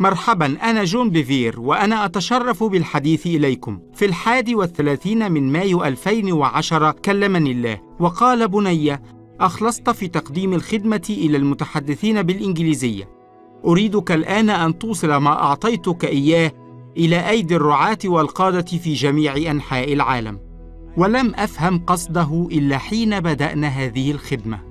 مرحبا أنا جون بيفير وأنا أتشرف بالحديث إليكم في الحادي والثلاثين من مايو 2010 كلمني الله وقال بني أخلصت في تقديم الخدمة إلى المتحدثين بالإنجليزية أريدك الآن أن توصل ما أعطيتك إياه إلى أيدي الرعاة والقادة في جميع أنحاء العالم ولم أفهم قصده إلا حين بدأنا هذه الخدمة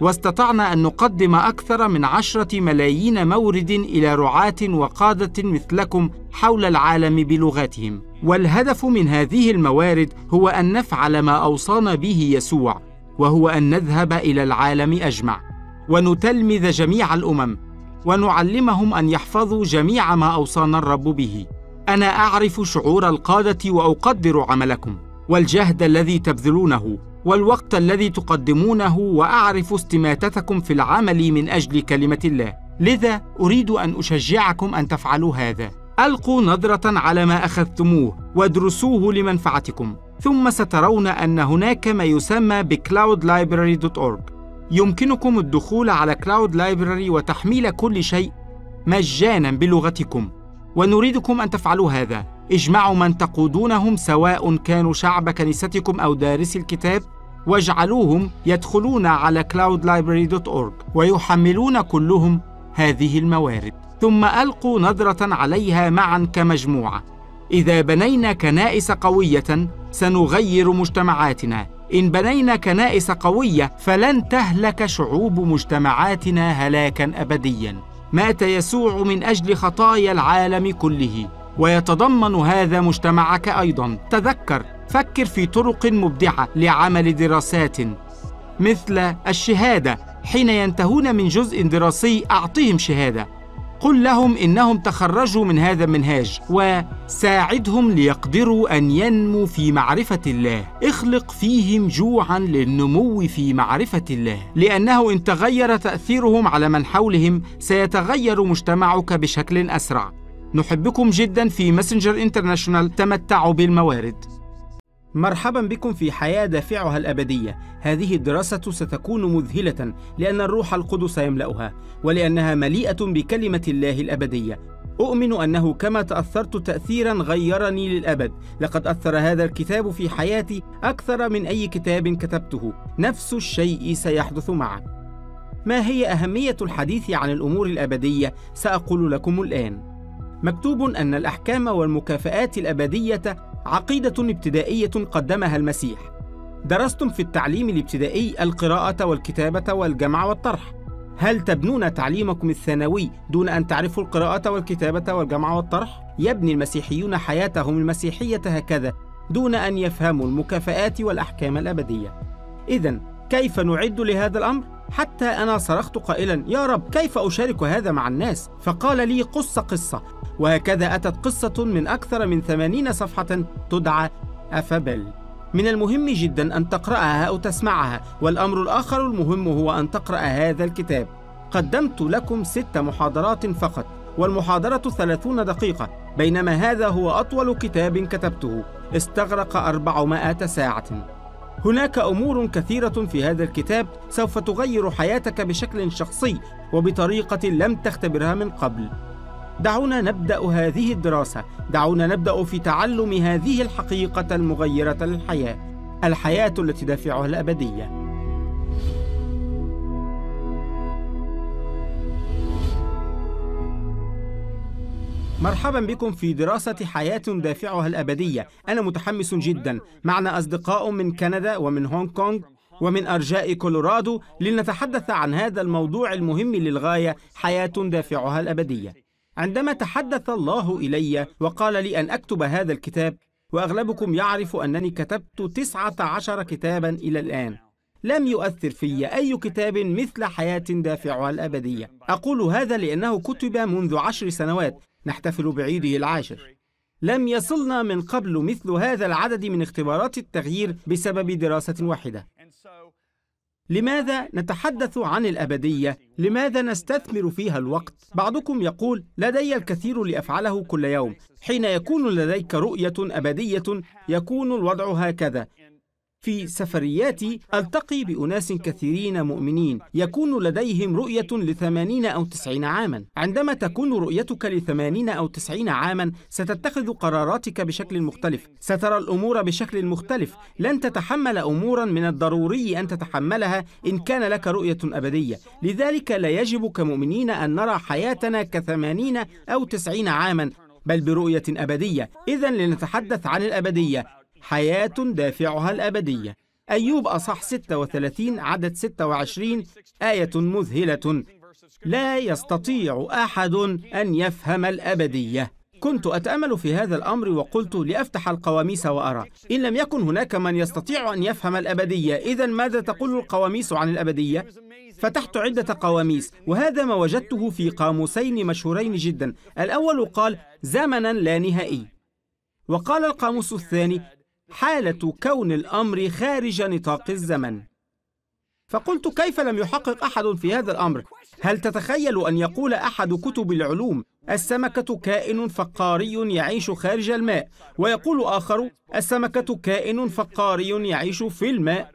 واستطعنا أن نقدم أكثر من عشرة ملايين مورد إلى رعاة وقادة مثلكم حول العالم بلغاتهم والهدف من هذه الموارد هو أن نفعل ما أوصانا به يسوع وهو أن نذهب إلى العالم أجمع ونتلمذ جميع الأمم ونعلمهم أن يحفظوا جميع ما أوصانا الرب به أنا أعرف شعور القادة وأقدر عملكم والجهد الذي تبذلونه والوقت الذي تقدمونه واعرف استماتتكم في العمل من اجل كلمه الله لذا اريد ان اشجعكم ان تفعلوا هذا القوا نظره على ما اخذتموه وادرسوه لمنفعتكم ثم سترون ان هناك ما يسمى بcloudlibrary.org يمكنكم الدخول على كلاود لايبراري وتحميل كل شيء مجانا بلغتكم ونريدكم ان تفعلوا هذا اجمعوا من تقودونهم سواء كانوا شعب كنيستكم أو دارسي الكتاب واجعلوهم يدخلون على cloudlibrary.org ويحملون كلهم هذه الموارد ثم ألقوا نظرة عليها معا كمجموعة إذا بنينا كنائس قوية سنغير مجتمعاتنا إن بنينا كنائس قوية فلن تهلك شعوب مجتمعاتنا هلاكا أبديا مات يسوع من أجل خطايا العالم كله ويتضمن هذا مجتمعك أيضا تذكر فكر في طرق مبدعة لعمل دراسات مثل الشهادة حين ينتهون من جزء دراسي أعطهم شهادة قل لهم إنهم تخرجوا من هذا المنهاج وساعدهم ليقدروا أن ينموا في معرفة الله اخلق فيهم جوعا للنمو في معرفة الله لأنه إن تغير تأثيرهم على من حولهم سيتغير مجتمعك بشكل أسرع نحبكم جدا في ماسنجر انترناشونال تمتعوا بالموارد مرحبا بكم في حياة دافعها الأبدية هذه الدراسة ستكون مذهلة لأن الروح القدس يملأها ولأنها مليئة بكلمة الله الأبدية أؤمن أنه كما تأثرت تأثيرا غيرني للأبد لقد أثر هذا الكتاب في حياتي أكثر من أي كتاب كتبته نفس الشيء سيحدث معك ما هي أهمية الحديث عن الأمور الأبدية سأقول لكم الآن مكتوب أن الأحكام والمكافآت الأبدية عقيدة ابتدائية قدمها المسيح. درستم في التعليم الابتدائي القراءة والكتابة والجمع والطرح. هل تبنون تعليمكم الثانوي دون أن تعرفوا القراءة والكتابة والجمع والطرح؟ يبني المسيحيون حياتهم المسيحية هكذا دون أن يفهموا المكافآت والأحكام الأبدية. إذا كيف نعد لهذا الأمر؟ حتى أنا صرخت قائلا يا رب كيف أشارك هذا مع الناس فقال لي قص قصة وهكذا أتت قصة من أكثر من ثمانين صفحة تدعى أفابل من المهم جدا أن تقرأها أو تسمعها والأمر الآخر المهم هو أن تقرأ هذا الكتاب قدمت لكم ست محاضرات فقط والمحاضرة ثلاثون دقيقة بينما هذا هو أطول كتاب كتبته استغرق أربعمائة ساعة هناك أمور كثيرة في هذا الكتاب سوف تغير حياتك بشكل شخصي وبطريقة لم تختبرها من قبل. دعونا نبدأ هذه الدراسة، دعونا نبدأ في تعلم هذه الحقيقة المغيرة للحياة، الحياة التي دافعها الأبدية. مرحبا بكم في دراسة حياة دافعها الأبدية أنا متحمس جدا معنا أصدقاء من كندا ومن هونغ كونغ ومن أرجاء كولورادو لنتحدث عن هذا الموضوع المهم للغاية حياة دافعها الأبدية عندما تحدث الله إلي وقال لي أن أكتب هذا الكتاب وأغلبكم يعرف أنني كتبت 19 كتابا إلى الآن لم يؤثر في أي كتاب مثل حياة دافعها الأبدية أقول هذا لأنه كتب منذ عشر سنوات نحتفل بعيده العاشر لم يصلنا من قبل مثل هذا العدد من اختبارات التغيير بسبب دراسة واحدة لماذا نتحدث عن الأبدية؟ لماذا نستثمر فيها الوقت؟ بعضكم يقول لدي الكثير لأفعله كل يوم حين يكون لديك رؤية أبدية يكون الوضع هكذا في سفرياتي ألتقي بأناس كثيرين مؤمنين يكون لديهم رؤية لثمانين أو تسعين عاما عندما تكون رؤيتك لثمانين أو تسعين عاما ستتخذ قراراتك بشكل مختلف سترى الأمور بشكل مختلف لن تتحمل أمورا من الضروري أن تتحملها إن كان لك رؤية أبدية لذلك لا يجب كمؤمنين أن نرى حياتنا كثمانين أو تسعين عاما بل برؤية أبدية إذا لنتحدث عن الأبدية حياة دافعها الأبدية أيوب أصح 36 عدد 26 آية مذهلة لا يستطيع أحد أن يفهم الأبدية كنت أتأمل في هذا الأمر وقلت لأفتح القواميس وأرى إن لم يكن هناك من يستطيع أن يفهم الأبدية إذا ماذا تقول القواميس عن الأبدية؟ فتحت عدة قواميس وهذا ما وجدته في قاموسين مشهورين جدا الأول قال زمنا لا نهائي وقال القاموس الثاني حالة كون الأمر خارج نطاق الزمن فقلت كيف لم يحقق أحد في هذا الأمر؟ هل تتخيل أن يقول أحد كتب العلوم السمكة كائن فقاري يعيش خارج الماء ويقول آخر السمكة كائن فقاري يعيش في الماء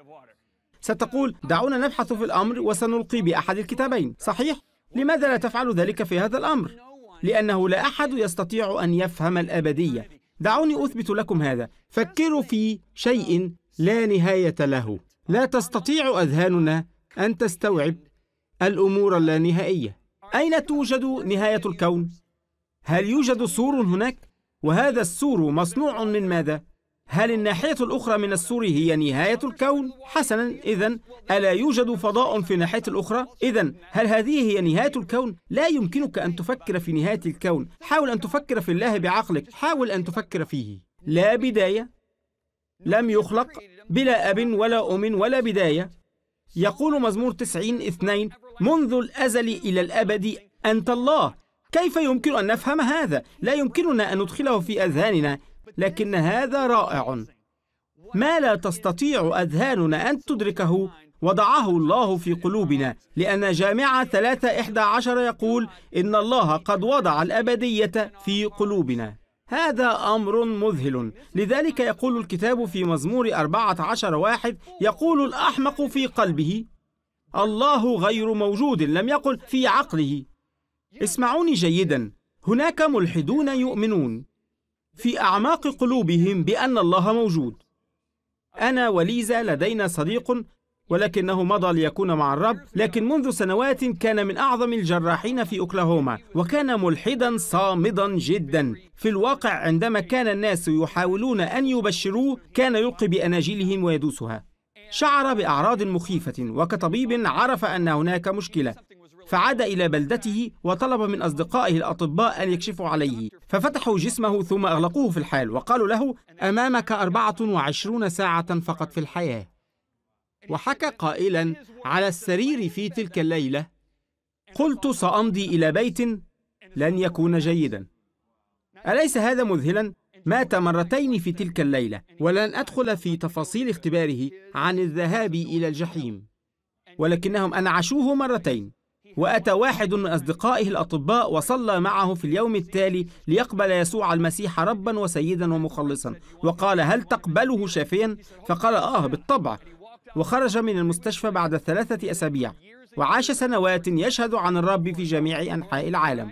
ستقول دعونا نبحث في الأمر وسنلقي بأحد الكتابين صحيح؟ لماذا لا تفعل ذلك في هذا الأمر؟ لأنه لا أحد يستطيع أن يفهم الأبدية دعوني أثبت لكم هذا فكروا في شيء لا نهاية له لا تستطيع أذهاننا أن تستوعب الأمور اللانهائية أين توجد نهاية الكون؟ هل يوجد سور هناك؟ وهذا السور مصنوع من ماذا؟ هل الناحية الأخرى من السور هي نهاية الكون؟ حسنا إذا ألا يوجد فضاء في الناحية الأخرى؟ إذا هل هذه هي نهاية الكون؟ لا يمكنك أن تفكر في نهاية الكون حاول أن تفكر في الله بعقلك حاول أن تفكر فيه لا بداية لم يخلق بلا أب ولا أم ولا بداية يقول مزمور تسعين اثنين منذ الأزل إلى الأبد أنت الله كيف يمكن أن نفهم هذا؟ لا يمكننا أن ندخله في أذهاننا لكن هذا رائع ما لا تستطيع أذهاننا أن تدركه وضعه الله في قلوبنا لأن جامعة 3 إحدى عشر يقول إن الله قد وضع الأبدية في قلوبنا هذا أمر مذهل لذلك يقول الكتاب في مزمور أربعة عشر واحد يقول الأحمق في قلبه الله غير موجود لم يقل في عقله اسمعوني جيدا هناك ملحدون يؤمنون في أعماق قلوبهم بأن الله موجود أنا وليزا لدينا صديق ولكنه مضى ليكون مع الرب لكن منذ سنوات كان من أعظم الجراحين في أوكلاهوما وكان ملحدا صامدا جدا في الواقع عندما كان الناس يحاولون أن يبشروه كان يلقي بأناجيلهم ويدوسها شعر بأعراض مخيفة وكطبيب عرف أن هناك مشكلة فعاد إلى بلدته وطلب من أصدقائه الأطباء أن يكشفوا عليه ففتحوا جسمه ثم أغلقوه في الحال وقالوا له أمامك 24 ساعة فقط في الحياة وحكى قائلا على السرير في تلك الليلة قلت سأمضي إلى بيت لن يكون جيدا أليس هذا مذهلا؟ مات مرتين في تلك الليلة ولن أدخل في تفاصيل اختباره عن الذهاب إلى الجحيم ولكنهم أنعشوه مرتين وأتى واحد من أصدقائه الأطباء وصلى معه في اليوم التالي ليقبل يسوع المسيح ربا وسيدا ومخلصا وقال هل تقبله شافيا؟ فقال آه بالطبع وخرج من المستشفى بعد ثلاثة أسابيع وعاش سنوات يشهد عن الرب في جميع أنحاء العالم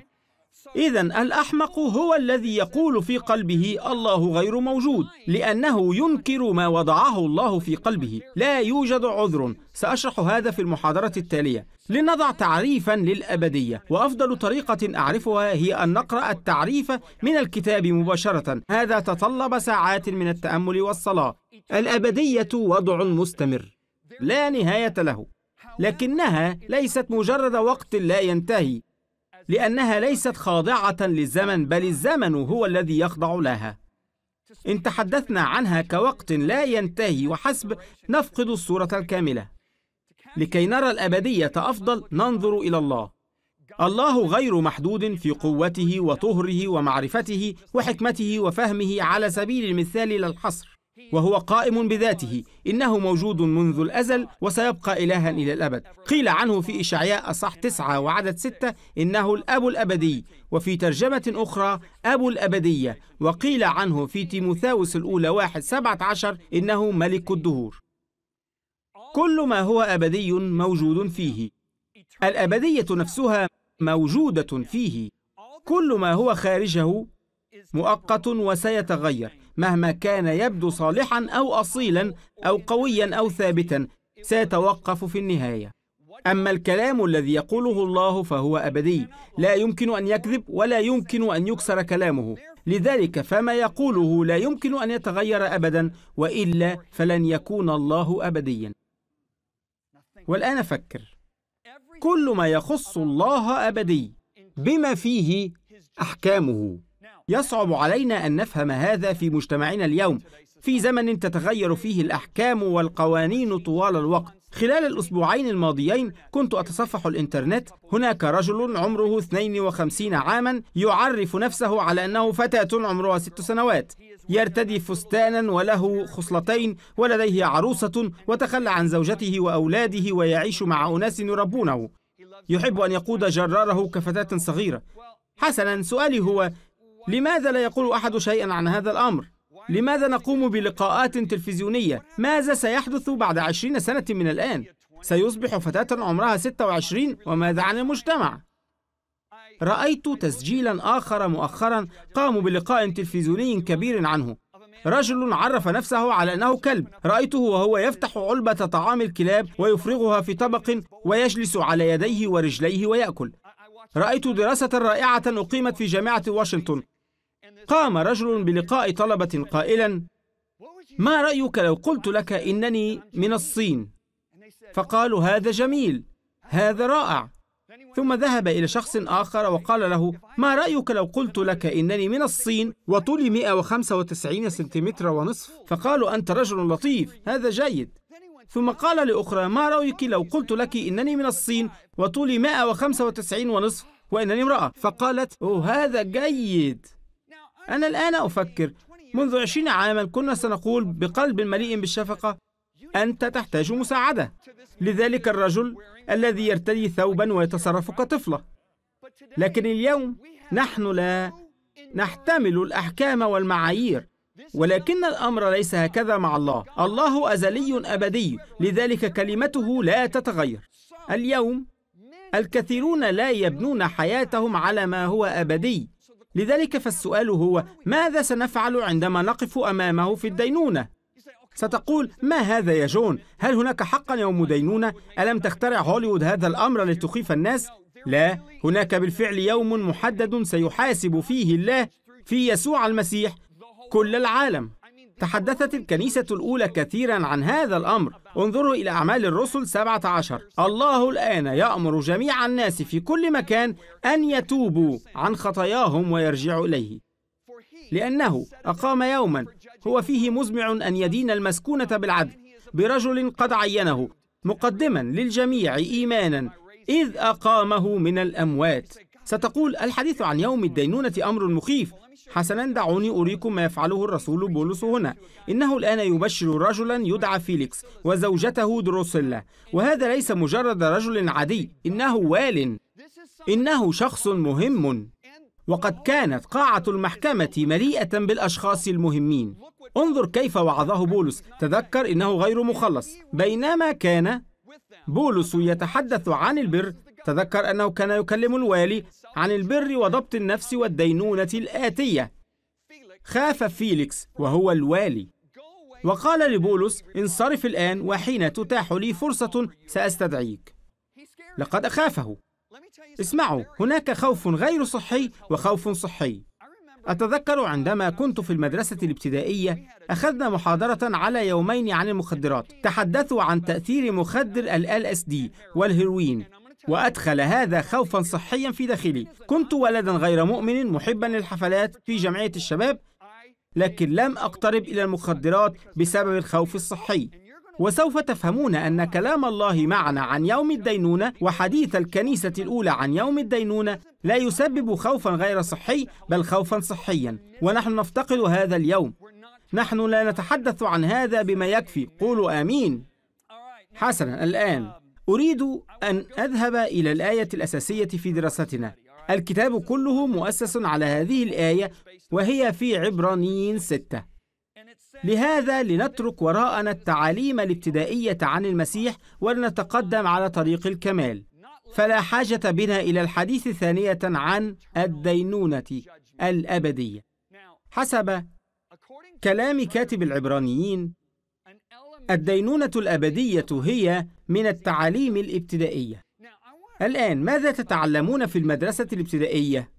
إذا الأحمق هو الذي يقول في قلبه الله غير موجود لأنه ينكر ما وضعه الله في قلبه لا يوجد عذر سأشرح هذا في المحاضرة التالية لنضع تعريفا للأبدية وأفضل طريقة أعرفها هي أن نقرأ التعريف من الكتاب مباشرة هذا تطلب ساعات من التأمل والصلاة الأبدية وضع مستمر لا نهاية له لكنها ليست مجرد وقت لا ينتهي لأنها ليست خاضعة للزمن بل الزمن هو الذي يخضع لها إن تحدثنا عنها كوقت لا ينتهي وحسب نفقد الصورة الكاملة لكي نرى الأبدية أفضل ننظر إلى الله الله غير محدود في قوته وطهره ومعرفته وحكمته وفهمه على سبيل المثال لا الحصر وهو قائم بذاته إنه موجود منذ الأزل وسيبقى إلها إلى الأبد قيل عنه في إشعياء أصح تسعة وعدد ستة إنه الأب الأبدي وفي ترجمة أخرى أب الأبدية وقيل عنه في تيموثاوس الأولى واحد سبعة عشر إنه ملك الدهور كل ما هو أبدي موجود فيه الأبدية نفسها موجودة فيه كل ما هو خارجه مؤقت وسيتغير مهما كان يبدو صالحا أو أصيلا أو قويا أو ثابتا سيتوقف في النهاية أما الكلام الذي يقوله الله فهو أبدي لا يمكن أن يكذب ولا يمكن أن يكسر كلامه لذلك فما يقوله لا يمكن أن يتغير أبدا وإلا فلن يكون الله أبديا والآن فكر كل ما يخص الله أبدي بما فيه أحكامه يصعب علينا أن نفهم هذا في مجتمعنا اليوم في زمن تتغير فيه الأحكام والقوانين طوال الوقت خلال الأسبوعين الماضيين كنت أتصفح الإنترنت هناك رجل عمره 52 عاما يعرف نفسه على أنه فتاة عمرها ست سنوات يرتدي فستانا وله خصلتين ولديه عروسة وتخلى عن زوجته وأولاده ويعيش مع أناس يربونه يحب أن يقود جراره كفتاة صغيرة حسنا سؤالي هو لماذا لا يقول أحد شيئا عن هذا الأمر؟ لماذا نقوم بلقاءات تلفزيونية؟ ماذا سيحدث بعد عشرين سنة من الآن؟ سيصبح فتاة عمرها 26 وماذا عن المجتمع؟ رأيت تسجيلا آخر مؤخرا قاموا بلقاء تلفزيوني كبير عنه رجل عرف نفسه على أنه كلب رأيته وهو يفتح علبة طعام الكلاب ويفرغها في طبق ويجلس على يديه ورجليه ويأكل رأيت دراسة رائعة أقيمت في جامعة واشنطن قام رجل بلقاء طلبة قائلا ما رأيك لو قلت لك إنني من الصين فقالوا هذا جميل هذا رائع ثم ذهب إلى شخص آخر وقال له ما رأيك لو قلت لك إنني من الصين وطولي 195 سنتيمتر ونصف فقالوا أنت رجل لطيف هذا جيد ثم قال لأخرى ما رأيك لو قلت لك إنني من الصين وطولي 195 ونصف وإنني امرأة فقالت أوه هذا جيد أنا الآن أفكر منذ عشرين عاما كنا سنقول بقلب مليء بالشفقة أنت تحتاج مساعدة لذلك الرجل الذي يرتدي ثوبا ويتصرف كطفلة لكن اليوم نحن لا نحتمل الأحكام والمعايير ولكن الأمر ليس هكذا مع الله الله أزلي أبدي لذلك كلمته لا تتغير اليوم الكثيرون لا يبنون حياتهم على ما هو أبدي لذلك فالسؤال هو ماذا سنفعل عندما نقف أمامه في الدينونة؟ ستقول ما هذا يا جون؟ هل هناك حقا يوم دينونة؟ ألم تخترع هوليوود هذا الأمر لتخيف الناس؟ لا هناك بالفعل يوم محدد سيحاسب فيه الله في يسوع المسيح كل العالم تحدثت الكنيسة الأولى كثيرا عن هذا الأمر انظروا إلى أعمال الرسل 17 الله الآن يأمر جميع الناس في كل مكان أن يتوبوا عن خطاياهم ويرجعوا إليه لأنه أقام يوما هو فيه مزمع أن يدين المسكونة بالعدل برجل قد عينه مقدما للجميع إيمانا إذ أقامه من الأموات ستقول الحديث عن يوم الدينونة أمر مخيف حسنا دعوني أريكم ما يفعله الرسول بولس هنا إنه الآن يبشر رجلا يدعى فيليكس وزوجته دروسيلا وهذا ليس مجرد رجل عادي إنه وال إنه شخص مهم وقد كانت قاعة المحكمة مليئة بالأشخاص المهمين انظر كيف وعظه بولس تذكر إنه غير مخلص بينما كان بولس يتحدث عن البر تذكر أنه كان يكلم الوالي عن البر وضبط النفس والدينونة الآتية خاف فيليكس وهو الوالي وقال لبولس انصرف الآن وحين تتاح لي فرصة سأستدعيك لقد أخافه اسمعوا هناك خوف غير صحي وخوف صحي أتذكر عندما كنت في المدرسة الابتدائية أخذنا محاضرة على يومين عن المخدرات تحدثوا عن تأثير مخدر الـ LSD والهيروين وأدخل هذا خوفا صحيا في داخلي كنت ولدا غير مؤمن محبا للحفلات في جمعية الشباب لكن لم أقترب إلى المخدرات بسبب الخوف الصحي وسوف تفهمون أن كلام الله معنا عن يوم الدينونة وحديث الكنيسة الأولى عن يوم الدينونة لا يسبب خوفا غير صحي بل خوفا صحيا ونحن نفتقد هذا اليوم نحن لا نتحدث عن هذا بما يكفي قولوا آمين حسنا الآن أريد أن أذهب إلى الآية الأساسية في دراستنا الكتاب كله مؤسس على هذه الآية وهي في عبرانيين ستة لهذا لنترك وراءنا التعاليم الابتدائية عن المسيح ولنتقدم على طريق الكمال فلا حاجة بنا إلى الحديث ثانية عن الدينونة الأبدية حسب كلام كاتب العبرانيين الدينونة الأبدية هي من التعاليم الابتدائية الآن ماذا تتعلمون في المدرسة الابتدائية؟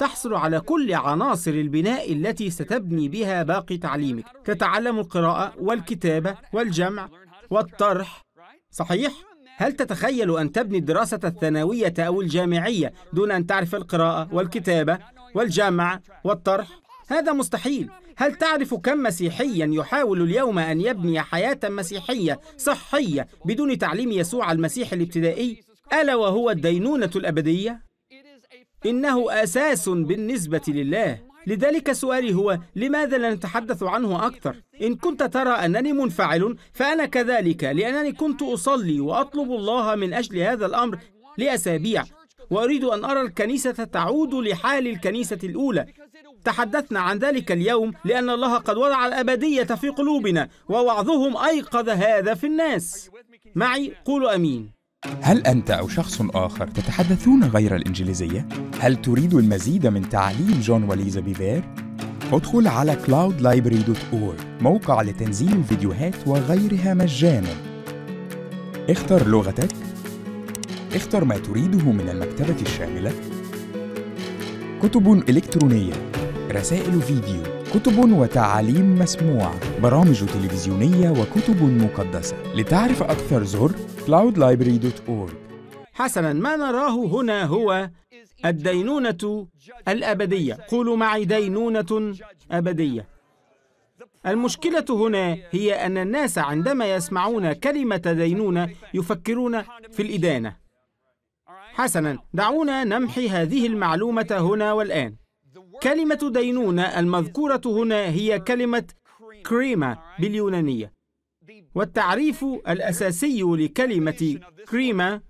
تحصل على كل عناصر البناء التي ستبني بها باقي تعليمك تتعلم القراءة والكتابة والجمع والطرح صحيح؟ هل تتخيل أن تبني الدراسة الثانوية أو الجامعية دون أن تعرف القراءة والكتابة والجمع والطرح؟ هذا مستحيل هل تعرف كم مسيحيا يحاول اليوم أن يبني حياة مسيحية صحية بدون تعليم يسوع المسيح الابتدائي؟ ألا وهو الدينونة الأبدية؟ إنه أساس بالنسبة لله لذلك سؤالي هو لماذا لا نتحدث عنه أكثر؟ إن كنت ترى أنني منفعل فأنا كذلك لأنني كنت أصلي وأطلب الله من أجل هذا الأمر لأسابيع وأريد أن أرى الكنيسة تعود لحال الكنيسة الأولى تحدثنا عن ذلك اليوم لأن الله قد وضع الأبدية في قلوبنا ووعظهم أيقظ هذا في الناس معي قولوا أمين هل أنت أو شخص آخر تتحدثون غير الإنجليزية؟ هل تريد المزيد من تعليم جون وليزا بيفير؟ ادخل على cloudlibrary.org موقع لتنزيل الفيديوهات وغيرها مجانا اختر لغتك اختر ما تريده من المكتبة الشاملة كتب إلكترونية رسائل فيديو كتب وتعاليم مسموع برامج تلفزيونية وكتب مقدسة لتعرف أكثر زر cloudlibrary.org حسنا ما نراه هنا هو الدينونة الأبدية قولوا معي دينونة أبدية المشكلة هنا هي أن الناس عندما يسمعون كلمة دينونة يفكرون في الإدانة حسنا دعونا نمحي هذه المعلومة هنا والآن كلمة دينونة المذكورة هنا هي كلمة كريمة باليونانية والتعريف الأساسي لكلمة كريمة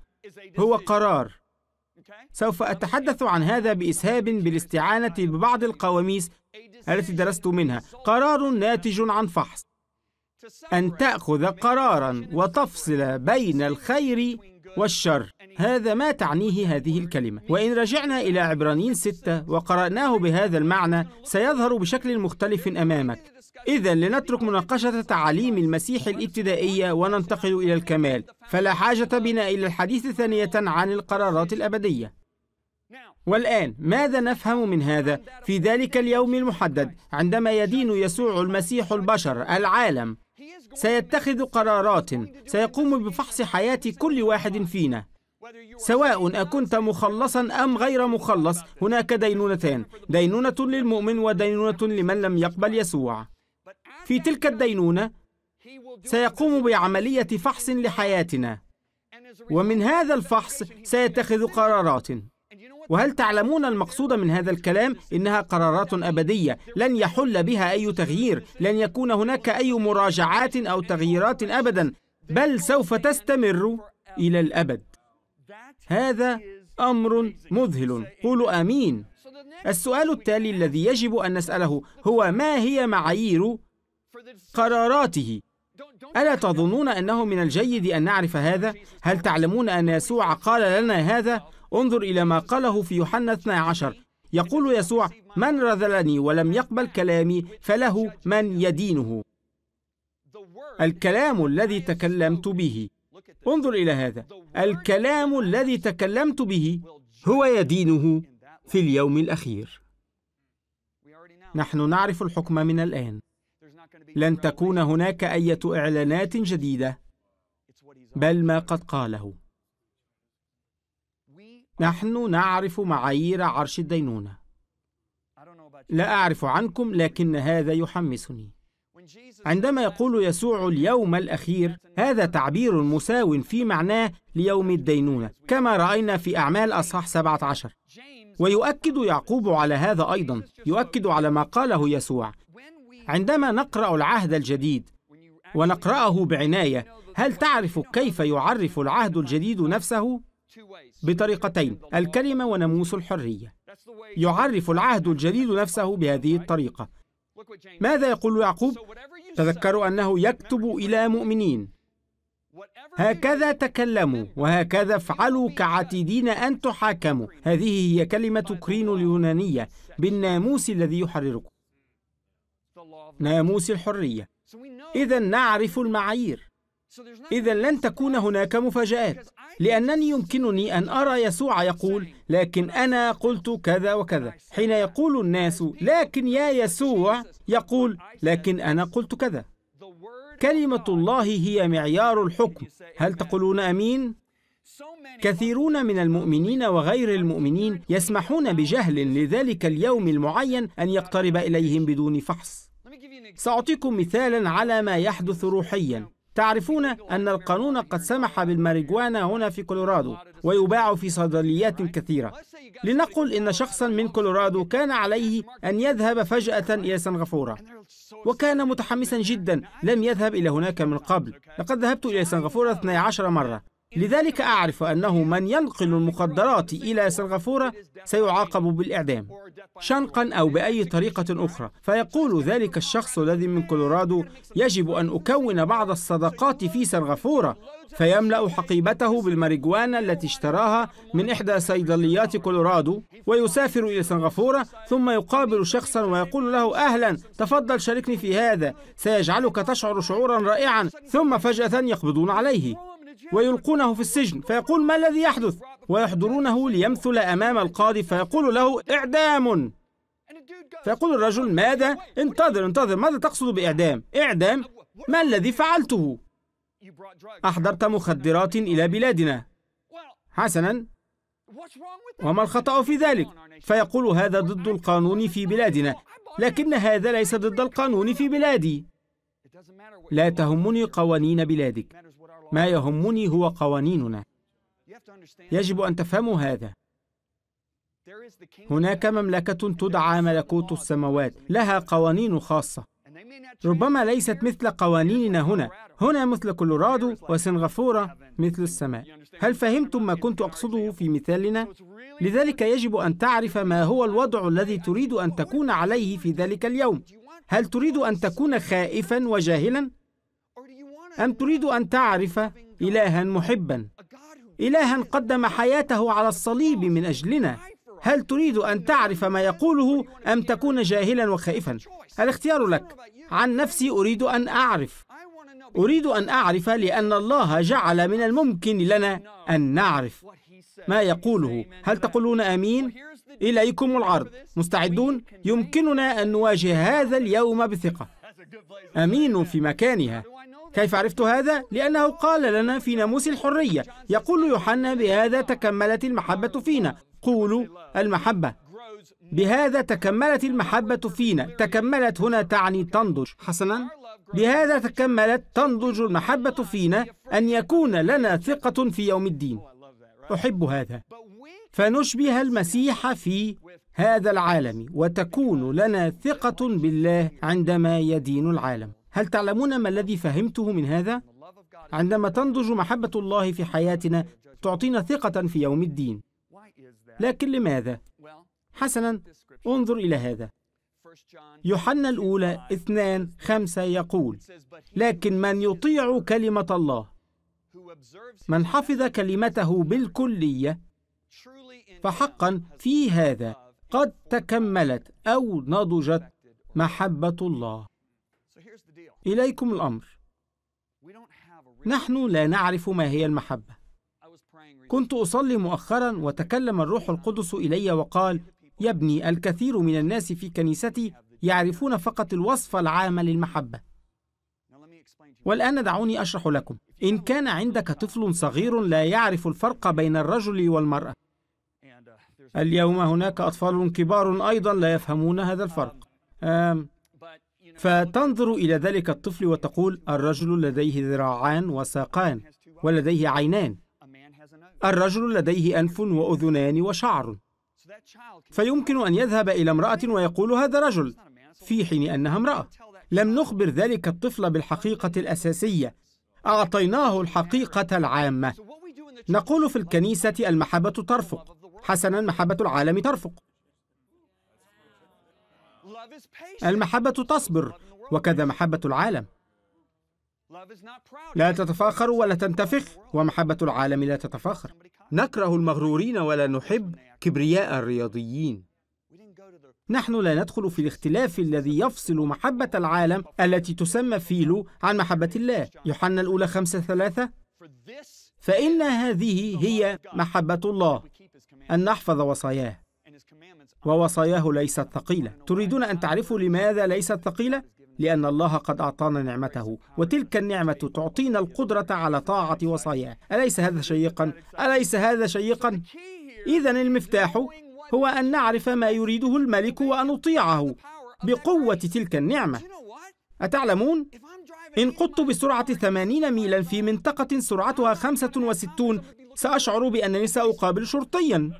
هو قرار سوف أتحدث عن هذا بإسهاب بالاستعانة ببعض القواميس التي درست منها قرار ناتج عن فحص أن تأخذ قرارا وتفصل بين الخير والشر هذا ما تعنيه هذه الكلمة وإن رجعنا إلى عبرانيين ستة وقرأناه بهذا المعنى سيظهر بشكل مختلف أمامك إذا لنترك مناقشة تعاليم المسيح الابتدائية وننتقل إلى الكمال فلا حاجة بنا إلى الحديث ثانية عن القرارات الأبدية والآن ماذا نفهم من هذا في ذلك اليوم المحدد عندما يدين يسوع المسيح البشر العالم سيتخذ قرارات سيقوم بفحص حياة كل واحد فينا سواء أكنت مخلصا أم غير مخلص هناك دينونتان دينونة للمؤمن ودينونة لمن لم يقبل يسوع في تلك الدينونة سيقوم بعملية فحص لحياتنا ومن هذا الفحص سيتخذ قرارات وهل تعلمون المقصود من هذا الكلام إنها قرارات أبدية لن يحل بها أي تغيير لن يكون هناك أي مراجعات أو تغييرات أبدا بل سوف تستمر إلى الأبد هذا أمر مذهل قولوا آمين السؤال التالي الذي يجب أن نسأله هو ما هي معايير قراراته ألا تظنون أنه من الجيد أن نعرف هذا؟ هل تعلمون أن يسوع قال لنا هذا؟ انظر إلى ما قاله في يوحنا 12 يقول يسوع من رذلني ولم يقبل كلامي فله من يدينه الكلام الذي تكلمت به انظر إلى هذا الكلام الذي تكلمت به هو يدينه في اليوم الأخير نحن نعرف الحكم من الآن لن تكون هناك أي إعلانات جديدة بل ما قد قاله نحن نعرف معايير عرش الدينونة لا أعرف عنكم لكن هذا يحمسني عندما يقول يسوع اليوم الأخير هذا تعبير مساو في معناه ليوم الدينونة كما رأينا في أعمال أصحاح 17 ويؤكد يعقوب على هذا أيضا يؤكد على ما قاله يسوع عندما نقرأ العهد الجديد ونقرأه بعناية هل تعرف كيف يعرف العهد الجديد نفسه؟ بطريقتين الكلمة وناموس الحرية يعرف العهد الجديد نفسه بهذه الطريقة ماذا يقول يعقوب؟ تذكروا أنه يكتب إلى مؤمنين هكذا تكلموا وهكذا افعلوا كعتيدين أن تحاكموا هذه هي كلمة كرين اليونانية بالناموس الذي يحرركم ناموس الحرية إذا نعرف المعايير إذا لن تكون هناك مفاجآت لأنني يمكنني أن أرى يسوع يقول لكن أنا قلت كذا وكذا حين يقول الناس لكن يا يسوع يقول لكن أنا قلت كذا كلمة الله هي معيار الحكم هل تقولون أمين؟ كثيرون من المؤمنين وغير المؤمنين يسمحون بجهل لذلك اليوم المعين أن يقترب إليهم بدون فحص سأعطيكم مثالا على ما يحدث روحيا تعرفون أن القانون قد سمح بالماريجوانا هنا في كولورادو ويباع في صيدليات كثيرة لنقل إن شخصا من كولورادو كان عليه أن يذهب فجأة إلى سنغافورة وكان متحمسا جدا لم يذهب إلى هناك من قبل لقد ذهبت إلى سنغافورة 12 مرة لذلك أعرف أنه من ينقل المخدرات إلى سنغافورة سيعاقب بالإعدام شنقا أو بأي طريقة أخرى فيقول ذلك الشخص الذي من كولورادو يجب أن أكون بعض الصداقات في سنغافورة فيملأ حقيبته بالماريجوانا التي اشتراها من إحدى صيدليات كولورادو ويسافر إلى سنغافورة ثم يقابل شخصا ويقول له أهلا تفضل شاركني في هذا سيجعلك تشعر شعورا رائعا ثم فجأة يقبضون عليه ويلقونه في السجن فيقول ما الذي يحدث ويحضرونه ليمثل أمام القاضي فيقول له إعدام فيقول الرجل ماذا؟ انتظر انتظر ماذا تقصد بإعدام؟ إعدام؟ ما الذي فعلته؟ أحضرت مخدرات إلى بلادنا حسنا وما الخطأ في ذلك؟ فيقول هذا ضد القانون في بلادنا لكن هذا ليس ضد القانون في بلادي لا تهمني قوانين بلادك ما يهمني هو قوانيننا يجب أن تفهموا هذا هناك مملكة تدعى ملكوت السماوات لها قوانين خاصة ربما ليست مثل قوانيننا هنا هنا مثل كولورادو وسنغافورة مثل السماء هل فهمتم ما كنت أقصده في مثالنا؟ لذلك يجب أن تعرف ما هو الوضع الذي تريد أن تكون عليه في ذلك اليوم هل تريد أن تكون خائفا وجاهلا؟ أم تريد أن تعرف إلها محبا إلها قدم حياته على الصليب من أجلنا هل تريد أن تعرف ما يقوله أم تكون جاهلا وخائفا الاختيار لك عن نفسي أريد أن أعرف أريد أن أعرف لأن الله جعل من الممكن لنا أن نعرف ما يقوله هل تقولون آمين؟ إليكم العرض مستعدون؟ يمكننا أن نواجه هذا اليوم بثقة أمين في مكانها كيف عرفت هذا؟ لأنه قال لنا في ناموس الحرية يقول يوحنا بهذا تكملت المحبة فينا قولوا المحبة بهذا تكملت المحبة فينا تكملت هنا تعني تنضج حسنا بهذا تكملت تنضج المحبة فينا أن يكون لنا ثقة في يوم الدين أحب هذا فنشبه المسيح في هذا العالم وتكون لنا ثقة بالله عندما يدين العالم هل تعلمون ما الذي فهمته من هذا؟ عندما تنضج محبة الله في حياتنا تعطينا ثقة في يوم الدين لكن لماذا؟ حسنا انظر إلى هذا يوحنا الأولى اثنان خمسة يقول لكن من يطيع كلمة الله من حفظ كلمته بالكلية فحقا في هذا قد تكملت أو نضجت محبة الله إليكم الأمر نحن لا نعرف ما هي المحبة كنت أصلي مؤخرا وتكلم الروح القدس إلي وقال يا ابني الكثير من الناس في كنيستي يعرفون فقط الوصف العام للمحبة والآن دعوني أشرح لكم إن كان عندك طفل صغير لا يعرف الفرق بين الرجل والمرأة اليوم هناك أطفال كبار أيضا لا يفهمون هذا الفرق فتنظر إلى ذلك الطفل وتقول الرجل لديه ذراعان وساقان ولديه عينان الرجل لديه أنف وأذنان وشعر فيمكن أن يذهب إلى امرأة ويقول هذا رجل في حين أنها امرأة لم نخبر ذلك الطفل بالحقيقة الأساسية أعطيناه الحقيقة العامة نقول في الكنيسة المحبة ترفق حسنا محبة العالم ترفق المحبة تصبر وكذا محبة العالم لا تتفاخر ولا تنتفخ ومحبة العالم لا تتفاخر نكره المغرورين ولا نحب كبرياء الرياضيين نحن لا ندخل في الاختلاف الذي يفصل محبة العالم التي تسمى فيلو عن محبة الله يوحنا الأولى خمسة ثلاثة فإن هذه هي محبة الله أن نحفظ وصاياه ووصاياه ليست ثقيلة تريدون أن تعرفوا لماذا ليست ثقيلة؟ لأن الله قد أعطانا نعمته وتلك النعمة تعطينا القدرة على طاعة وصاياه أليس هذا شيقا؟ أليس هذا شيقا؟ إذا المفتاح هو أن نعرف ما يريده الملك وأن نطيعه بقوة تلك النعمة أتعلمون؟ إن قدت بسرعة 80 ميلا في منطقة سرعتها 65 سأشعر بأنني سأقابل شرطيا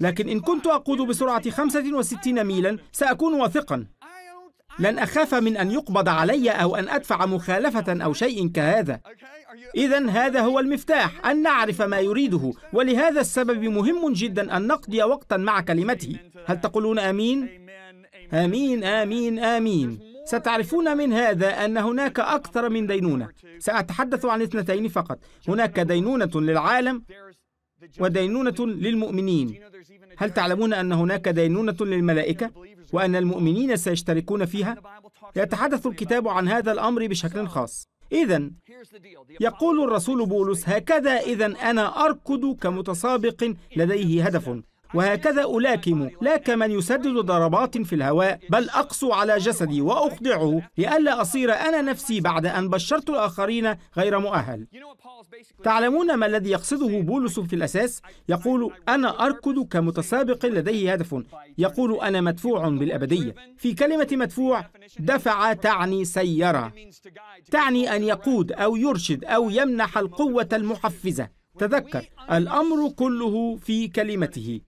لكن إن كنت أقود بسرعة 65 ميلا سأكون واثقا لن أخاف من أن يقبض علي أو أن أدفع مخالفة أو شيء كهذا إذا هذا هو المفتاح أن نعرف ما يريده ولهذا السبب مهم جدا أن نقضي وقتا مع كلمته هل تقولون آمين؟ آمين آمين آمين ستعرفون من هذا أن هناك أكثر من دينونة سأتحدث عن اثنتين فقط هناك دينونة للعالم ودينونة للمؤمنين هل تعلمون أن هناك دينونة للملائكة وأن المؤمنين سيشتركون فيها؟ يتحدث الكتاب عن هذا الأمر بشكل خاص إذا يقول الرسول بولس هكذا إذا أنا أركض كمتسابق لديه هدف وهكذا ألاكم لا كمن يسدد ضربات في الهواء بل أقسو على جسدي وأخضعه لئلا أصير أنا نفسي بعد أن بشرت الآخرين غير مؤهل تعلمون ما الذي يقصده بولس في الأساس؟ يقول أنا أركض كمتسابق لديه هدف يقول أنا مدفوع بالأبدية في كلمة مدفوع دفع تعني سيارة تعني أن يقود أو يرشد أو يمنح القوة المحفزة تذكر الأمر كله في كلمته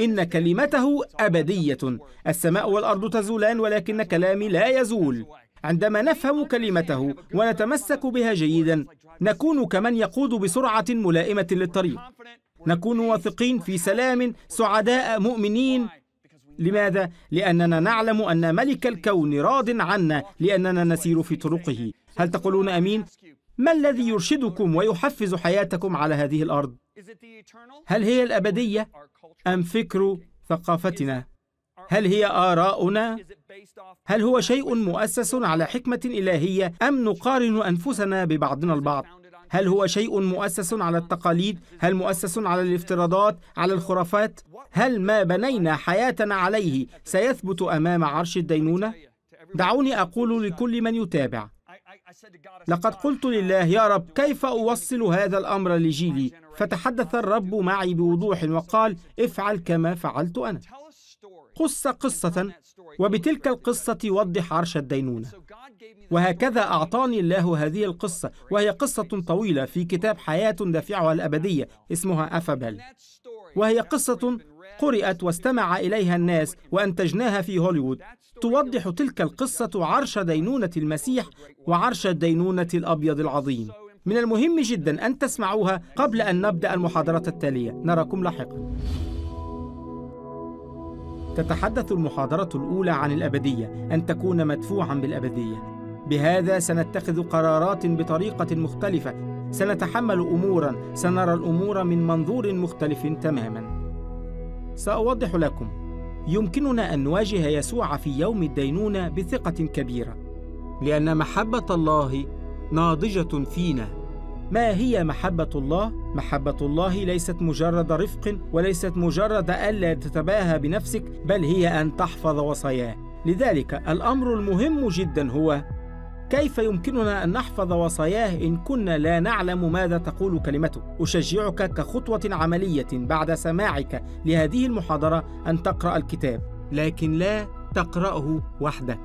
إن كلمته أبدية السماء والأرض تزولان ولكن كلامي لا يزول عندما نفهم كلمته ونتمسك بها جيدا نكون كمن يقود بسرعة ملائمة للطريق نكون واثقين في سلام سعداء مؤمنين لماذا؟ لأننا نعلم أن ملك الكون راض عنا لأننا نسير في طرقه هل تقولون أمين؟ ما الذي يرشدكم ويحفز حياتكم على هذه الأرض؟ هل هي الأبدية أم فكر ثقافتنا؟ هل هي آراؤنا؟ هل هو شيء مؤسس على حكمة إلهية أم نقارن أنفسنا ببعضنا البعض؟ هل هو شيء مؤسس على التقاليد؟ هل مؤسس على الافتراضات؟ على الخرافات؟ هل ما بنينا حياتنا عليه سيثبت أمام عرش الدينونة؟ دعوني أقول لكل من يتابع لقد قلت لله يا رب كيف أوصل هذا الأمر لجيلي فتحدث الرب معي بوضوح وقال افعل كما فعلت أنا قص قصة وبتلك القصة وضح عرش الدينونة وهكذا أعطاني الله هذه القصة وهي قصة طويلة في كتاب حياة دافعها الأبدية اسمها أفابل وهي قصة قرأت واستمع إليها الناس وأنتجناها في هوليوود توضح تلك القصة عرش دينونة المسيح وعرش الدينونة الأبيض العظيم من المهم جدا أن تسمعوها قبل أن نبدأ المحاضرة التالية نراكم لاحقا تتحدث المحاضرة الأولى عن الأبدية أن تكون مدفوعا بالأبدية بهذا سنتخذ قرارات بطريقة مختلفة سنتحمل أمورا سنرى الأمور من منظور مختلف تماماً سأوضح لكم يمكننا أن نواجه يسوع في يوم الدينونة بثقة كبيرة لأن محبة الله ناضجة فينا ما هي محبة الله؟ محبة الله ليست مجرد رفق وليست مجرد ألا تتباهى بنفسك بل هي أن تحفظ وصاياه لذلك الأمر المهم جدا هو كيف يمكننا أن نحفظ وصاياه إن كنا لا نعلم ماذا تقول كلمته؟ أشجعك كخطوة عملية بعد سماعك لهذه المحاضرة أن تقرأ الكتاب، لكن لا تقرأه وحدك.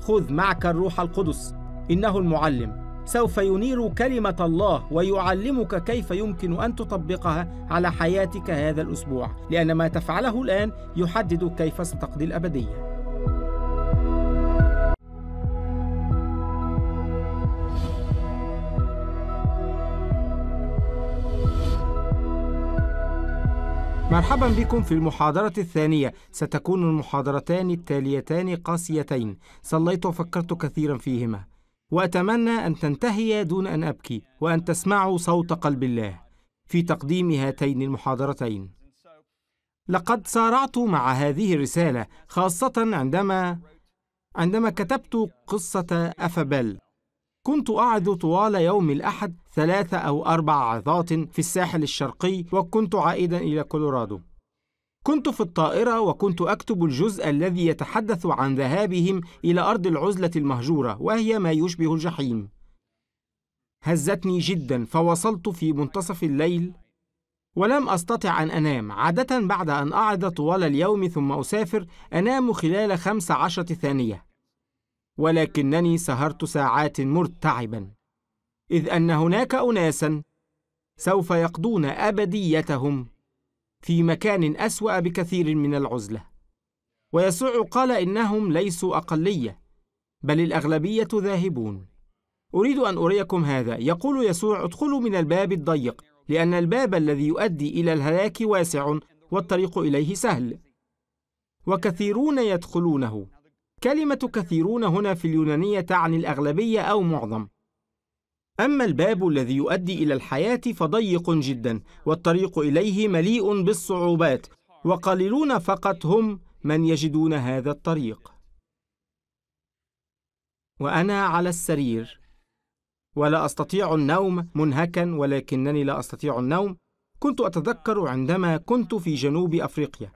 خذ معك الروح القدس، إنه المعلم، سوف ينير كلمة الله ويعلمك كيف يمكن أن تطبقها على حياتك هذا الأسبوع، لأن ما تفعله الآن يحدد كيف ستقضي الأبدية. مرحبا بكم في المحاضرة الثانية ستكون المحاضرتان التاليتان قاسيتين صليت وفكرت كثيرا فيهما وأتمنى أن تنتهي دون أن أبكي وأن تسمعوا صوت قلب الله في تقديم هاتين المحاضرتين لقد سارعت مع هذه الرسالة خاصة عندما عندما كتبت قصة أفبل كنت أعد طوال يوم الأحد ثلاثة أو أربع عظات في الساحل الشرقي وكنت عائدا إلى كولورادو كنت في الطائرة وكنت أكتب الجزء الذي يتحدث عن ذهابهم إلى أرض العزلة المهجورة وهي ما يشبه الجحيم هزتني جدا فوصلت في منتصف الليل ولم أستطع أن أنام عادة بعد أن أعد طوال اليوم ثم أسافر أنام خلال خمس عشرة ثانية ولكنني سهرت ساعات مرتعبا إذ أن هناك أناسا سوف يقضون أبديتهم في مكان أسوأ بكثير من العزلة ويسوع قال إنهم ليسوا أقلية بل الأغلبية ذاهبون أريد أن أريكم هذا يقول يسوع ادخلوا من الباب الضيق لأن الباب الذي يؤدي إلى الهلاك واسع والطريق إليه سهل وكثيرون يدخلونه كلمة كثيرون هنا في اليونانية تعني الأغلبية أو معظم أما الباب الذي يؤدي إلى الحياة فضيق جدا والطريق إليه مليء بالصعوبات وقليلون فقط هم من يجدون هذا الطريق وأنا على السرير ولا أستطيع النوم منهكا ولكنني لا أستطيع النوم كنت أتذكر عندما كنت في جنوب أفريقيا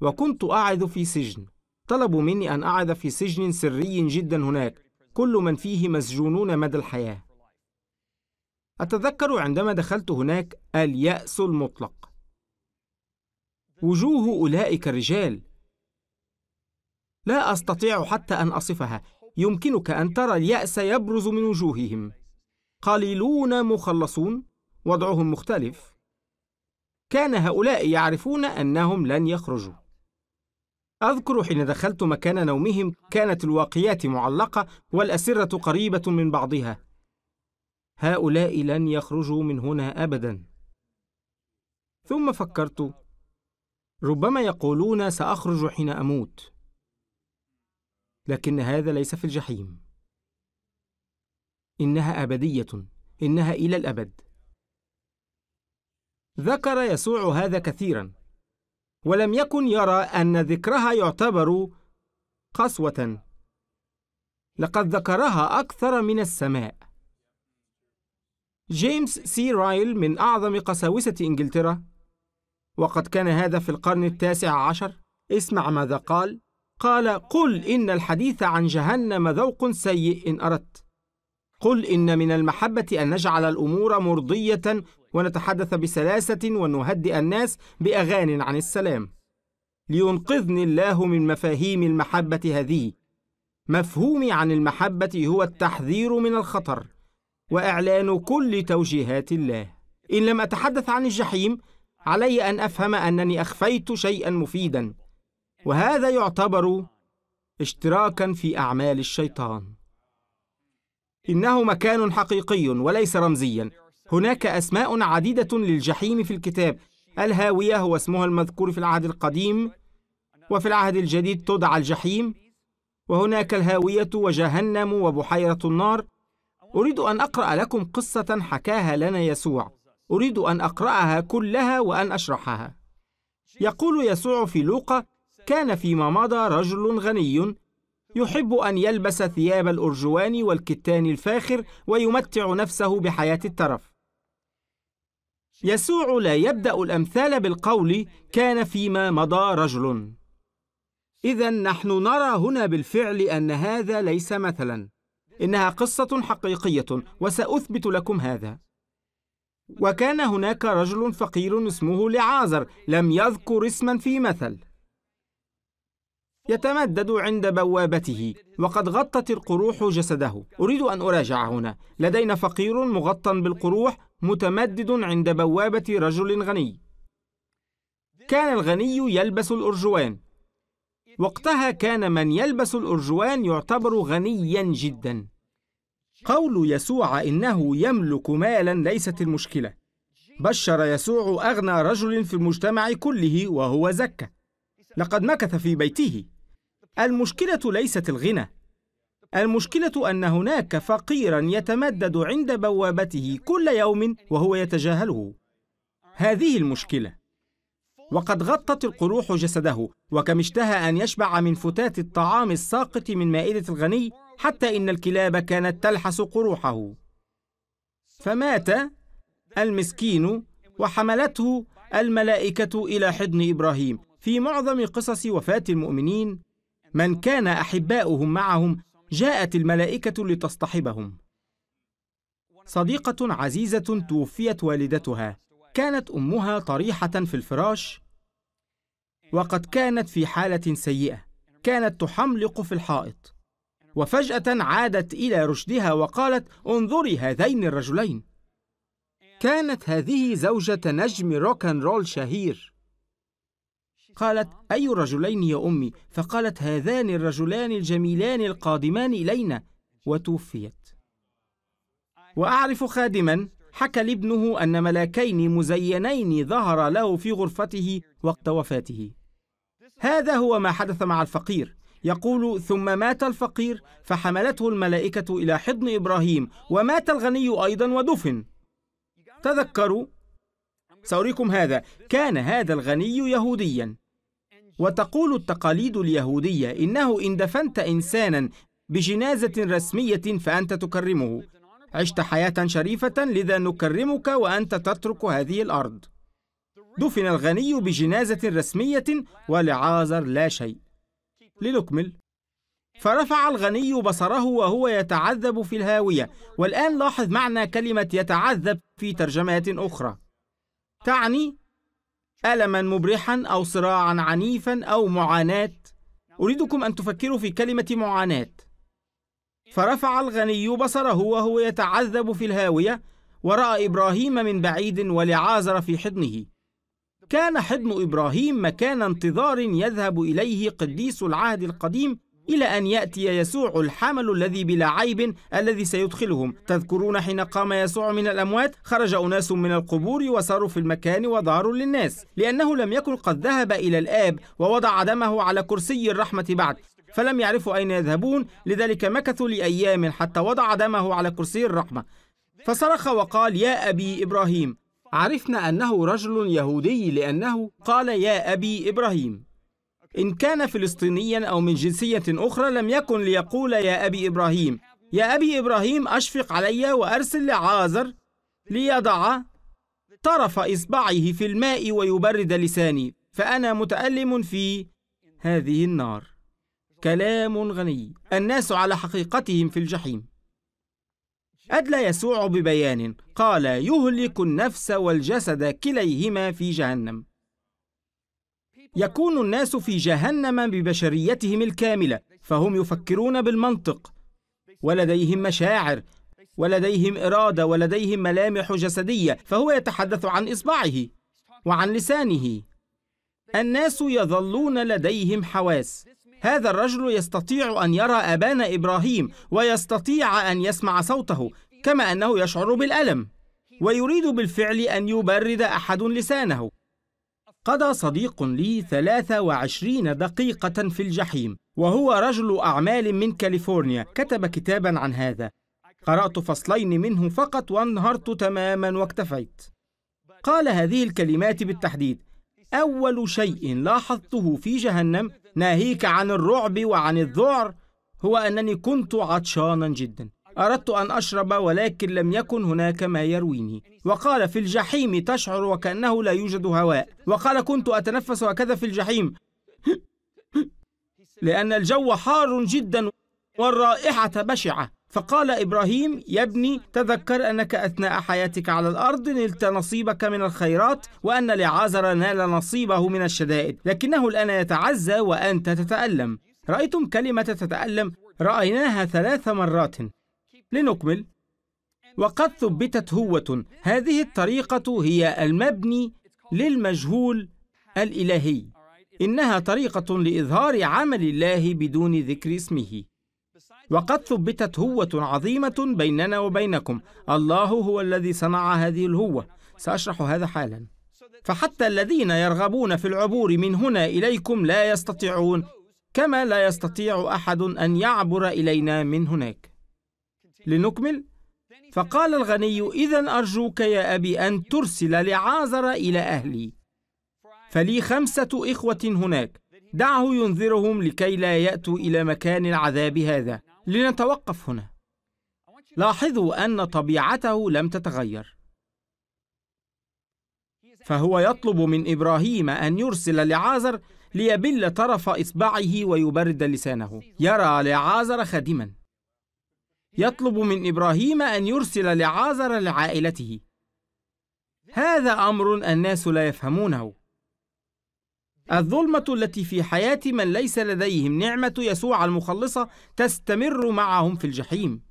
وكنت أعد في سجن طلبوا مني أن أعد في سجن سري جدا هناك كل من فيه مسجونون مدى الحياة أتذكر عندما دخلت هناك اليأس المطلق وجوه أولئك الرجال لا أستطيع حتى أن أصفها يمكنك أن ترى اليأس يبرز من وجوههم قليلون مخلصون وضعهم مختلف كان هؤلاء يعرفون أنهم لن يخرجوا أذكر حين دخلت مكان نومهم كانت الواقيات معلقة والأسرة قريبة من بعضها هؤلاء لن يخرجوا من هنا أبدا ثم فكرت ربما يقولون سأخرج حين أموت لكن هذا ليس في الجحيم إنها أبدية إنها إلى الأبد ذكر يسوع هذا كثيراً ولم يكن يرى أن ذكرها يعتبر قسوة لقد ذكرها أكثر من السماء جيمس سي رايل من أعظم قساوسة إنجلترا وقد كان هذا في القرن التاسع عشر اسمع ماذا قال قال قل إن الحديث عن جهنم ذوق سيء إن أردت قل إن من المحبة أن نجعل الأمور مرضية ونتحدث بسلاسة ونهدئ الناس بأغان عن السلام لينقذني الله من مفاهيم المحبة هذه مفهومي عن المحبة هو التحذير من الخطر وإعلان كل توجيهات الله إن لم أتحدث عن الجحيم علي أن أفهم أنني أخفيت شيئا مفيدا وهذا يعتبر اشتراكا في أعمال الشيطان إنه مكان حقيقي وليس رمزيا هناك أسماء عديدة للجحيم في الكتاب الهاوية هو اسمها المذكور في العهد القديم وفي العهد الجديد تدعى الجحيم وهناك الهاوية وجهنم وبحيرة النار أريد أن أقرأ لكم قصة حكاها لنا يسوع أريد أن أقرأها كلها وأن أشرحها يقول يسوع في لوقا كان فيما مضى رجل غني يحب أن يلبس ثياب الأرجوان والكتان الفاخر ويمتع نفسه بحياة الترف يسوع لا يبدأ الأمثال بالقول كان فيما مضى رجل إذا نحن نرى هنا بالفعل أن هذا ليس مثلا إنها قصة حقيقية وسأثبت لكم هذا وكان هناك رجل فقير اسمه لعازر لم يذكر اسما في مثل يتمدد عند بوابته وقد غطت القروح جسده أريد أن أراجع هنا لدينا فقير مغطى بالقروح متمدد عند بوابة رجل غني كان الغني يلبس الأرجوان وقتها كان من يلبس الأرجوان يعتبر غنيا جدا قول يسوع إنه يملك مالا ليست المشكلة بشر يسوع أغنى رجل في المجتمع كله وهو زكى لقد مكث في بيته المشكلة ليست الغنى المشكلة أن هناك فقيرا يتمدد عند بوابته كل يوم وهو يتجاهله هذه المشكلة وقد غطت القروح جسده وكم اشتهى أن يشبع من فتات الطعام الساقط من مائدة الغني حتى إن الكلاب كانت تلحس قروحه فمات المسكين وحملته الملائكة إلى حضن إبراهيم في معظم قصص وفاة المؤمنين من كان احباؤهم معهم جاءت الملائكه لتصطحبهم صديقه عزيزه توفيت والدتها كانت امها طريحه في الفراش وقد كانت في حاله سيئه كانت تحملق في الحائط وفجاه عادت الى رشدها وقالت انظري هذين الرجلين كانت هذه زوجة نجم روك أند رول شهير قالت أي رجلين يا أمي فقالت هذان الرجلان الجميلان القادمان إلينا وتوفيت وأعرف خادما حكى لابنه أن ملاكين مزينين ظهر له في غرفته وقت وفاته هذا هو ما حدث مع الفقير يقول ثم مات الفقير فحملته الملائكة إلى حضن إبراهيم ومات الغني أيضا ودفن تذكروا سأريكم هذا كان هذا الغني يهوديا وتقول التقاليد اليهودية إنه إن دفنت إنسانا بجنازة رسمية فأنت تكرمه عشت حياة شريفة لذا نكرمك وأنت تترك هذه الأرض دفن الغني بجنازة رسمية ولعازر لا شيء لنكمل فرفع الغني بصره وهو يتعذب في الهاوية والآن لاحظ معنى كلمة يتعذب في ترجمات أخرى تعني ألما مبرحا أو صراعا عنيفا أو معاناة أريدكم أن تفكروا في كلمة معاناة فرفع الغني بصره وهو يتعذب في الهاوية ورأى إبراهيم من بعيد ولعازر في حضنه كان حضن إبراهيم مكان انتظار يذهب إليه قديس العهد القديم إلى أن يأتي يسوع الحمل الذي بلا عيب الذي سيدخلهم تذكرون حين قام يسوع من الأموات خرج أناس من القبور وصاروا في المكان وضاروا للناس لأنه لم يكن قد ذهب إلى الآب ووضع دمه على كرسي الرحمة بعد فلم يعرفوا أين يذهبون لذلك مكثوا لأيام حتى وضع دمه على كرسي الرحمة فصرخ وقال يا أبي إبراهيم عرفنا أنه رجل يهودي لأنه قال يا أبي إبراهيم إن كان فلسطينيا أو من جنسية أخرى لم يكن ليقول يا أبي إبراهيم يا أبي إبراهيم أشفق علي وأرسل لعازر ليضع طرف إصبعه في الماء ويبرد لساني فأنا متألم في هذه النار كلام غني الناس على حقيقتهم في الجحيم أدلى يسوع ببيان قال يهلك النفس والجسد كليهما في جهنم يكون الناس في جهنم ببشريتهم الكاملة فهم يفكرون بالمنطق ولديهم مشاعر ولديهم إرادة ولديهم ملامح جسدية فهو يتحدث عن إصبعه وعن لسانه الناس يظلون لديهم حواس هذا الرجل يستطيع أن يرى أبان إبراهيم ويستطيع أن يسمع صوته كما أنه يشعر بالألم ويريد بالفعل أن يبرد أحد لسانه قضى صديق لي 23 دقيقة في الجحيم وهو رجل أعمال من كاليفورنيا كتب كتابا عن هذا قرأت فصلين منه فقط وانهرت تماما واكتفيت قال هذه الكلمات بالتحديد أول شيء لاحظته في جهنم ناهيك عن الرعب وعن الذعر هو أنني كنت عطشانا جدا أردت أن أشرب ولكن لم يكن هناك ما يرويني وقال في الجحيم تشعر وكأنه لا يوجد هواء وقال كنت أتنفس وكذا في الجحيم لأن الجو حار جدا والرائحة بشعة فقال إبراهيم يا ابني تذكر أنك أثناء حياتك على الأرض نلت نصيبك من الخيرات وأن لعازر نال نصيبه من الشدائد لكنه الآن يتعزى وأنت تتألم رأيتم كلمة تتألم رأيناها ثلاث مرات لنكمل وقد ثبتت هوة هذه الطريقة هي المبني للمجهول الإلهي إنها طريقة لإظهار عمل الله بدون ذكر اسمه وقد ثبتت هوة عظيمة بيننا وبينكم الله هو الذي صنع هذه الهوة سأشرح هذا حالا فحتى الذين يرغبون في العبور من هنا إليكم لا يستطيعون كما لا يستطيع أحد أن يعبر إلينا من هناك لنكمل فقال الغني إذا أرجوك يا أبي أن ترسل لعازر إلى أهلي فلي خمسة إخوة هناك دعه ينذرهم لكي لا يأتوا إلى مكان العذاب هذا لنتوقف هنا لاحظوا أن طبيعته لم تتغير فهو يطلب من إبراهيم أن يرسل لعازر ليبل طرف إصبعه ويبرد لسانه يرى لعازر خادما يطلب من إبراهيم أن يرسل لعازر لعائلته هذا أمر الناس لا يفهمونه الظلمة التي في حياة من ليس لديهم نعمة يسوع المخلصة تستمر معهم في الجحيم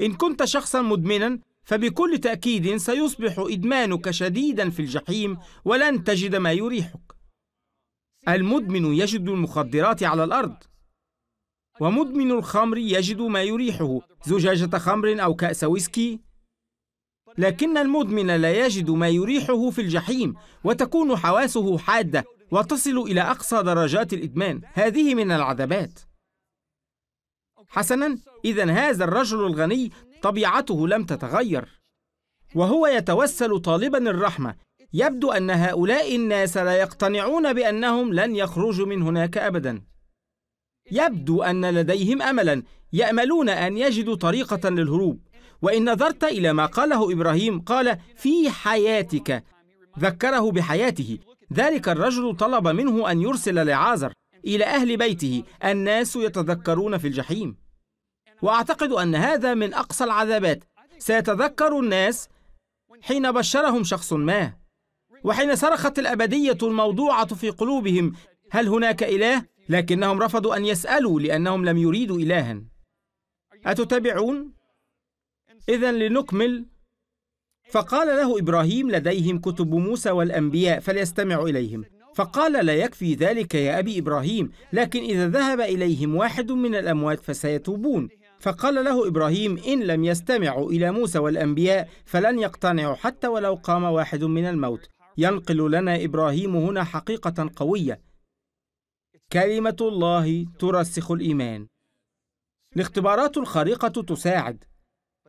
إن كنت شخصا مدمنا فبكل تأكيد سيصبح إدمانك شديدا في الجحيم ولن تجد ما يريحك المدمن يجد المخدرات على الأرض ومدمن الخمر يجد ما يريحه زجاجة خمر أو كأس ويسكي لكن المدمن لا يجد ما يريحه في الجحيم وتكون حواسه حادة وتصل إلى أقصى درجات الإدمان هذه من العذابات حسنا إذا هذا الرجل الغني طبيعته لم تتغير وهو يتوسل طالبا الرحمة يبدو أن هؤلاء الناس لا يقتنعون بأنهم لن يخرجوا من هناك أبداً يبدو أن لديهم أملا يأملون أن يجدوا طريقة للهروب وإن نظرت إلى ما قاله إبراهيم قال في حياتك ذكره بحياته ذلك الرجل طلب منه أن يرسل لعازر إلى أهل بيته الناس يتذكرون في الجحيم وأعتقد أن هذا من أقصى العذابات سيتذكر الناس حين بشرهم شخص ما وحين صرخت الأبدية الموضوعة في قلوبهم هل هناك إله؟ لكنهم رفضوا أن يسألوا لأنهم لم يريدوا إلها أتتابعون؟ إذا لنكمل فقال له إبراهيم لديهم كتب موسى والأنبياء فليستمعوا إليهم فقال لا يكفي ذلك يا أبي إبراهيم لكن إذا ذهب إليهم واحد من الأموات فسيتوبون فقال له إبراهيم إن لم يستمعوا إلى موسى والأنبياء فلن يقتنعوا حتى ولو قام واحد من الموت ينقل لنا إبراهيم هنا حقيقة قوية كلمة الله ترسخ الإيمان. الاختبارات الخارقة تساعد،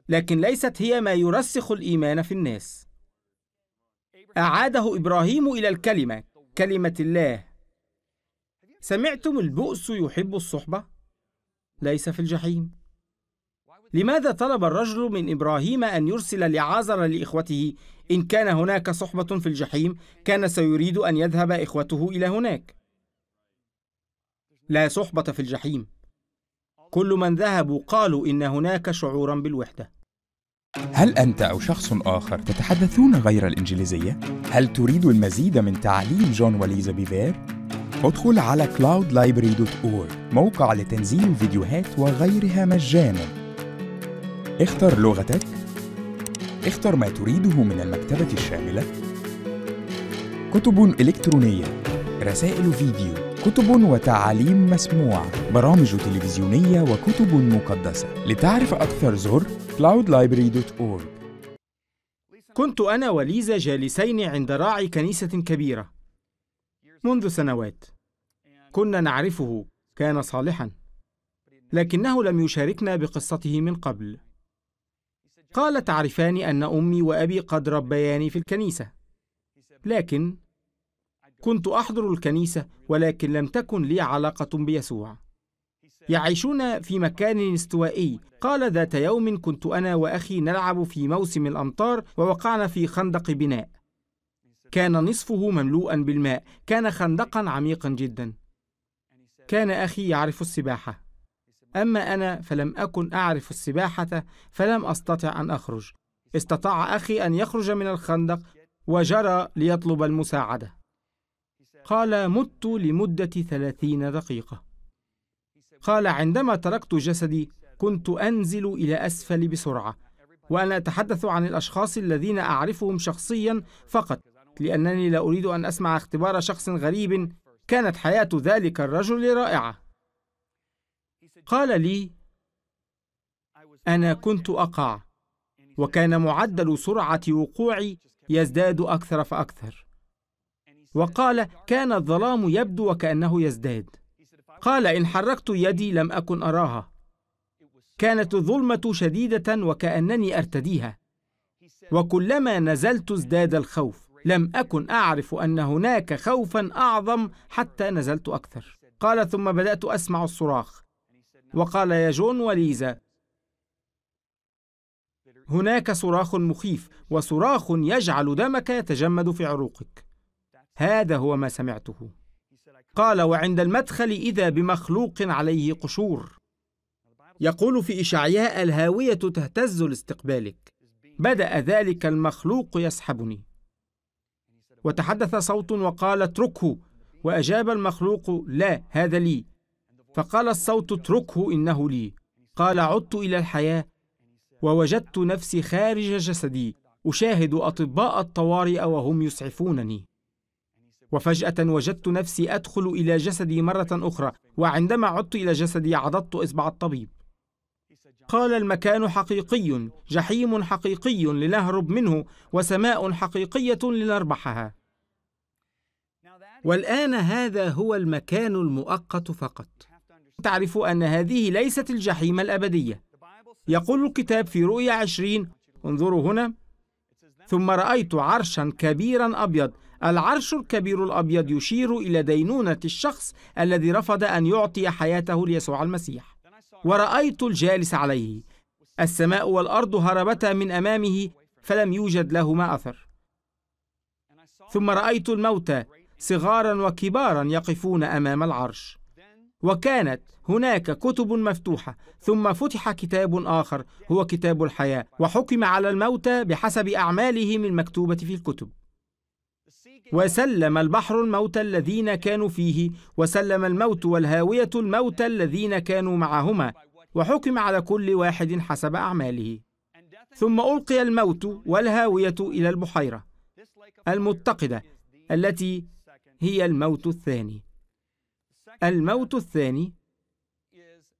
لكن ليست هي ما يرسخ الإيمان في الناس. أعاده إبراهيم إلى الكلمة، كلمة الله. سمعتم البؤس يحب الصحبة؟ ليس في الجحيم. لماذا طلب الرجل من إبراهيم أن يرسل لعازر لإخوته إن كان هناك صحبة في الجحيم كان سيريد أن يذهب إخوته إلى هناك؟ لا صحبة في الجحيم كل من ذهبوا قالوا إن هناك شعورا بالوحدة هل أنت أو شخص آخر تتحدثون غير الإنجليزية؟ هل تريد المزيد من تعليم جون وليزا بيبير؟ ادخل على cloudlibrary.org موقع لتنزيل فيديوهات وغيرها مجانا اختر لغتك اختر ما تريده من المكتبة الشاملة كتب إلكترونية رسائل فيديو كتب وتعاليم مسموعة برامج تلفزيونية وكتب مقدسة لتعرف أكثر زر cloudlibrary.org كنت أنا وليزا جالسين عند راعي كنيسة كبيرة منذ سنوات كنا نعرفه كان صالحا لكنه لم يشاركنا بقصته من قبل قال تعرفان أن أمي وأبي قد ربياني في الكنيسة لكن كنت احضر الكنيسه ولكن لم تكن لي علاقه بيسوع يعيشون في مكان استوائي قال ذات يوم كنت انا واخي نلعب في موسم الامطار ووقعنا في خندق بناء كان نصفه مملوءا بالماء كان خندقا عميقا جدا كان اخي يعرف السباحه اما انا فلم اكن اعرف السباحه فلم استطع ان اخرج استطاع اخي ان يخرج من الخندق وجرى ليطلب المساعده قال مت لمدة ثلاثين دقيقة قال عندما تركت جسدي كنت أنزل إلى أسفل بسرعة وأنا أتحدث عن الأشخاص الذين أعرفهم شخصيا فقط لأنني لا أريد أن أسمع اختبار شخص غريب كانت حياة ذلك الرجل رائعة قال لي أنا كنت أقع وكان معدل سرعة وقوعي يزداد أكثر فأكثر وقال كان الظلام يبدو وكانه يزداد قال ان حركت يدي لم اكن اراها كانت الظلمه شديده وكانني ارتديها وكلما نزلت ازداد الخوف لم اكن اعرف ان هناك خوفا اعظم حتى نزلت اكثر قال ثم بدات اسمع الصراخ وقال يا جون وليزا هناك صراخ مخيف وصراخ يجعل دمك يتجمد في عروقك هذا هو ما سمعته قال وعند المدخل إذا بمخلوق عليه قشور يقول في إشعياء الهاوية تهتز لاستقبالك بدأ ذلك المخلوق يسحبني وتحدث صوت وقال اتركه وأجاب المخلوق لا هذا لي فقال الصوت اتركه إنه لي قال عدت إلى الحياة ووجدت نفسي خارج جسدي أشاهد أطباء الطوارئ وهم يسعفونني وفجأة وجدت نفسي أدخل إلى جسدي مرة أخرى وعندما عدت إلى جسدي عضدت إصبع الطبيب قال المكان حقيقي جحيم حقيقي لنهرب منه وسماء حقيقية لنربحها والآن هذا هو المكان المؤقت فقط تعرف أن هذه ليست الجحيم الأبدية يقول الكتاب في رؤيا عشرين انظروا هنا ثم رأيت عرشا كبيرا أبيض العرش الكبير الأبيض يشير إلى دينونة الشخص الذي رفض أن يعطي حياته ليسوع المسيح ورأيت الجالس عليه السماء والأرض هربتا من أمامه فلم يوجد لهما أثر ثم رأيت الموتى صغارا وكبارا يقفون أمام العرش وكانت هناك كتب مفتوحة ثم فتح كتاب آخر هو كتاب الحياة وحكم على الموتى بحسب أعمالهم المكتوبة في الكتب وسلم البحر الموت الذين كانوا فيه وسلم الموت والهاوية الموت الذين كانوا معهما وحكم على كل واحد حسب أعماله ثم ألقي الموت والهاوية إلى البحيرة المتقدة التي هي الموت الثاني الموت الثاني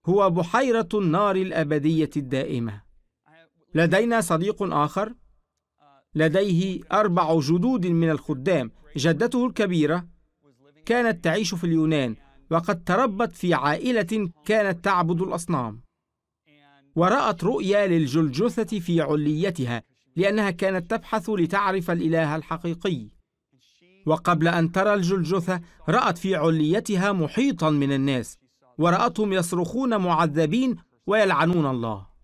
هو بحيرة النار الأبدية الدائمة لدينا صديق آخر لديه أربع جدود من الخدام جدته الكبيرة كانت تعيش في اليونان وقد تربت في عائلة كانت تعبد الأصنام ورأت رؤيا للجلجثة في عليتها لأنها كانت تبحث لتعرف الإله الحقيقي وقبل أن ترى الجلجثة رأت في عليتها محيطا من الناس ورأتهم يصرخون معذبين ويلعنون الله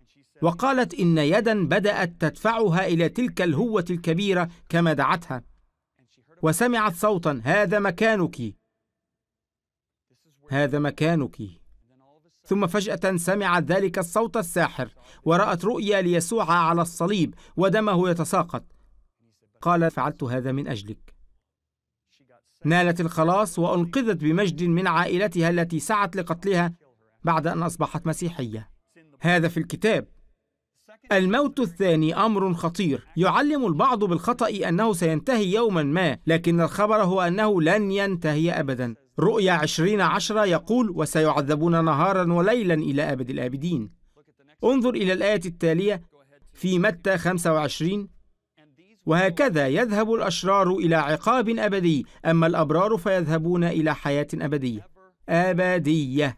وقالت إن يدا بدأت تدفعها إلى تلك الهوة الكبيرة كما دعتها وسمعت صوتا هذا مكانك هذا مكانك ثم فجأة سمعت ذلك الصوت الساحر ورأت رؤيا ليسوع على الصليب ودمه يتساقط قال فعلت هذا من أجلك نالت الخلاص وأنقذت بمجد من عائلتها التي سعت لقتلها بعد أن أصبحت مسيحية هذا في الكتاب الموت الثاني أمر خطير يعلم البعض بالخطأ أنه سينتهي يوما ما لكن الخبر هو أنه لن ينتهي أبدا رؤيا عشرين عشرة يقول وسيعذبون نهارا وليلا إلى أبد الآبدين انظر إلى الآية التالية في متى 25 وهكذا يذهب الأشرار إلى عقاب أبدي أما الأبرار فيذهبون إلى حياة أبدية أبدية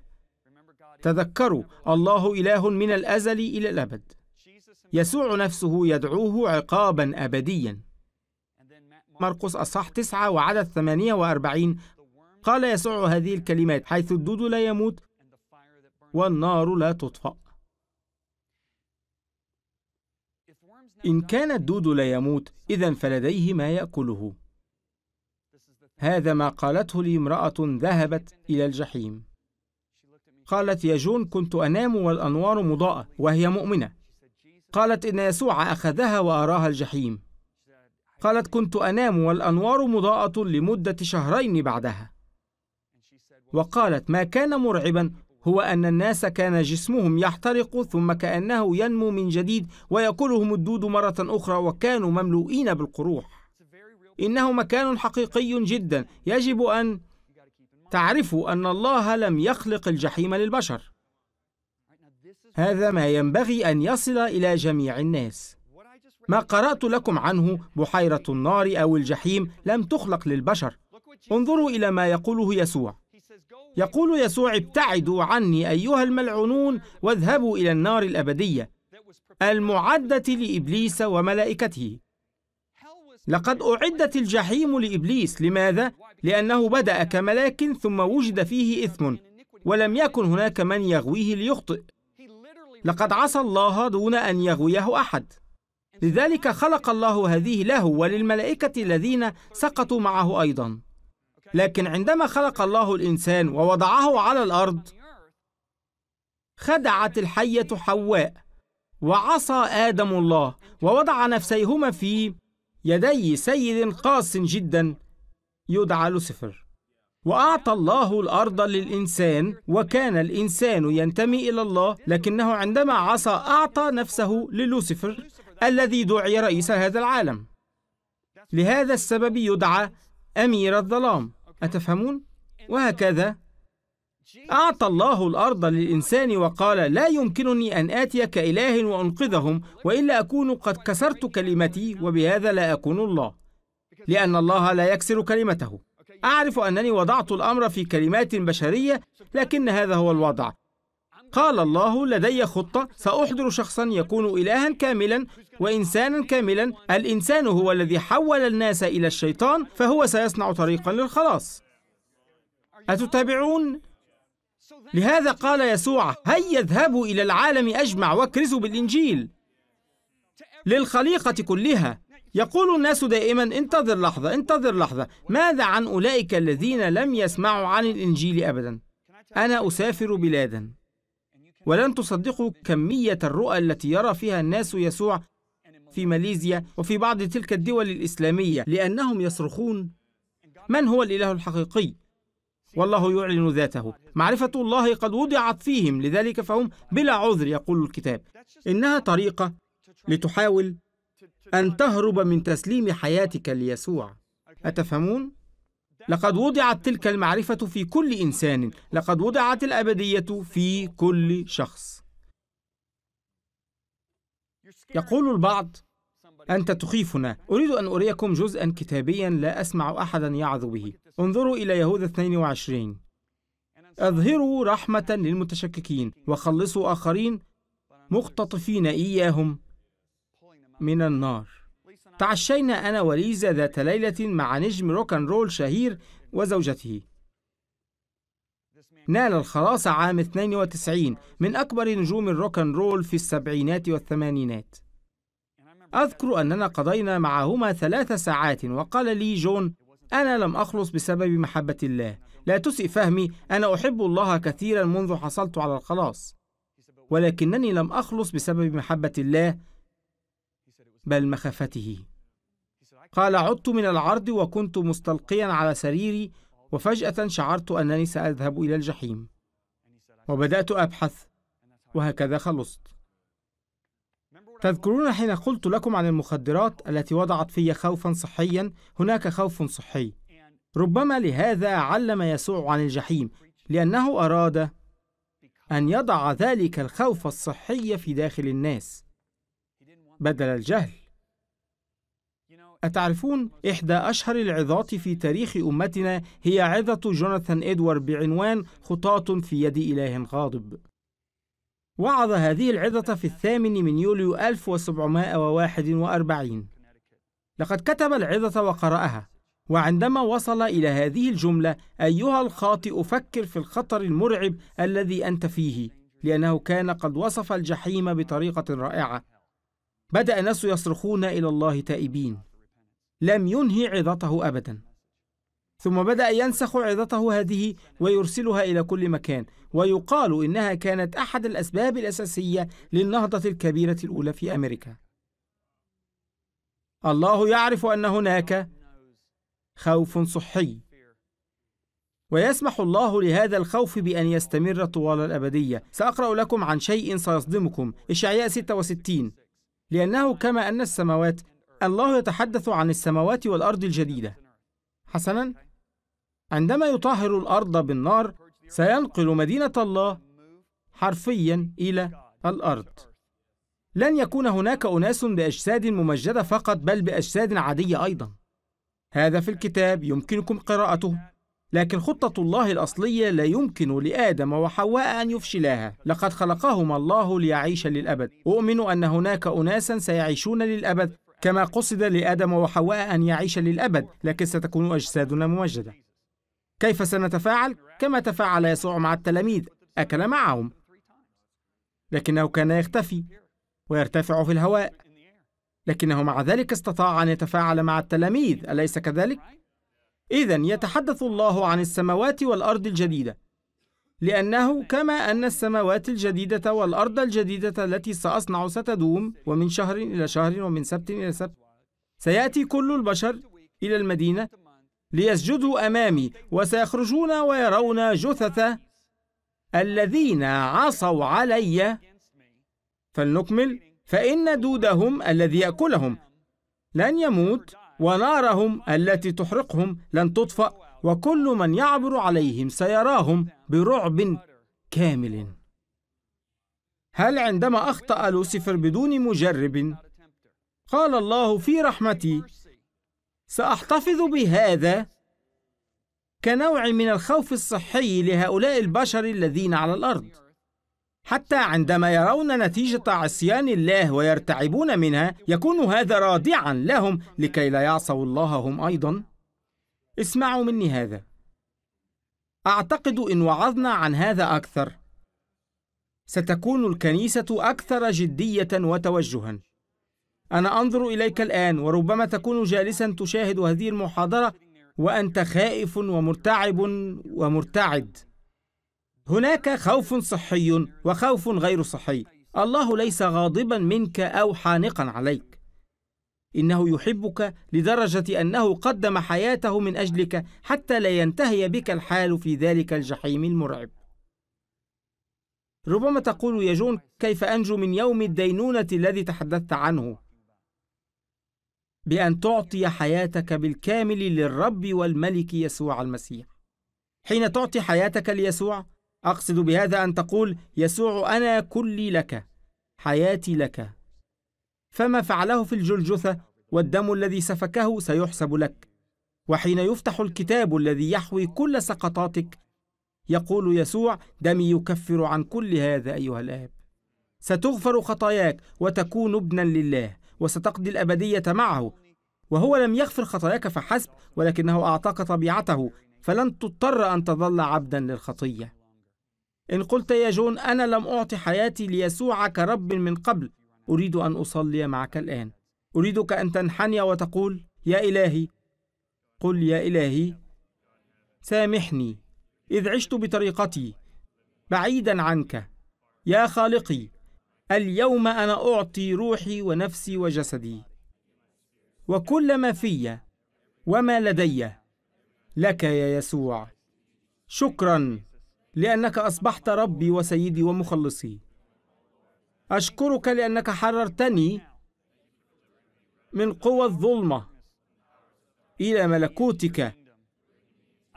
تذكروا الله إله من الأزل إلى الأبد يسوع نفسه يدعوه عقابا أبديا مرقس أصح تسعة وعدد 48 قال يسوع هذه الكلمات حيث الدود لا يموت والنار لا تطفأ إن كان الدود لا يموت إذا فلديه ما يأكله هذا ما قالته لي امرأة ذهبت إلى الجحيم قالت يا جون كنت أنام والأنوار مضاءة وهي مؤمنة قالت إن يسوع أخذها وأراها الجحيم قالت كنت أنام والأنوار مضاءة لمدة شهرين بعدها وقالت ما كان مرعبا هو أن الناس كان جسمهم يحترق ثم كأنه ينمو من جديد ويأكلهم الدود مرة أخرى وكانوا مملوئين بالقروح إنه مكان حقيقي جدا يجب أن تعرفوا أن الله لم يخلق الجحيم للبشر هذا ما ينبغي أن يصل إلى جميع الناس ما قرأت لكم عنه بحيرة النار أو الجحيم لم تخلق للبشر انظروا إلى ما يقوله يسوع يقول يسوع ابتعدوا عني أيها الملعونون واذهبوا إلى النار الأبدية المعدة لإبليس وملائكته لقد أعدت الجحيم لإبليس لماذا؟ لأنه بدأ كملاك ثم وجد فيه إثم ولم يكن هناك من يغويه ليخطئ لقد عصى الله دون أن يغويه أحد لذلك خلق الله هذه له وللملائكة الذين سقطوا معه أيضا لكن عندما خلق الله الإنسان ووضعه على الأرض خدعت الحية حواء وعصى آدم الله ووضع نفسيهما في يدي سيد قاس جدا يدعى لوسيفر وأعطى الله الأرض للإنسان وكان الإنسان ينتمي إلى الله لكنه عندما عصى أعطى نفسه للوسيفر الذي دعي رئيس هذا العالم لهذا السبب يدعى أمير الظلام أتفهمون؟ وهكذا أعطى الله الأرض للإنسان وقال لا يمكنني أن آتي كإله وأنقذهم وإلا أكون قد كسرت كلمتي وبهذا لا أكون الله لأن الله لا يكسر كلمته أعرف أنني وضعت الأمر في كلمات بشرية لكن هذا هو الوضع قال الله لدي خطة سأحضر شخصا يكون إلها كاملا وإنسانا كاملا الإنسان هو الذي حول الناس إلى الشيطان فهو سيصنع طريقا للخلاص أتتابعون؟ لهذا قال يسوع هيا اذهبوا إلى العالم أجمع واكرزوا بالإنجيل للخليقة كلها يقول الناس دائما انتظر لحظة انتظر لحظة ماذا عن أولئك الذين لم يسمعوا عن الإنجيل أبدا أنا أسافر بلادا ولن تصدقوا كمية الرؤى التي يرى فيها الناس يسوع في ماليزيا وفي بعض تلك الدول الإسلامية لأنهم يصرخون من هو الإله الحقيقي؟ والله يعلن ذاته معرفة الله قد وضعت فيهم لذلك فهم بلا عذر يقول الكتاب إنها طريقة لتحاول أن تهرب من تسليم حياتك ليسوع أتفهمون؟ لقد وضعت تلك المعرفة في كل إنسان لقد وضعت الأبدية في كل شخص يقول البعض أنت تخيفنا أريد أن أريكم جزءا كتابيا لا أسمع أحدا يعظ به انظروا إلى يهوذا 22 أظهروا رحمة للمتشككين وخلصوا آخرين مختطفين إياهم من النار تعشينا أنا وليزا ذات ليلة مع نجم روك أن رول شهير وزوجته نال الخلاص عام 92 من أكبر نجوم الروك أن رول في السبعينات والثمانينات أذكر أننا قضينا معهما ثلاث ساعات وقال لي جون أنا لم أخلص بسبب محبة الله لا تسئ فهمي أنا أحب الله كثيرا منذ حصلت على الخلاص ولكنني لم أخلص بسبب محبة الله بل مخافته قال عدت من العرض وكنت مستلقيا على سريري وفجاه شعرت انني ساذهب الى الجحيم وبدات ابحث وهكذا خلصت تذكرون حين قلت لكم عن المخدرات التي وضعت في خوفا صحيا هناك خوف صحي ربما لهذا علم يسوع عن الجحيم لانه اراد ان يضع ذلك الخوف الصحي في داخل الناس بدل الجهل أتعرفون إحدى أشهر العظات في تاريخ أمتنا هي عظة جوناثان إدوارد بعنوان خطاة في يد إله غاضب وعظ هذه العظة في الثامن من يوليو 1741 لقد كتب العظة وقرأها وعندما وصل إلى هذه الجملة أيها الخاطئ فكر في الخطر المرعب الذي أنت فيه لأنه كان قد وصف الجحيم بطريقة رائعة بدأ الناس يصرخون إلى الله تائبين لم ينهي عظته أبدا ثم بدأ ينسخ عظته هذه ويرسلها إلى كل مكان ويقال إنها كانت أحد الأسباب الأساسية للنهضة الكبيرة الأولى في أمريكا الله يعرف أن هناك خوف صحي ويسمح الله لهذا الخوف بأن يستمر طوال الأبدية سأقرأ لكم عن شيء سيصدمكم إشعياء 66 لأنه كما أن السماوات الله يتحدث عن السماوات والأرض الجديدة حسنا عندما يطهر الأرض بالنار سينقل مدينة الله حرفيا إلى الأرض لن يكون هناك أناس بأجساد ممجدة فقط بل بأجساد عادية أيضا هذا في الكتاب يمكنكم قراءته لكن خطة الله الأصلية لا يمكن لآدم وحواء أن يفشلاها لقد خلقهما الله ليعيش للأبد أؤمن أن هناك أناسا سيعيشون للأبد كما قصد لآدم وحواء أن يعيش للأبد لكن ستكون أجسادنا ممجدة كيف سنتفاعل؟ كما تفاعل يسوع مع التلاميذ أكل معهم لكنه كان يختفي ويرتفع في الهواء لكنه مع ذلك استطاع أن يتفاعل مع التلاميذ أليس كذلك؟ إذا يتحدث الله عن السماوات والأرض الجديدة لأنه كما أن السماوات الجديدة والأرض الجديدة التي سأصنع ستدوم ومن شهر إلى شهر ومن سبت إلى سبت سيأتي كل البشر إلى المدينة ليسجدوا أمامي وسيخرجون ويرون جثث الذين عصوا علي فلنكمل فإن دودهم الذي يأكلهم لن يموت ونارهم التي تحرقهم لن تطفأ وكل من يعبر عليهم سيراهم برعب كامل هل عندما أخطأ لوسيفر بدون مجرب قال الله في رحمتي سأحتفظ بهذا كنوع من الخوف الصحي لهؤلاء البشر الذين على الأرض حتى عندما يرون نتيجة عصيان الله ويرتعبون منها يكون هذا رادعا لهم لكي لا يعصوا الله هم أيضا اسمعوا مني هذا أعتقد إن وعظنا عن هذا أكثر ستكون الكنيسة أكثر جدية وتوجها أنا أنظر إليك الآن وربما تكون جالسا تشاهد هذه المحاضرة وأنت خائف ومرتعب ومرتعد هناك خوف صحي وخوف غير صحي الله ليس غاضبا منك او حانقا عليك انه يحبك لدرجه انه قدم حياته من اجلك حتى لا ينتهي بك الحال في ذلك الجحيم المرعب ربما تقول يا جون كيف انجو من يوم الدينونه الذي تحدثت عنه بان تعطي حياتك بالكامل للرب والملك يسوع المسيح حين تعطي حياتك ليسوع أقصد بهذا أن تقول يسوع أنا كلي لك حياتي لك فما فعله في الجلجثة والدم الذي سفكه سيحسب لك وحين يفتح الكتاب الذي يحوي كل سقطاتك يقول يسوع دمي يكفر عن كل هذا أيها الآب ستغفر خطاياك وتكون ابنا لله وستقضي الأبدية معه وهو لم يغفر خطاياك فحسب ولكنه اعطاك طبيعته فلن تضطر أن تظل عبدا للخطية إن قلت يا جون أنا لم أعطي حياتي ليسوع كرب من قبل أريد أن أصلي معك الآن أريدك أن تنحني وتقول يا إلهي قل يا إلهي سامحني إذ عشت بطريقتي بعيدا عنك يا خالقي اليوم أنا أعطي روحي ونفسي وجسدي وكل ما في وما لدي لك يا يسوع شكرا لأنك أصبحت ربي وسيدي ومخلصي أشكرك لأنك حررتني من قوى الظلمة إلى ملكوتك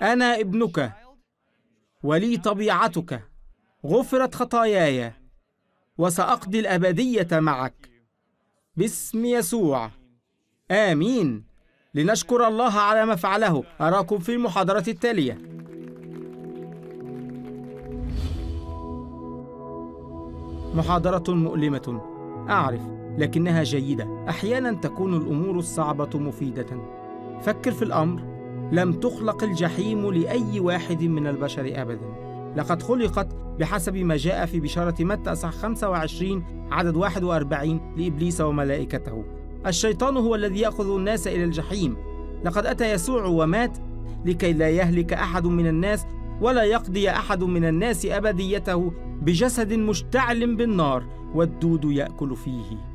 أنا ابنك ولي طبيعتك غفرت خطاياي وسأقضي الأبدية معك باسم يسوع آمين لنشكر الله على ما فعله أراكم في المحاضرة التالية محاضرة مؤلمة أعرف لكنها جيدة أحيانا تكون الأمور الصعبة مفيدة فكر في الأمر لم تخلق الجحيم لأي واحد من البشر أبدا لقد خلقت بحسب ما جاء في بشارة متى أصح 25 عدد 41 لإبليس وملائكته الشيطان هو الذي يأخذ الناس إلى الجحيم لقد أتى يسوع ومات لكي لا يهلك أحد من الناس ولا يقضي أحد من الناس أبديته بجسد مشتعل بالنار والدود ياكل فيه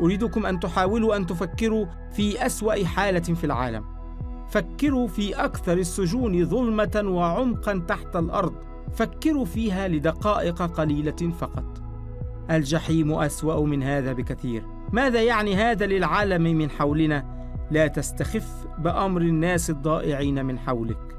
اريدكم ان تحاولوا ان تفكروا في اسوا حاله في العالم فكروا في اكثر السجون ظلمه وعمقا تحت الارض فكروا فيها لدقائق قليله فقط الجحيم اسوا من هذا بكثير ماذا يعني هذا للعالم من حولنا لا تستخف بامر الناس الضائعين من حولك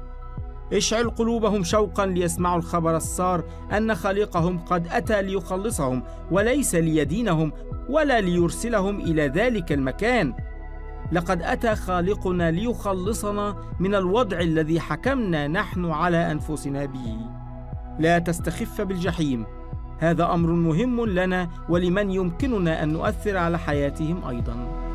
اشعل قلوبهم شوقا ليسمعوا الخبر السار أن خالقهم قد أتى ليخلصهم وليس ليدينهم ولا ليرسلهم إلى ذلك المكان لقد أتى خالقنا ليخلصنا من الوضع الذي حكمنا نحن على أنفسنا به لا تستخف بالجحيم هذا أمر مهم لنا ولمن يمكننا أن نؤثر على حياتهم أيضاً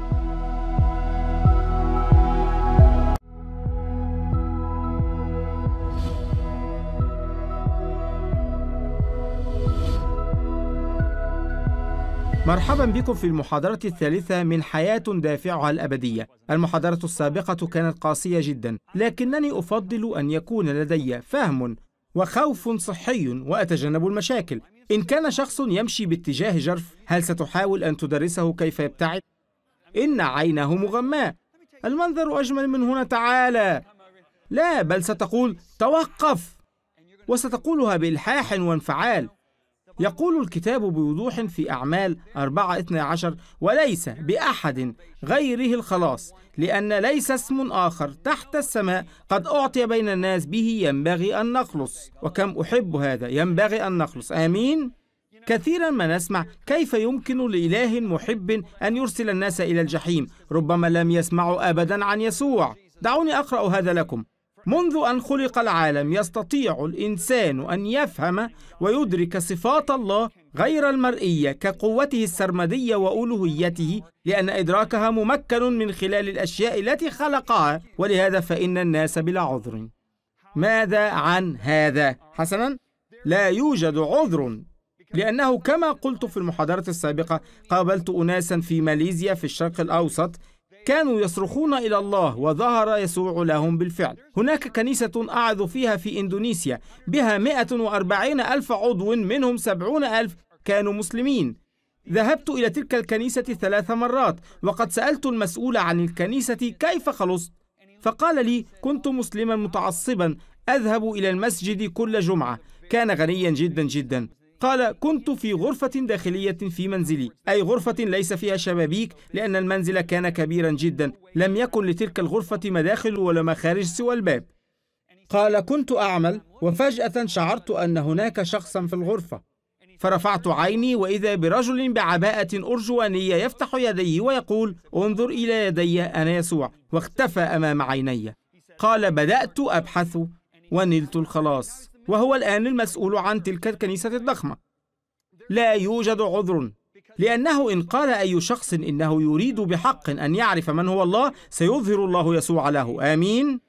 مرحبا بكم في المحاضرة الثالثة من حياة دافعها الأبدية. المحاضرة السابقة كانت قاسية جدا، لكنني أفضل أن يكون لدي فهم وخوف صحي وأتجنب المشاكل. إن كان شخص يمشي باتجاه جرف، هل ستحاول أن تدرسه كيف يبتعد؟ إن عينه مغماة المنظر أجمل من هنا تعالى. لا، بل ستقول توقف. وستقولها بإلحاح وانفعال. يقول الكتاب بوضوح في أعمال 4 12 وليس بأحد غيره الخلاص لأن ليس اسم آخر تحت السماء قد أعطي بين الناس به ينبغي أن نخلص وكم أحب هذا ينبغي أن نخلص آمين كثيرا ما نسمع كيف يمكن لإله محب أن يرسل الناس إلى الجحيم ربما لم يسمعوا أبدا عن يسوع دعوني أقرأ هذا لكم منذ أن خلق العالم يستطيع الإنسان أن يفهم ويدرك صفات الله غير المرئية كقوته السرمدية وألوهيته لأن إدراكها ممكن من خلال الأشياء التي خلقها ولهذا فإن الناس بلا عذر ماذا عن هذا؟ حسنا لا يوجد عذر لأنه كما قلت في المحاضرة السابقة قابلت أناسا في ماليزيا في الشرق الأوسط كانوا يصرخون إلى الله وظهر يسوع لهم بالفعل هناك كنيسة أعظ فيها في إندونيسيا بها 140 ألف عضو منهم 70 ألف كانوا مسلمين ذهبت إلى تلك الكنيسة ثلاث مرات وقد سألت المسؤول عن الكنيسة كيف خلصت فقال لي كنت مسلما متعصبا أذهب إلى المسجد كل جمعة كان غنيا جدا جدا قال كنت في غرفة داخلية في منزلي أي غرفة ليس فيها شبابيك لأن المنزل كان كبيرا جدا لم يكن لتلك الغرفة مداخل ولا مخارج سوى الباب قال كنت أعمل وفجأة شعرت أن هناك شخصا في الغرفة فرفعت عيني وإذا برجل بعباءة أرجوانية يفتح يدي ويقول انظر إلى يدي أنا يسوع واختفى أمام عيني قال بدأت أبحث ونلت الخلاص وهو الآن المسؤول عن تلك الكنيسة الضخمة لا يوجد عذر لأنه إن قال أي شخص إنه يريد بحق أن يعرف من هو الله سيظهر الله يسوع له آمين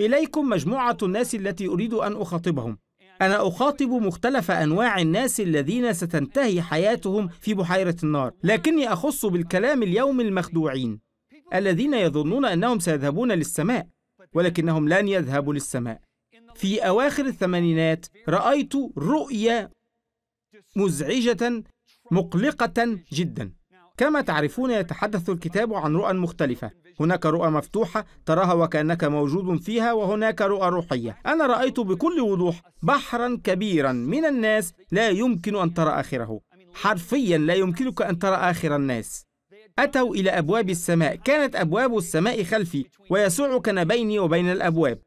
إليكم مجموعة الناس التي أريد أن أخاطبهم أنا أخاطب مختلف أنواع الناس الذين ستنتهي حياتهم في بحيرة النار لكني أخص بالكلام اليوم المخدوعين الذين يظنون أنهم سيذهبون للسماء ولكنهم لن يذهبوا للسماء في أواخر الثمانينات رأيت رؤية مزعجة مقلقة جدا كما تعرفون يتحدث الكتاب عن رؤى مختلفة هناك رؤى مفتوحة تراها وكأنك موجود فيها وهناك رؤى روحية أنا رأيت بكل وضوح بحرا كبيرا من الناس لا يمكن أن ترى آخره حرفيا لا يمكنك أن ترى آخر الناس أتوا إلى أبواب السماء كانت أبواب السماء خلفي ويسوع كان بيني وبين الأبواب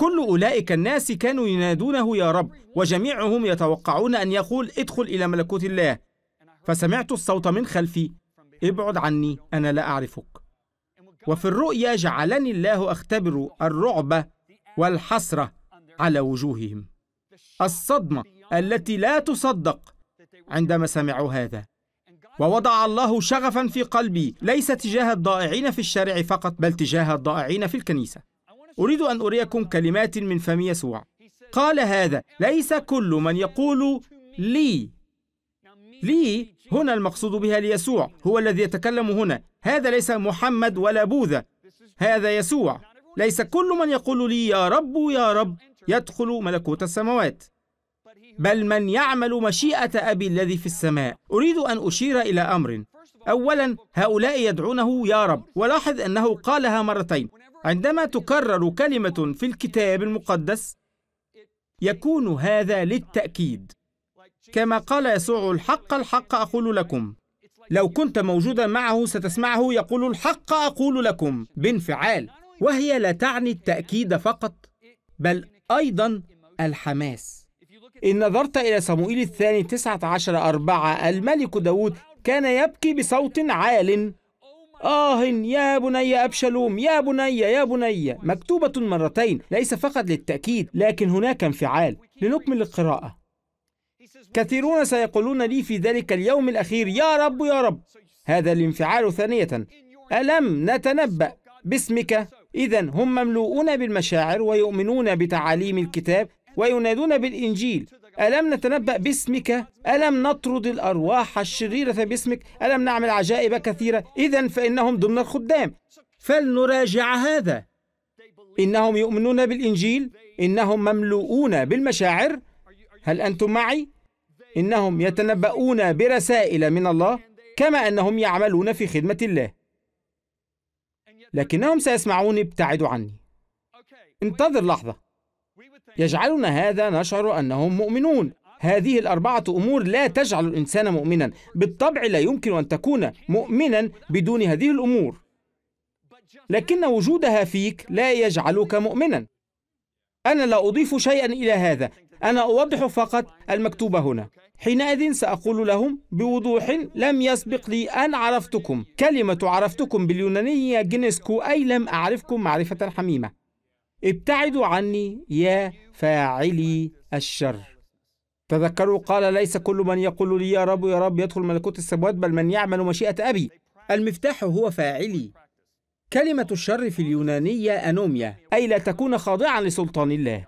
كل أولئك الناس كانوا ينادونه يا رب وجميعهم يتوقعون أن يقول ادخل إلى ملكوت الله فسمعت الصوت من خلفي ابعد عني أنا لا أعرفك وفي الرؤيا جعلني الله أختبر الرعب والحسرة على وجوههم الصدمة التي لا تصدق عندما سمعوا هذا ووضع الله شغفا في قلبي ليس تجاه الضائعين في الشارع فقط بل تجاه الضائعين في الكنيسه أريد أن أريكم كلمات من فم يسوع قال هذا ليس كل من يقول لي لي هنا المقصود بها ليسوع هو الذي يتكلم هنا هذا ليس محمد ولا بوذا هذا يسوع ليس كل من يقول لي يا رب يا رب يدخل ملكوت السماوات بل من يعمل مشيئة أبي الذي في السماء أريد أن أشير إلى أمر أولا هؤلاء يدعونه يا رب ولاحظ أنه قالها مرتين عندما تكرر كلمة في الكتاب المقدس يكون هذا للتأكيد كما قال يسوع الحق الحق أقول لكم لو كنت موجودا معه ستسمعه يقول الحق أقول لكم بانفعال وهي لا تعني التأكيد فقط بل أيضا الحماس إن نظرت إلى سموئيل الثاني تسعة عشر أربعة الملك داود كان يبكي بصوت عال آه يا بني أبشلوم يا بني يا بني مكتوبة مرتين ليس فقط للتأكيد لكن هناك انفعال لنكمل القراءة كثيرون سيقولون لي في ذلك اليوم الأخير يا رب يا رب هذا الانفعال ثانية ألم نتنبأ باسمك إذا هم مملوءون بالمشاعر ويؤمنون بتعاليم الكتاب وينادون بالإنجيل ألم نتنبأ باسمك ألم نطرد الأرواح الشريرة باسمك ألم نعمل عجائب كثيرة إذا فإنهم ضمن الخدام فلنراجع هذا إنهم يؤمنون بالإنجيل إنهم مملوءون بالمشاعر هل أنتم معي؟ إنهم يتنبؤون برسائل من الله كما أنهم يعملون في خدمة الله لكنهم سيسمعوني ابتعدوا عني انتظر لحظة يجعلنا هذا نشعر أنهم مؤمنون هذه الأربعة أمور لا تجعل الإنسان مؤمنا بالطبع لا يمكن أن تكون مؤمنا بدون هذه الأمور لكن وجودها فيك لا يجعلك مؤمنا أنا لا أضيف شيئا إلى هذا أنا أوضح فقط المكتوب هنا حينئذ سأقول لهم بوضوح لم يسبق لي أن عرفتكم كلمة عرفتكم باليونانية جينيسكو أي لم أعرفكم معرفة حميمة ابتعدوا عني يا فاعلي الشر تذكروا قال ليس كل من يقول لي يا رب يا رب يدخل ملكوت السماوات بل من يعمل مشيئة أبي المفتاح هو فاعلي كلمة الشر في اليونانية أنوميا أي لا تكون خاضعا لسلطان الله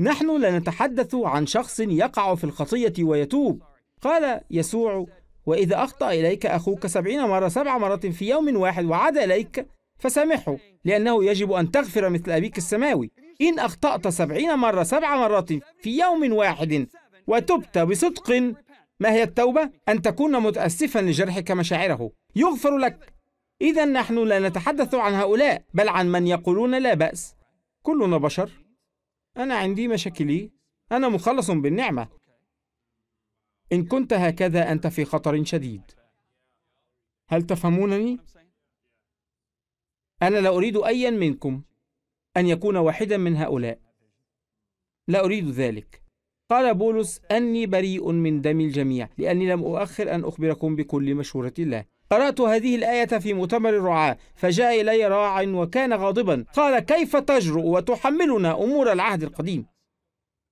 نحن لا نتحدث عن شخص يقع في الخطية ويتوب قال يسوع وإذا أخطأ إليك أخوك سبعين مرة سبع مرات في يوم واحد وعاد إليك فسامحه لأنه يجب أن تغفر مثل أبيك السماوي إن أخطأت سبعين مرة سبع مرات في يوم واحد وتبت بصدق ما هي التوبة؟ أن تكون متأسفا لجرحك مشاعره يغفر لك إذا نحن لا نتحدث عن هؤلاء بل عن من يقولون لا بأس كلنا بشر أنا عندي مشاكلي أنا مخلص بالنعمة إن كنت هكذا أنت في خطر شديد هل تفهمونني؟ أنا لا أريد أيا منكم أن يكون واحدا من هؤلاء لا أريد ذلك قال بولس أني بريء من دم الجميع لأني لم أؤخر أن أخبركم بكل مشورة الله قرأت هذه الآية في مؤتمر الرعاة فجاء إلي راع وكان غاضبا قال كيف تجرؤ وتحملنا أمور العهد القديم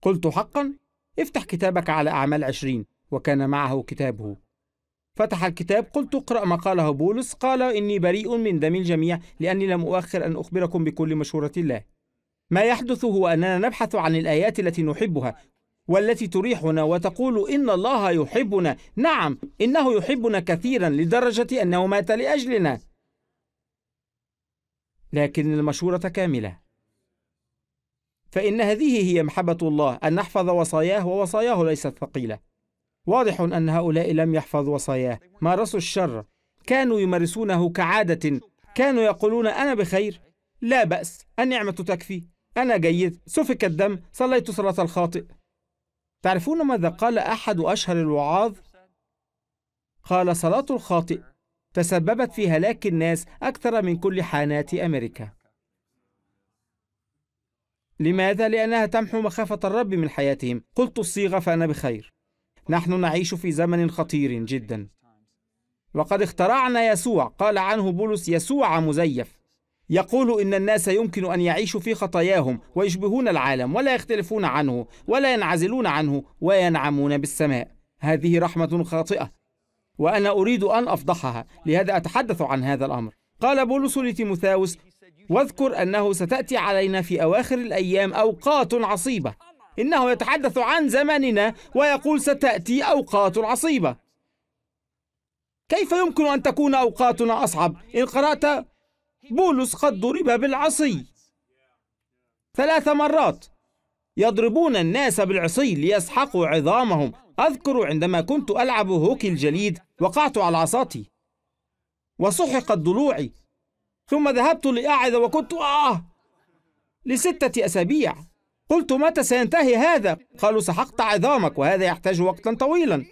قلت حقا افتح كتابك على أعمال عشرين وكان معه كتابه فتح الكتاب قلت اقرأ ما قاله بولس قال إني بريء من دم الجميع لأني لم أؤخر أن أخبركم بكل مشورة الله ما يحدث هو أننا نبحث عن الآيات التي نحبها والتي تريحنا وتقول إن الله يحبنا نعم إنه يحبنا كثيرا لدرجة أنه مات لأجلنا لكن المشورة كاملة فإن هذه هي محبة الله أن نحفظ وصاياه ووصاياه ليست ثقيلة واضح أن هؤلاء لم يحفظوا وصاياه مارسوا الشر كانوا يمارسونه كعادة كانوا يقولون أنا بخير لا بأس النعمة تكفي أنا جيد سفك الدم صليت صلاة الخاطئ تعرفون ماذا قال أحد أشهر الوعاظ؟ قال صلاة الخاطئ تسببت في هلاك الناس أكثر من كل حانات أمريكا لماذا؟ لأنها تمحو مخافة الرب من حياتهم قلت الصيغة فأنا بخير نحن نعيش في زمن خطير جدا وقد اخترعنا يسوع قال عنه بولس يسوع مزيف يقول ان الناس يمكن ان يعيشوا في خطاياهم ويشبهون العالم ولا يختلفون عنه ولا ينعزلون عنه وينعمون بالسماء هذه رحمه خاطئه وانا اريد ان افضحها لهذا اتحدث عن هذا الامر قال بولس لتيموثاوس واذكر انه ستاتي علينا في اواخر الايام اوقات عصيبه إنه يتحدث عن زمننا ويقول ستأتي أوقات عصيبة كيف يمكن أن تكون أوقاتنا أصعب إن قرأت بولس قد ضرب بالعصي ثلاث مرات يضربون الناس بالعصي ليسحقوا عظامهم أذكر عندما كنت ألعب هوكي الجليد وقعت على عصاتي وسحقت ضلوعي ثم ذهبت لأعظ وكنت آه لستة أسابيع قلت متى سينتهي هذا؟ قالوا سحقت عظامك وهذا يحتاج وقتا طويلا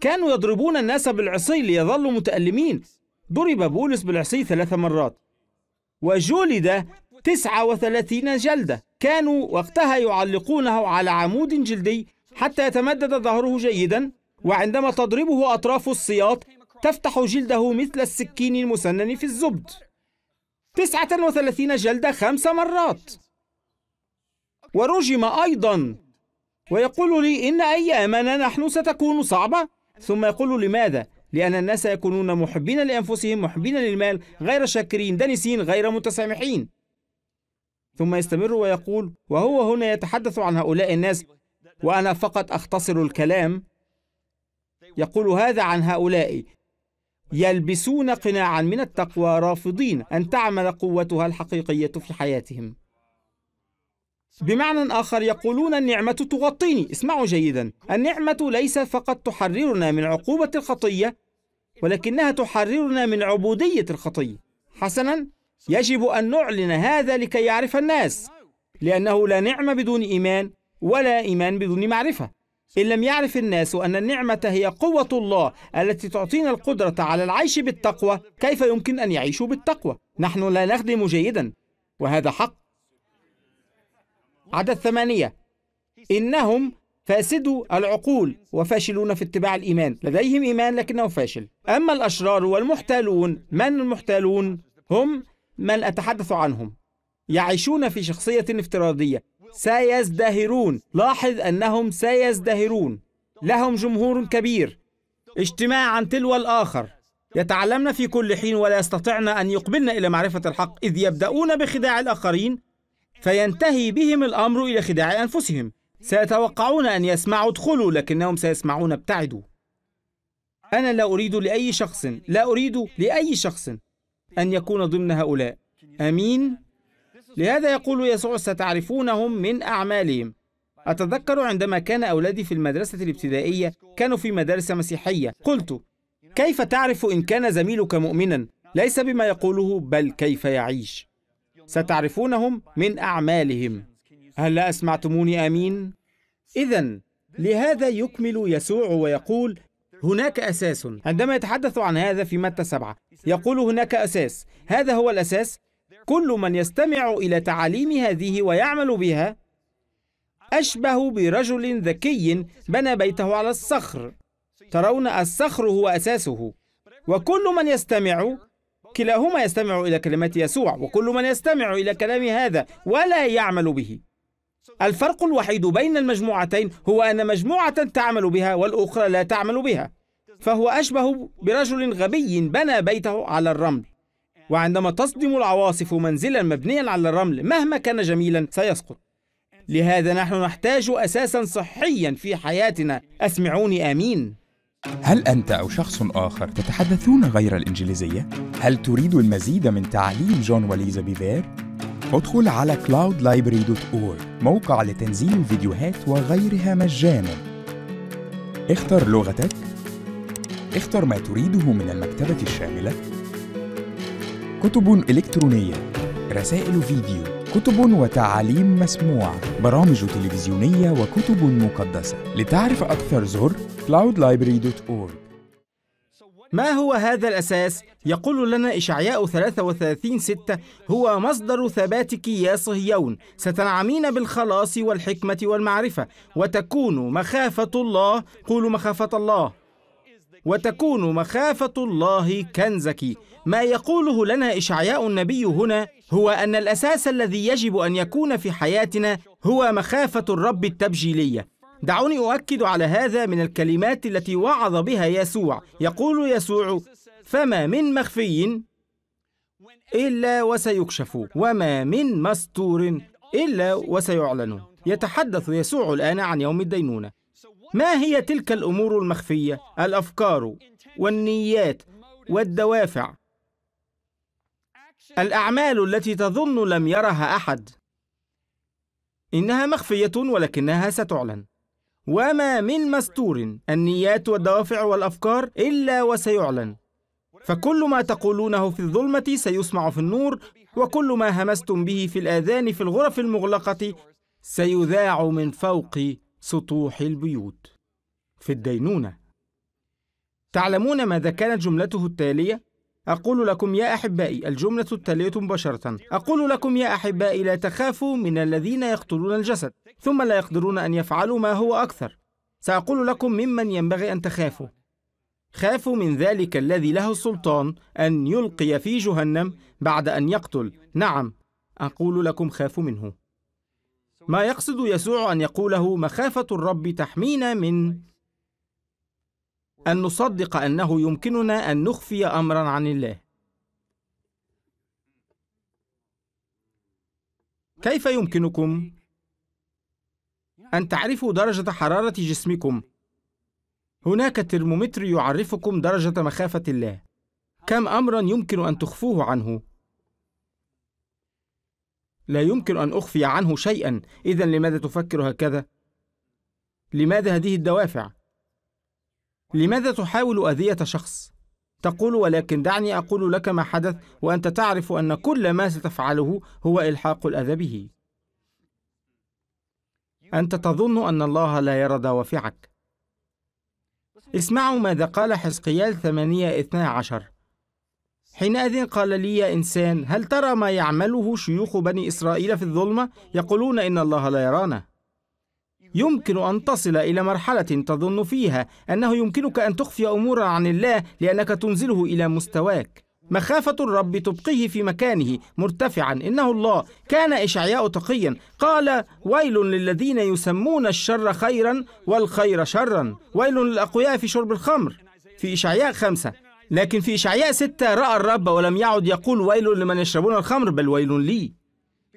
كانوا يضربون الناس بالعصي ليظلوا متألمين ضرب بولس بالعصي ثلاث مرات وجلد 39 جلدة كانوا وقتها يعلقونه على عمود جلدي حتى يتمدد ظهره جيدا وعندما تضربه أطراف السياط تفتح جلده مثل السكين المسنن في الزبد 39 جلدة خمس مرات ورجم أيضا ويقول لي إن أيامنا نحن ستكون صعبة ثم يقول لماذا؟ لأن الناس يكونون محبين لأنفسهم محبين للمال غير شاكرين دنسين غير متسامحين ثم يستمر ويقول وهو هنا يتحدث عن هؤلاء الناس وأنا فقط أختصر الكلام يقول هذا عن هؤلاء يلبسون قناعا من التقوى رافضين أن تعمل قوتها الحقيقية في حياتهم بمعنى آخر يقولون النعمة تغطيني اسمعوا جيدا النعمة ليس فقط تحررنا من عقوبة الخطية ولكنها تحررنا من عبودية الخطية حسنا يجب أن نعلن هذا لكي يعرف الناس لأنه لا نعمة بدون إيمان ولا إيمان بدون معرفة إن لم يعرف الناس أن النعمة هي قوة الله التي تعطينا القدرة على العيش بالتقوى كيف يمكن أن يعيشوا بالتقوى؟ نحن لا نخدم جيدا وهذا حق عدد ثمانية إنهم فاسدو العقول وفاشلون في اتباع الإيمان لديهم إيمان لكنه فاشل أما الأشرار والمحتالون من المحتالون؟ هم من أتحدث عنهم يعيشون في شخصية افتراضية سيزدهرون لاحظ أنهم سيزدهرون لهم جمهور كبير اجتماعا تلو الآخر يتعلمن في كل حين ولا يستطعن أن يقبلن إلى معرفة الحق إذ يبدأون بخداع الآخرين فينتهي بهم الأمر إلى خداع أنفسهم سيتوقعون أن يسمعوا ادخلوا لكنهم سيسمعون ابتعدوا أنا لا أريد لأي شخص لا أريد لأي شخص أن يكون ضمن هؤلاء أمين لهذا يقول يسوع ستعرفونهم من أعمالهم أتذكر عندما كان أولادي في المدرسة الابتدائية كانوا في مدارس مسيحية قلت كيف تعرف إن كان زميلك مؤمنا ليس بما يقوله بل كيف يعيش ستعرفونهم من أعمالهم هل أسمعتموني آمين؟ إذا لهذا يكمل يسوع ويقول هناك أساس عندما يتحدث عن هذا في متى سبعة يقول هناك أساس هذا هو الأساس كل من يستمع إلى تعاليم هذه ويعمل بها أشبه برجل ذكي بنى بيته على الصخر ترون الصخر هو أساسه وكل من يستمع كلاهما يستمع إلى كلمات يسوع وكل من يستمع إلى كلام هذا ولا يعمل به الفرق الوحيد بين المجموعتين هو أن مجموعة تعمل بها والأخرى لا تعمل بها فهو أشبه برجل غبي بنى بيته على الرمل وعندما تصدم العواصف منزلا مبنيا على الرمل مهما كان جميلا سيسقط لهذا نحن نحتاج أساسا صحيا في حياتنا أسمعوني آمين هل أنت أو شخص آخر تتحدثون غير الإنجليزية؟ هل تريد المزيد من تعليم جون وليزا بيفير؟ ادخل على cloudlibrary.org موقع لتنزيل الفيديوهات وغيرها مجانا اختر لغتك اختر ما تريده من المكتبة الشاملة كتب إلكترونية رسائل فيديو كتب وتعاليم مسموعة برامج تلفزيونية وكتب مقدسة لتعرف أكثر زر cloudlibrary.org ما هو هذا الأساس؟ يقول لنا إشعياء 33 ستة هو مصدر ثباتك يا صهيون ستنعمين بالخلاص والحكمة والمعرفة وتكون مخافة الله قولوا مخافة الله وتكون مخافة الله كنزك ما يقوله لنا إشعياء النبي هنا هو أن الأساس الذي يجب أن يكون في حياتنا هو مخافة الرب التبجيلية دعوني أؤكد على هذا من الكلمات التي وعظ بها يسوع يقول يسوع فما من مخفي إلا وسيكشف وما من مستور إلا وسيعلن يتحدث يسوع الآن عن يوم الدينونة ما هي تلك الأمور المخفية؟ الأفكار والنيات والدوافع الأعمال التي تظن لم يرها أحد إنها مخفية ولكنها ستعلن وما من مستور النيات والدوافع والافكار الا وسيعلن فكل ما تقولونه في الظلمه سيسمع في النور وكل ما همستم به في الاذان في الغرف المغلقه سيذاع من فوق سطوح البيوت في الدينونه تعلمون ماذا كانت جملته التاليه أقول لكم يا أحبائي الجملة التالية مباشرة أقول لكم يا أحبائي لا تخافوا من الذين يقتلون الجسد ثم لا يقدرون أن يفعلوا ما هو أكثر سأقول لكم ممن ينبغي أن تخافوا خافوا من ذلك الذي له السلطان أن يلقي في جهنم بعد أن يقتل نعم أقول لكم خافوا منه ما يقصد يسوع أن يقوله مخافة الرب تحمينا من ان نصدق انه يمكننا ان نخفي امرا عن الله كيف يمكنكم ان تعرفوا درجه حراره جسمكم هناك ترمومتر يعرفكم درجه مخافه الله كم امرا يمكن ان تخفوه عنه لا يمكن ان اخفي عنه شيئا اذا لماذا تفكر هكذا لماذا هذه الدوافع لماذا تحاول أذية شخص؟ تقول ولكن دعني أقول لك ما حدث وأنت تعرف أن كل ما ستفعله هو إلحاق الأذى به. أنت تظن أن الله لا يرى دوافعك. اسمعوا ماذا قال حزقيال 8 12 حينئذ قال لي يا إنسان هل ترى ما يعمله شيوخ بني إسرائيل في الظلمة؟ يقولون إن الله لا يرانا يمكن أن تصل إلى مرحلة تظن فيها أنه يمكنك أن تخفي أمورا عن الله لأنك تنزله إلى مستواك مخافة الرب تبقيه في مكانه مرتفعا إنه الله كان إشعياء تقيا قال ويل للذين يسمون الشر خيرا والخير شرا ويل للأقوياء في شرب الخمر في إشعياء خمسة لكن في إشعياء ستة رأى الرب ولم يعد يقول ويل لمن يشربون الخمر بل ويل لي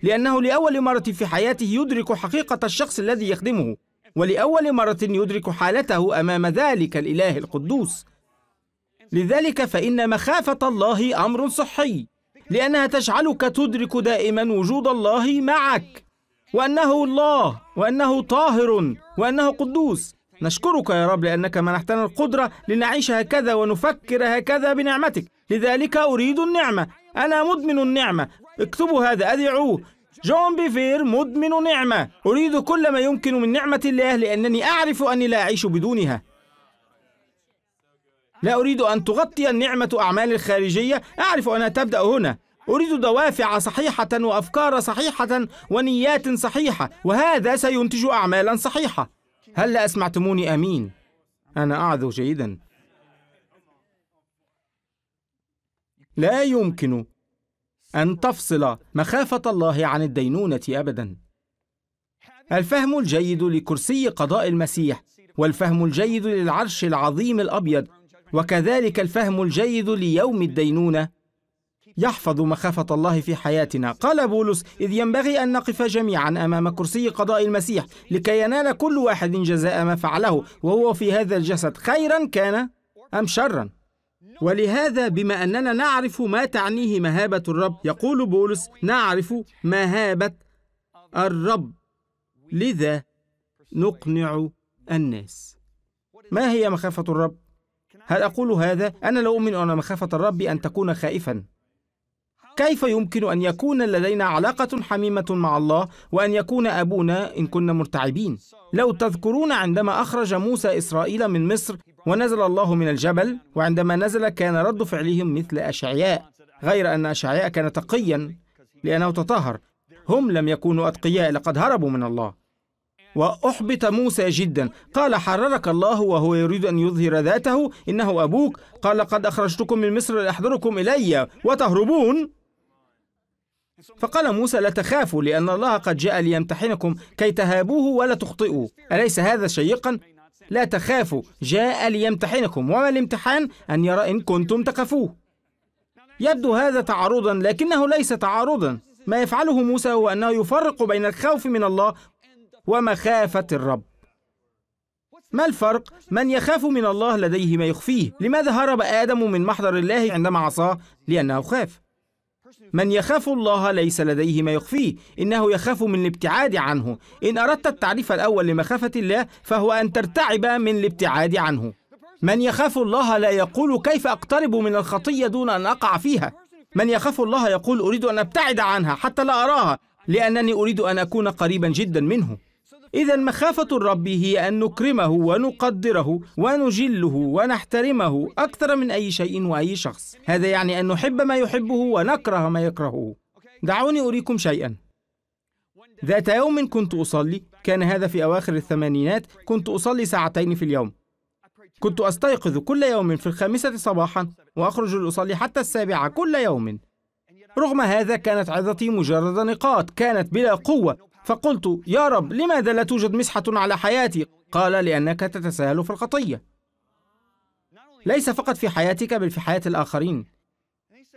لأنه لأول مرة في حياته يدرك حقيقة الشخص الذي يخدمه ولأول مرة يدرك حالته أمام ذلك الإله القدوس لذلك فإن مخافة الله أمر صحي لأنها تجعلك تدرك دائما وجود الله معك وأنه الله وأنه طاهر وأنه قدوس نشكرك يا رب لأنك منحتنا القدرة لنعيش هكذا ونفكر هكذا بنعمتك لذلك أريد النعمة أنا مدمن النعمة اكتبوا هذا ادعوه جون بيفير مدمن نعمة أريد كل ما يمكن من نعمة الله لأنني أعرف أني لا أعيش بدونها لا أريد أن تغطي النعمة أعمال الخارجية أعرف أنها تبدأ هنا أريد دوافع صحيحة وأفكار صحيحة ونيات صحيحة وهذا سينتج أعمالا صحيحة هل أسمعتموني أمين؟ أنا أعذر جيدا لا يمكن أن تفصل مخافة الله عن الدينونة أبدا الفهم الجيد لكرسي قضاء المسيح والفهم الجيد للعرش العظيم الأبيض وكذلك الفهم الجيد ليوم الدينونة يحفظ مخافة الله في حياتنا قال بولس إذ ينبغي أن نقف جميعا أمام كرسي قضاء المسيح لكي ينال كل واحد جزاء ما فعله وهو في هذا الجسد خيرا كان أم شرا ولهذا بما أننا نعرف ما تعنيه مهابة الرب يقول بولس نعرف مهابة الرب لذا نقنع الناس ما هي مخافة الرب؟ هل أقول هذا؟ أنا لا أؤمن أن مخافة الرب أن تكون خائفا كيف يمكن أن يكون لدينا علاقة حميمة مع الله وأن يكون أبونا إن كنا مرتعبين؟ لو تذكرون عندما أخرج موسى إسرائيل من مصر ونزل الله من الجبل وعندما نزل كان رد فعلهم مثل أشعياء غير أن أشعياء كان تقيا لأنه تطهر هم لم يكونوا أتقياء لقد هربوا من الله وأحبط موسى جدا قال حررك الله وهو يريد أن يظهر ذاته إنه أبوك قال قد أخرجتكم من مصر لأحضركم إلي وتهربون فقال موسى لا تخافوا لأن الله قد جاء ليمتحنكم كي تهابوه ولا تخطئوا أليس هذا شيقا لا تخافوا جاء ليمتحنكم وما الامتحان أن يرى إن كنتم تخافوه يبدو هذا تعارضا لكنه ليس تعارضا ما يفعله موسى هو أنه يفرق بين الخوف من الله ومخافة الرب ما الفرق؟ من يخاف من الله لديه ما يخفيه لماذا هرب آدم من محضر الله عندما عصاه؟ لأنه خاف من يخاف الله ليس لديه ما يخفيه إنه يخاف من الابتعاد عنه إن أردت التعريف الأول لمخافة الله فهو أن ترتعب من الابتعاد عنه من يخاف الله لا يقول كيف أقترب من الخطية دون أن أقع فيها من يخاف الله يقول أريد أن أبتعد عنها حتى لا أراها لأنني أريد أن أكون قريبا جدا منه إذا مخافة الرب هي أن نكرمه ونقدره ونجله ونحترمه أكثر من أي شيء وأي شخص هذا يعني أن نحب ما يحبه ونكره ما يكرهه دعوني أريكم شيئا ذات يوم كنت أصلي كان هذا في أواخر الثمانينات كنت أصلي ساعتين في اليوم كنت أستيقظ كل يوم في الخامسة صباحا وأخرج لأصلي حتى السابعة كل يوم رغم هذا كانت عظتي مجرد نقاط كانت بلا قوة فقلت يا رب لماذا لا توجد مسحة على حياتي؟ قال لأنك تتساهل في الخطية ليس فقط في حياتك بل في حياة الآخرين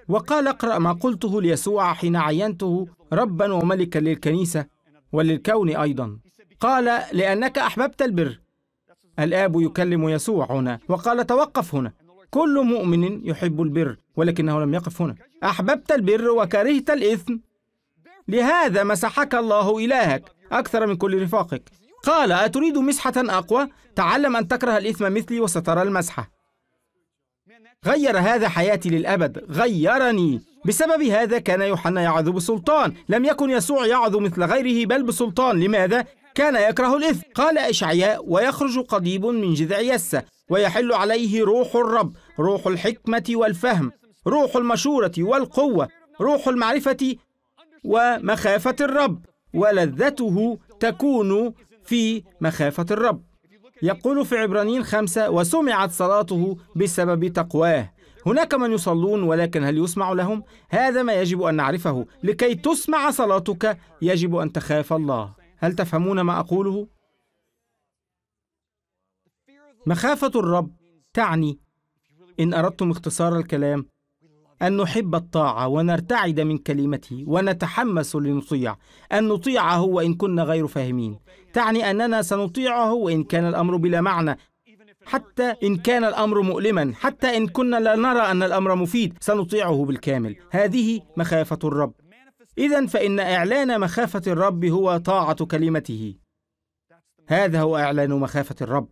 وقال اقرأ ما قلته ليسوع حين عينته ربا وملكا للكنيسة وللكون أيضا قال لأنك أحببت البر الآب يكلم يسوع هنا وقال توقف هنا كل مؤمن يحب البر ولكنه لم يقف هنا أحببت البر وكرهت الإثم لهذا مسحك الله إلهك أكثر من كل رفاقك قال أتريد مسحة أقوى؟ تعلم أن تكره الإثم مثلي وسترى المسحة غير هذا حياتي للأبد غيرني بسبب هذا كان يوحنا يعظ بسلطان لم يكن يسوع يعظ مثل غيره بل بسلطان لماذا؟ كان يكره الإثم قال إشعياء ويخرج قضيب من جذع يسة ويحل عليه روح الرب روح الحكمة والفهم روح المشورة والقوة روح المعرفة ومخافة الرب ولذته تكون في مخافة الرب يقول في عبرانيين خمسة وسمعت صلاته بسبب تقواه هناك من يصلون ولكن هل يسمع لهم؟ هذا ما يجب أن نعرفه لكي تسمع صلاتك يجب أن تخاف الله هل تفهمون ما أقوله؟ مخافة الرب تعني إن أردتم اختصار الكلام أن نحب الطاعة ونرتعد من كلمته ونتحمس لنطيع أن نطيعه وإن كنا غير فاهمين تعني أننا سنطيعه وإن كان الأمر بلا معنى حتى إن كان الأمر مؤلما حتى إن كنا لا نرى أن الأمر مفيد سنطيعه بالكامل هذه مخافة الرب إذا فإن إعلان مخافة الرب هو طاعة كلمته هذا هو إعلان مخافة الرب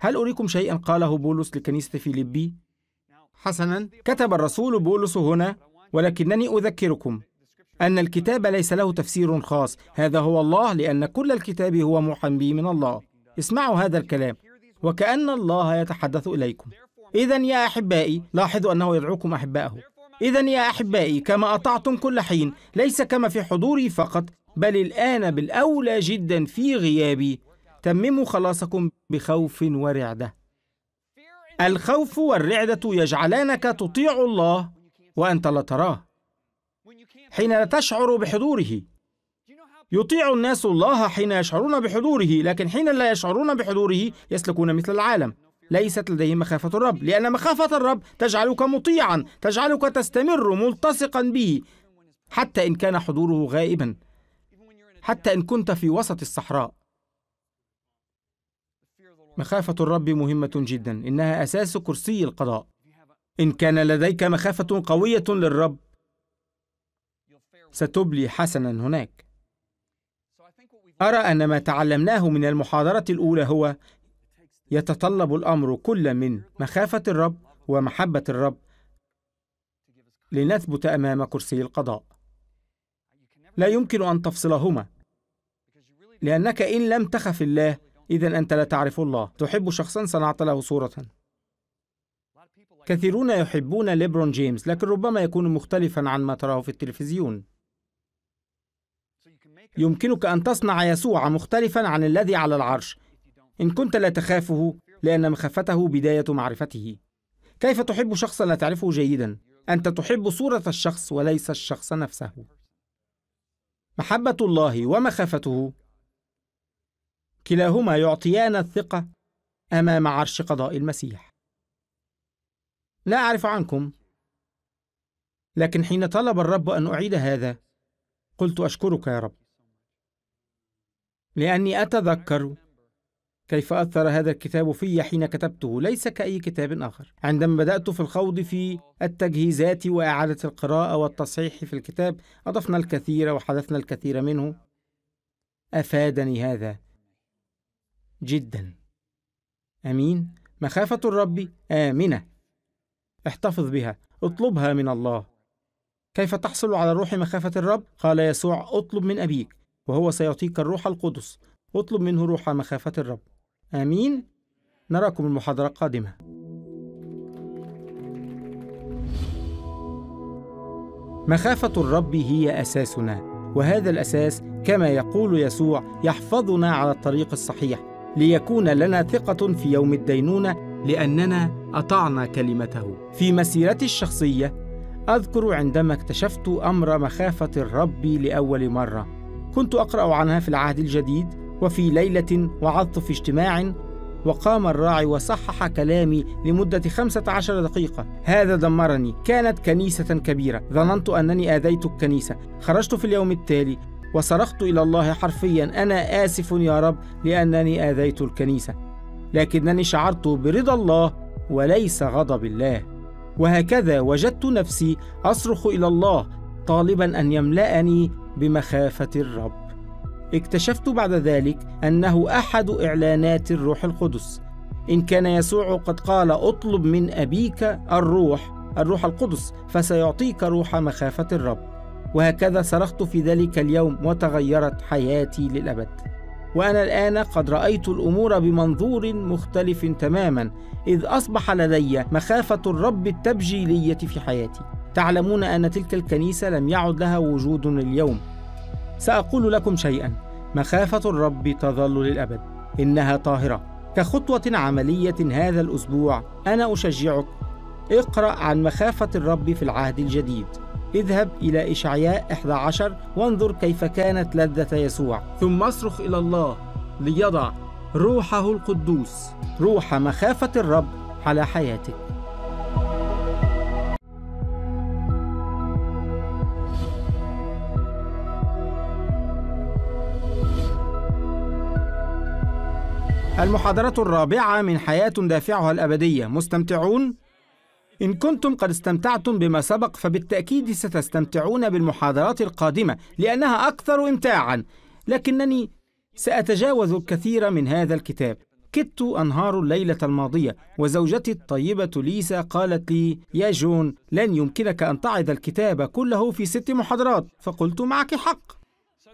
هل أريكم شيئا قاله بولس لكنيسة فيليبي حسنا كتب الرسول بولس هنا ولكنني أذكركم أن الكتاب ليس له تفسير خاص هذا هو الله لأن كل الكتاب هو محمي من الله اسمعوا هذا الكلام وكأن الله يتحدث إليكم إذا يا أحبائي لاحظوا أنه يدعوكم أحبائه إذا يا أحبائي كما أطعتم كل حين ليس كما في حضوري فقط بل الآن بالأولى جدا في غيابي تمموا خلاصكم بخوف ورعده الخوف والرعدة يجعلانك تطيع الله وأنت لا تراه حين لا تشعر بحضوره يطيع الناس الله حين يشعرون بحضوره لكن حين لا يشعرون بحضوره يسلكون مثل العالم ليست لديهم مخافة الرب لأن مخافة الرب تجعلك مطيعا تجعلك تستمر ملتصقا به حتى إن كان حضوره غائبا حتى إن كنت في وسط الصحراء مخافة الرب مهمة جدا إنها أساس كرسي القضاء إن كان لديك مخافة قوية للرب ستبلي حسنا هناك أرى أن ما تعلمناه من المحاضرة الأولى هو يتطلب الأمر كل من مخافة الرب ومحبة الرب لنثبت أمام كرسي القضاء لا يمكن أن تفصلهما لأنك إن لم تخف الله إذا أنت لا تعرف الله تحب شخصا صنعت له صورة كثيرون يحبون ليبرون جيمس لكن ربما يكون مختلفا عن ما تراه في التلفزيون يمكنك أن تصنع يسوع مختلفا عن الذي على العرش إن كنت لا تخافه لأن مخافته بداية معرفته كيف تحب شخصا لا تعرفه جيدا؟ أنت تحب صورة الشخص وليس الشخص نفسه محبة الله ومخافته كلاهما يعطيان الثقة أمام عرش قضاء المسيح. لا أعرف عنكم، لكن حين طلب الرب أن أعيد هذا، قلت أشكرك يا رب، لأني أتذكر كيف أثر هذا الكتاب في حين كتبته ليس كأي كتاب آخر عندما بدأت في الخوض في التجهيزات وإعادة القراءة والتصحيح في الكتاب أضفنا الكثير وحدثنا الكثير منه أفادني هذا جدا امين مخافه الرب امنه احتفظ بها اطلبها من الله كيف تحصل على روح مخافه الرب قال يسوع اطلب من ابيك وهو سيعطيك الروح القدس اطلب منه روح مخافه الرب امين نراكم المحاضره القادمه مخافة الرب هي أساسنا، وهذا الأساس كما يقول يسوع يحفظنا على الطريق الصحيح، ليكون لنا ثقة في يوم الدينونة لأننا أطعنا كلمته. في مسيرتي الشخصية أذكر عندما اكتشفت أمر مخافة الرب لأول مرة. كنت أقرأ عنها في العهد الجديد وفي ليلة وعظت في اجتماع وقام الراعي وصحح كلامي لمدة 15 دقيقة هذا دمرني كانت كنيسة كبيرة ظننت أنني آذيت الكنيسة خرجت في اليوم التالي وصرخت إلى الله حرفيا أنا آسف يا رب لأنني آذيت الكنيسة لكنني شعرت برضا الله وليس غضب الله وهكذا وجدت نفسي أصرخ إلى الله طالبا أن يملأني بمخافة الرب اكتشفت بعد ذلك أنه أحد إعلانات الروح القدس إن كان يسوع قد قال اطلب من أبيك الروح الروح القدس فسيعطيك روح مخافة الرب وهكذا صرخت في ذلك اليوم وتغيرت حياتي للأبد وأنا الآن قد رأيت الأمور بمنظور مختلف تماما إذ أصبح لدي مخافة الرب التبجيلية في حياتي تعلمون أن تلك الكنيسة لم يعد لها وجود اليوم سأقول لكم شيئا مخافة الرب تظل للأبد إنها طاهرة كخطوة عملية هذا الأسبوع أنا أشجعك اقرأ عن مخافة الرب في العهد الجديد اذهب إلى إشعياء 11 وانظر كيف كانت لذة يسوع ثم اصرخ إلى الله ليضع روحه القدوس روح مخافة الرب على حياتك المحاضرة الرابعة من حياة دافعها الأبدية مستمتعون إن كنتم قد استمتعتم بما سبق فبالتأكيد ستستمتعون بالمحاضرات القادمة لأنها أكثر إمتاعا لكنني سأتجاوز الكثير من هذا الكتاب كدت أنهار الليلة الماضية وزوجتي الطيبة ليسا قالت لي يا جون لن يمكنك أن تعد الكتاب كله في ست محاضرات فقلت معك حق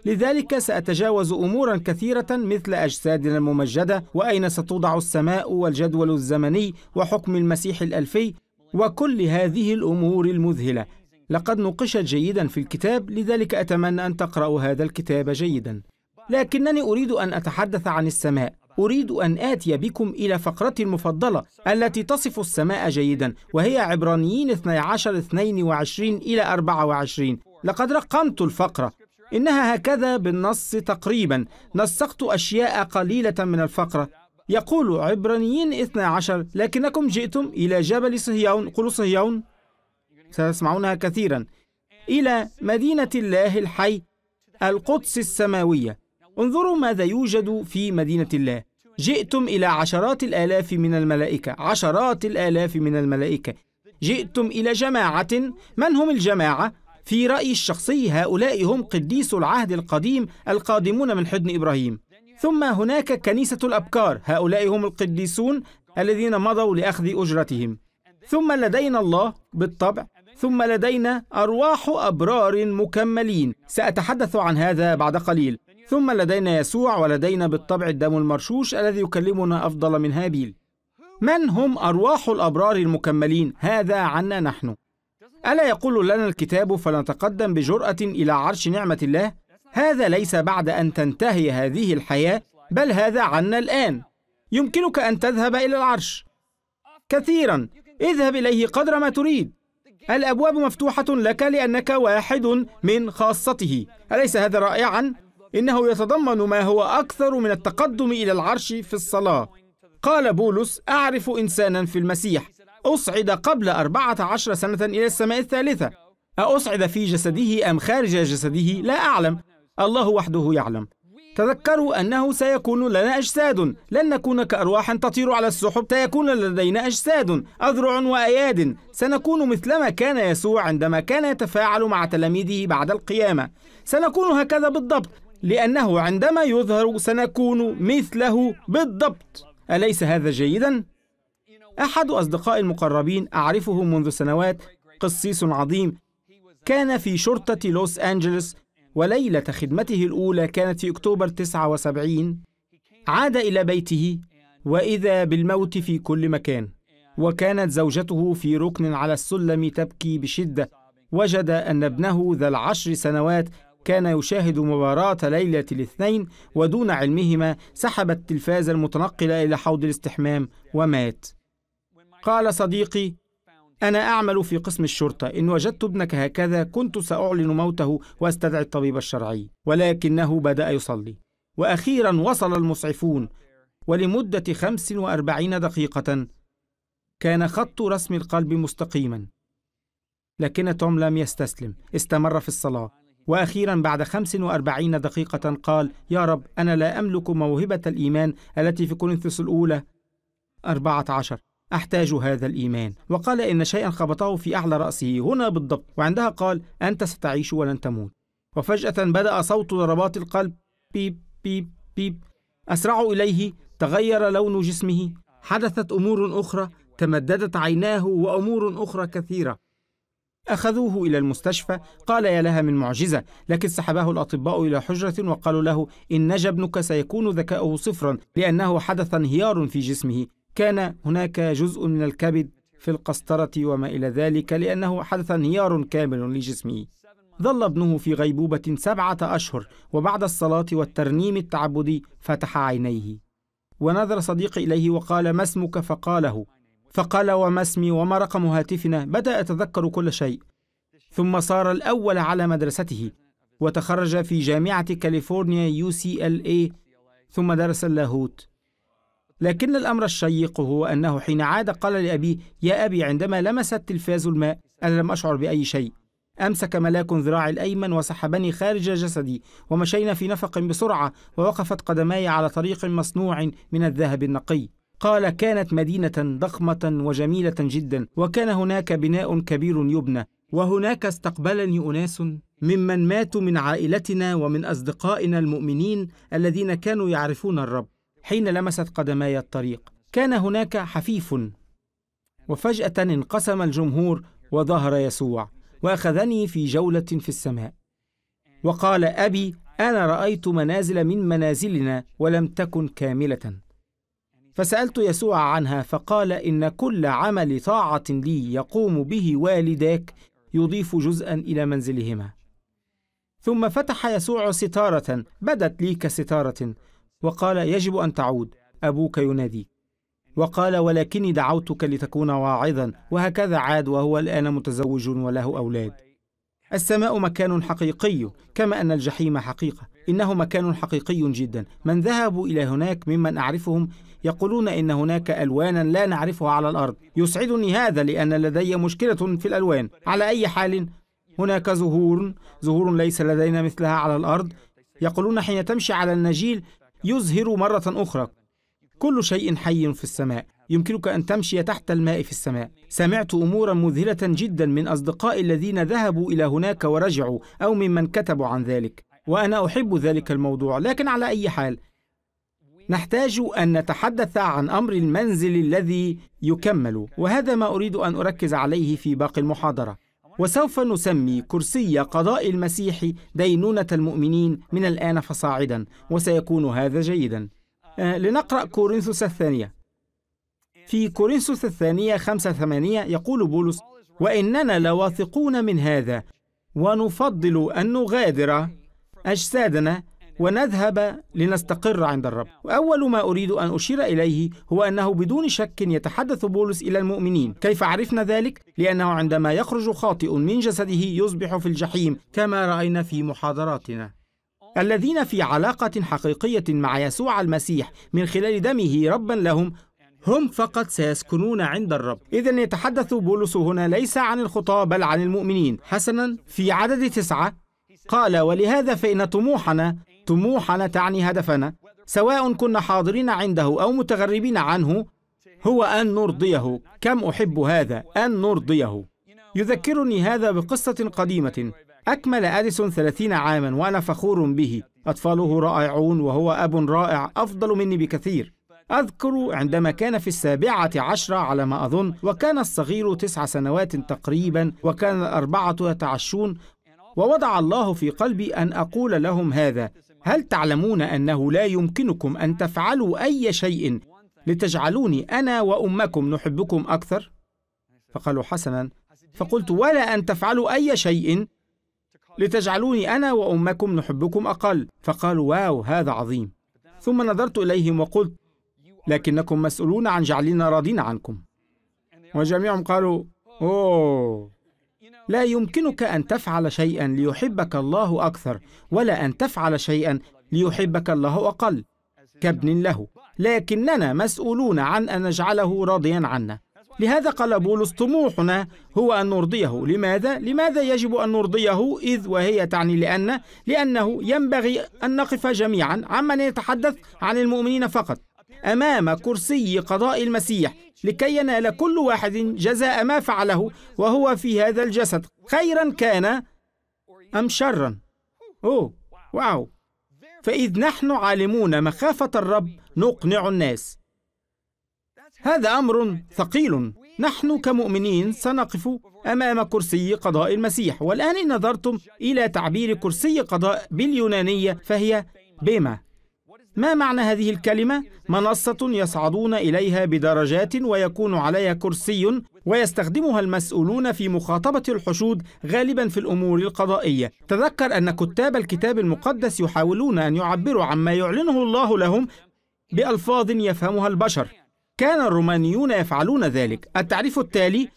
لذلك سأتجاوز أمورا كثيرة مثل أجسادنا الممجدة وأين ستوضع السماء والجدول الزمني وحكم المسيح الألفي وكل هذه الامور المذهله لقد نقشت جيدا في الكتاب لذلك اتمنى ان تقراوا هذا الكتاب جيدا لكنني اريد ان اتحدث عن السماء اريد ان اتي بكم الى فقرتي المفضله التي تصف السماء جيدا وهي عبرانيين 12 22 الى 24 لقد رقمت الفقره انها هكذا بالنص تقريبا نسقت اشياء قليله من الفقره يقول عبرانيين 12 لكنكم جئتم إلى جبل صهيون قل صهيون ستسمعونها كثيرا إلى مدينة الله الحي القدس السماوية انظروا ماذا يوجد في مدينة الله جئتم إلى عشرات الآلاف من الملائكة عشرات الآلاف من الملائكة جئتم إلى جماعة من هم الجماعة؟ في رأيي الشخصي هؤلاء هم قديس العهد القديم القادمون من حضن إبراهيم ثم هناك كنيسة الأبكار هؤلاء هم القديسون الذين مضوا لأخذ أجرتهم ثم لدينا الله بالطبع ثم لدينا أرواح أبرار مكملين سأتحدث عن هذا بعد قليل ثم لدينا يسوع ولدينا بالطبع الدم المرشوش الذي يكلمنا أفضل من هابيل من هم أرواح الأبرار المكملين؟ هذا عنا نحن ألا يقول لنا الكتاب فلنتقدم بجرأة إلى عرش نعمة الله؟ هذا ليس بعد أن تنتهي هذه الحياة بل هذا عنا الآن يمكنك أن تذهب إلى العرش كثيرا اذهب إليه قدر ما تريد الأبواب مفتوحة لك لأنك واحد من خاصته أليس هذا رائعا؟ إنه يتضمن ما هو أكثر من التقدم إلى العرش في الصلاة قال بولس أعرف إنسانا في المسيح أصعد قبل أربعة عشر سنة إلى السماء الثالثة أصعد في جسده أم خارج جسده لا أعلم الله وحده يعلم تذكروا أنه سيكون لنا أجساد لن نكون كأرواح تطير على السحب سيكون لدينا أجساد أذرع وأياد سنكون مثلما كان يسوع عندما كان يتفاعل مع تلاميذه بعد القيامة سنكون هكذا بالضبط لأنه عندما يظهر سنكون مثله بالضبط أليس هذا جيدا؟ أحد أصدقائي المقربين أعرفه منذ سنوات قصيص عظيم كان في شرطة لوس أنجلس وليلة خدمته الأولى كانت في أكتوبر 79 عاد إلى بيته وإذا بالموت في كل مكان وكانت زوجته في ركن على السلم تبكي بشدة وجد أن ابنه ذا العشر سنوات كان يشاهد مباراة ليلة الاثنين ودون علمهما سحب التلفاز المتنقل إلى حوض الاستحمام ومات قال صديقي أنا أعمل في قسم الشرطة إن وجدت ابنك هكذا كنت سأعلن موته وأستدعي الطبيب الشرعي ولكنه بدأ يصلي وأخيرا وصل المسعفون ولمدة 45 دقيقة كان خط رسم القلب مستقيما لكن توم لم يستسلم استمر في الصلاة وأخيرا بعد 45 دقيقة قال يا رب أنا لا أملك موهبة الإيمان التي في كورنثوس الأولى 14 أحتاج هذا الإيمان وقال إن شيئا خبطه في أعلى رأسه هنا بالضبط وعندها قال أنت ستعيش ولن تموت وفجأة بدأ صوت ضربات القلب بيب بيب بيب أسرعوا إليه تغير لون جسمه حدثت أمور أخرى تمددت عيناه وأمور أخرى كثيرة أخذوه إلى المستشفى قال يا لها من معجزة لكن سحبه الأطباء إلى حجرة وقالوا له إن نجى ابنك سيكون ذكاؤه صفرا لأنه حدث انهيار في جسمه كان هناك جزء من الكبد في القسطرة وما إلى ذلك لأنه حدث انهيار كامل لجسمه ظل ابنه في غيبوبة سبعة أشهر وبعد الصلاة والترنيم التعبدي فتح عينيه ونظر صديقي إليه وقال ما اسمك فقاله فقال وما اسمي وما رقم هاتفنا بدأ يتذكر كل شيء ثم صار الأول على مدرسته وتخرج في جامعة كاليفورنيا يو سي ال إيه ثم درس اللاهوت لكن الأمر الشيق هو أنه حين عاد قال لأبيه يا أبي عندما لمس التلفاز الماء أنا لم أشعر بأي شيء أمسك ملاك ذراعي الأيمن وسحبني خارج جسدي ومشينا في نفق بسرعة ووقفت قدماي على طريق مصنوع من الذهب النقي قال كانت مدينة ضخمة وجميلة جدا وكان هناك بناء كبير يبنى وهناك استقبلني أناس ممن ماتوا من عائلتنا ومن أصدقائنا المؤمنين الذين كانوا يعرفون الرب حين لمست قدماي الطريق كان هناك حفيف وفجاه انقسم الجمهور وظهر يسوع واخذني في جوله في السماء وقال ابي انا رايت منازل من منازلنا ولم تكن كامله فسالت يسوع عنها فقال ان كل عمل طاعه لي يقوم به والداك يضيف جزءا الى منزلهما ثم فتح يسوع ستاره بدت لي كستاره وقال يجب أن تعود أبوك يناديك وقال ولكني دعوتك لتكون واعظا وهكذا عاد وهو الآن متزوج وله أولاد السماء مكان حقيقي كما أن الجحيم حقيقة إنه مكان حقيقي جدا من ذهبوا إلى هناك ممن أعرفهم يقولون إن هناك ألوانا لا نعرفها على الأرض يسعدني هذا لأن لدي مشكلة في الألوان على أي حال هناك زهور زهور ليس لدينا مثلها على الأرض يقولون حين تمشي على النجيل يزهر مرة أخرى كل شيء حي في السماء يمكنك أن تمشي تحت الماء في السماء سمعت أمورا مذهلة جدا من أصدقائي الذين ذهبوا إلى هناك ورجعوا أو ممن كتبوا عن ذلك وأنا أحب ذلك الموضوع لكن على أي حال نحتاج أن نتحدث عن أمر المنزل الذي يكمل وهذا ما أريد أن أركز عليه في باقي المحاضرة وسوف نسمي كرسي قضاء المسيح دينونة المؤمنين من الآن فصاعدا وسيكون هذا جيدا آه، لنقرأ كورنثوس الثانية في كورنثوس الثانية خمسة ثمانية يقول بولس وإننا لواثقون من هذا ونفضل أن نغادر أجسادنا ونذهب لنستقر عند الرب وأول ما أريد أن أشير إليه هو أنه بدون شك يتحدث بولس إلى المؤمنين كيف عرفنا ذلك؟ لأنه عندما يخرج خاطئ من جسده يصبح في الجحيم كما رأينا في محاضراتنا الذين في علاقة حقيقية مع يسوع المسيح من خلال دمه ربا لهم هم فقط سيسكنون عند الرب إذا يتحدث بولس هنا ليس عن الخطاة بل عن المؤمنين حسنا في عدد تسعة قال ولهذا فإن طموحنا طموحنا تعني هدفنا سواء كنا حاضرين عنده أو متغربين عنه هو أن نرضيه كم أحب هذا أن نرضيه يذكرني هذا بقصة قديمة أكمل أديسون ثلاثين عاما وأنا فخور به أطفاله رائعون وهو أب رائع أفضل مني بكثير أذكر عندما كان في السابعة عشرة على ما أظن وكان الصغير تسع سنوات تقريبا وكان الأربعة يتعشون ووضع الله في قلبي أن أقول لهم هذا هل تعلمون انه لا يمكنكم ان تفعلوا اي شيء لتجعلوني انا وامكم نحبكم اكثر فقالوا حسنا فقلت ولا ان تفعلوا اي شيء لتجعلوني انا وامكم نحبكم اقل فقالوا واو هذا عظيم ثم نظرت اليهم وقلت لكنكم مسؤولون عن جعلنا راضين عنكم وجميعهم قالوا اوه لا يمكنك أن تفعل شيئا ليحبك الله أكثر ولا أن تفعل شيئا ليحبك الله أقل كابن له لكننا مسؤولون عن أن نجعله راضيا عنا لهذا قال بولس طموحنا هو أن نرضيه لماذا؟ لماذا يجب أن نرضيه إذ وهي تعني لأن لأنه ينبغي أن نقف جميعا عمن يتحدث عن المؤمنين فقط أمام كرسي قضاء المسيح لكي ينال كل واحد جزاء ما فعله وهو في هذا الجسد خيرا كان أم شرا أوه واو فإذ نحن عالمون مخافة الرب نقنع الناس هذا أمر ثقيل نحن كمؤمنين سنقف أمام كرسي قضاء المسيح والآن إن نظرتم إلى تعبير كرسي قضاء باليونانية فهي بما ما معنى هذه الكلمة؟ منصة يصعدون إليها بدرجات ويكون عليها كرسي ويستخدمها المسؤولون في مخاطبة الحشود غالبا في الأمور القضائية تذكر أن كتاب الكتاب المقدس يحاولون أن يعبروا عما يعلنه الله لهم بألفاظ يفهمها البشر كان الرومانيون يفعلون ذلك التعريف التالي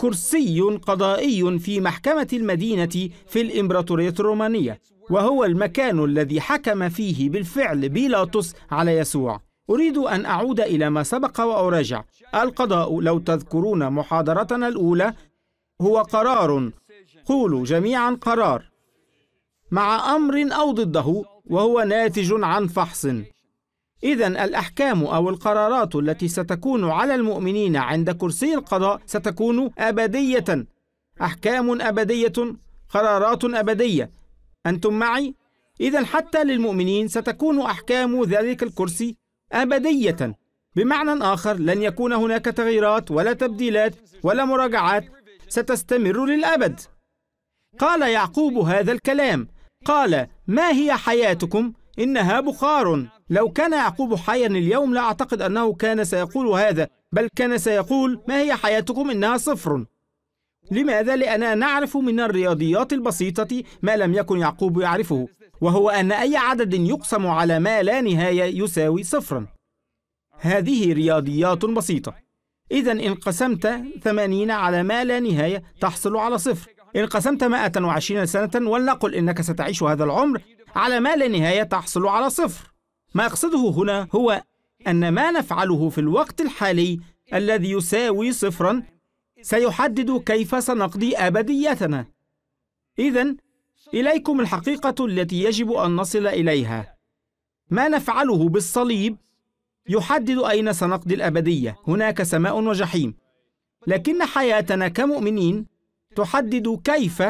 كرسي قضائي في محكمة المدينة في الإمبراطورية الرومانية وهو المكان الذي حكم فيه بالفعل بيلاطس على يسوع أريد أن أعود إلى ما سبق وأراجع القضاء لو تذكرون محاضرتنا الأولى هو قرار قولوا جميعا قرار مع أمر أو ضده وهو ناتج عن فحص إذا الأحكام أو القرارات التي ستكون على المؤمنين عند كرسي القضاء ستكون أبدية أحكام أبدية قرارات أبدية أنتم معي؟ إذا حتى للمؤمنين ستكون أحكام ذلك الكرسي أبدية بمعنى آخر لن يكون هناك تغييرات ولا تبديلات ولا مراجعات ستستمر للأبد قال يعقوب هذا الكلام قال ما هي حياتكم إنها بخار لو كان يعقوب حيا اليوم لا أعتقد أنه كان سيقول هذا بل كان سيقول ما هي حياتكم إنها صفر لماذا؟ لأننا نعرف من الرياضيات البسيطة ما لم يكن يعقوب يعرفه وهو أن أي عدد يقسم على ما لا نهاية يساوي صفرا هذه رياضيات بسيطة إذا إن قسمت 80 على ما لا نهاية تحصل على صفر إن قسمت 120 سنة ولنقل إنك ستعيش هذا العمر على ما لا نهاية تحصل على صفر ما أقصده هنا هو أن ما نفعله في الوقت الحالي الذي يساوي صفرا سيحدد كيف سنقضي أبديتنا إذا إليكم الحقيقة التي يجب أن نصل إليها ما نفعله بالصليب يحدد أين سنقضي الأبدية هناك سماء وجحيم لكن حياتنا كمؤمنين تحدد كيف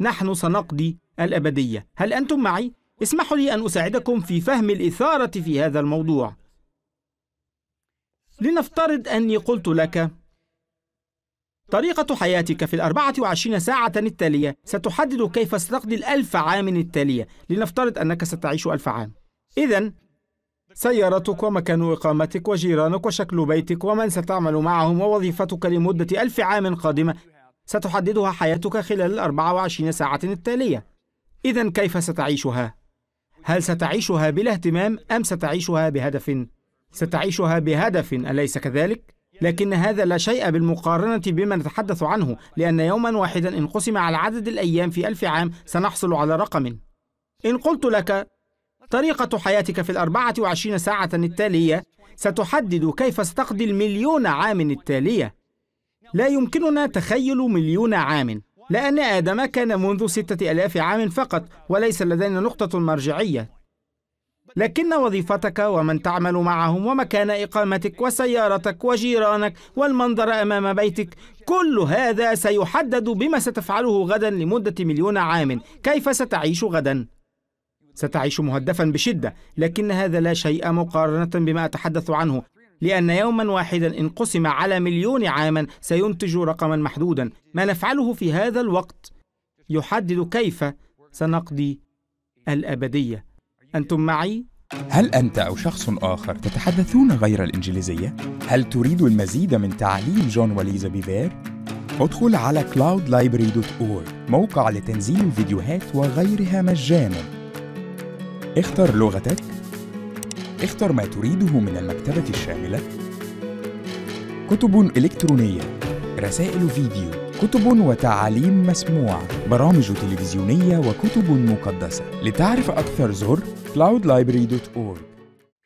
نحن سنقضي الأبدية هل أنتم معي؟ اسمحوا لي أن أساعدكم في فهم الإثارة في هذا الموضوع لنفترض أني قلت لك طريقة حياتك في الأربعة وعشرين ساعة التالية ستحدد كيف ستقضي الألف عام التالية لنفترض أنك ستعيش ألف عام إذا سيارتك ومكان إقامتك وجيرانك وشكل بيتك ومن ستعمل معهم ووظيفتك لمدة ألف عام قادمة ستحددها حياتك خلال الأربعة وعشرين ساعة التالية إذا كيف ستعيشها؟ هل ستعيشها بلا اهتمام أم ستعيشها بهدف؟ ستعيشها بهدف أليس كذلك؟ لكن هذا لا شيء بالمقارنة بما نتحدث عنه لأن يوما واحدا إن قسم على عدد الأيام في ألف عام سنحصل على رقم إن قلت لك طريقة حياتك في الأربعة وعشرين ساعة التالية ستحدد كيف ستقضي المليون عام التالية لا يمكننا تخيل مليون عام لأن آدم كان منذ ستة ألاف عام فقط وليس لدينا نقطة مرجعية لكن وظيفتك ومن تعمل معهم ومكان إقامتك وسيارتك وجيرانك والمنظر أمام بيتك كل هذا سيحدد بما ستفعله غدا لمدة مليون عام كيف ستعيش غدا؟ ستعيش مهدفا بشدة لكن هذا لا شيء مقارنة بما أتحدث عنه لأن يوما واحدا إن قسم على مليون عاما سينتج رقما محدودا ما نفعله في هذا الوقت يحدد كيف سنقضي الأبدية أنتم معي؟ هل أنت أو شخص آخر تتحدثون غير الإنجليزية؟ هل تريد المزيد من تعليم جون وليزا بيفير؟ ادخل على cloudlibrary.org موقع لتنزيل الفيديوهات وغيرها مجاناً اختر لغتك اختر ما تريده من المكتبة الشاملة كتب إلكترونية رسائل فيديو كتب وتعاليم مسموعة برامج تلفزيونية وكتب مقدسة لتعرف أكثر زر cloudlibrary.org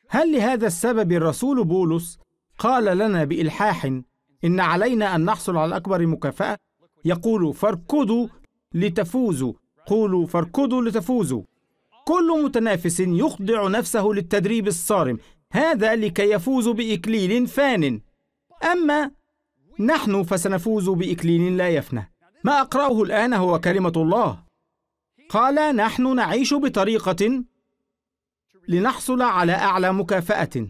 هل لهذا السبب الرسول بولس قال لنا بإلحاح إن علينا أن نحصل على أكبر مكافأة؟ يقول فاركضوا لتفوزوا قولوا فاركضوا لتفوزوا كل متنافس يخضع نفسه للتدريب الصارم هذا لكي يفوز بإكليل فان أما نحن فسنفوز بإكليل لا يفنى ما أقرأه الآن هو كلمة الله قال نحن نعيش بطريقة لنحصل على أعلى مكافأة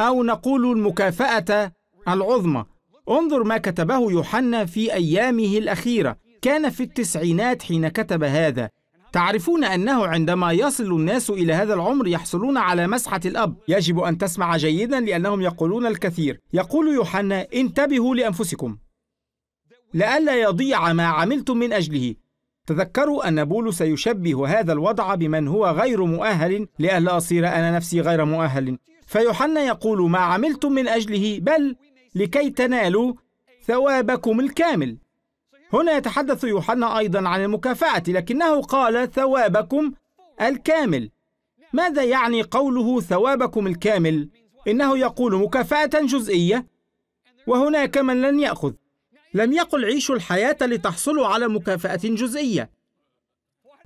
أو نقول المكافأة العظمى انظر ما كتبه يوحنا في أيامه الأخيرة كان في التسعينات حين كتب هذا تعرفون أنه عندما يصل الناس إلى هذا العمر يحصلون على مسحة الأب يجب أن تسمع جيدا لأنهم يقولون الكثير يقول يوحنا انتبهوا لأنفسكم لئلا يضيع ما عملتم من أجله تذكروا أن بولس يشبه هذا الوضع بمن هو غير مؤهل لئلا أصير أنا نفسي غير مؤهل فيوحنا يقول ما عملتم من أجله بل لكي تنالوا ثوابكم الكامل هنا يتحدث يوحنا أيضا عن المكافأة لكنه قال ثوابكم الكامل ماذا يعني قوله ثوابكم الكامل؟ إنه يقول مكافأة جزئية وهناك من لن يأخذ لم يقل عيشوا الحياة لتحصلوا على مكافأة جزئية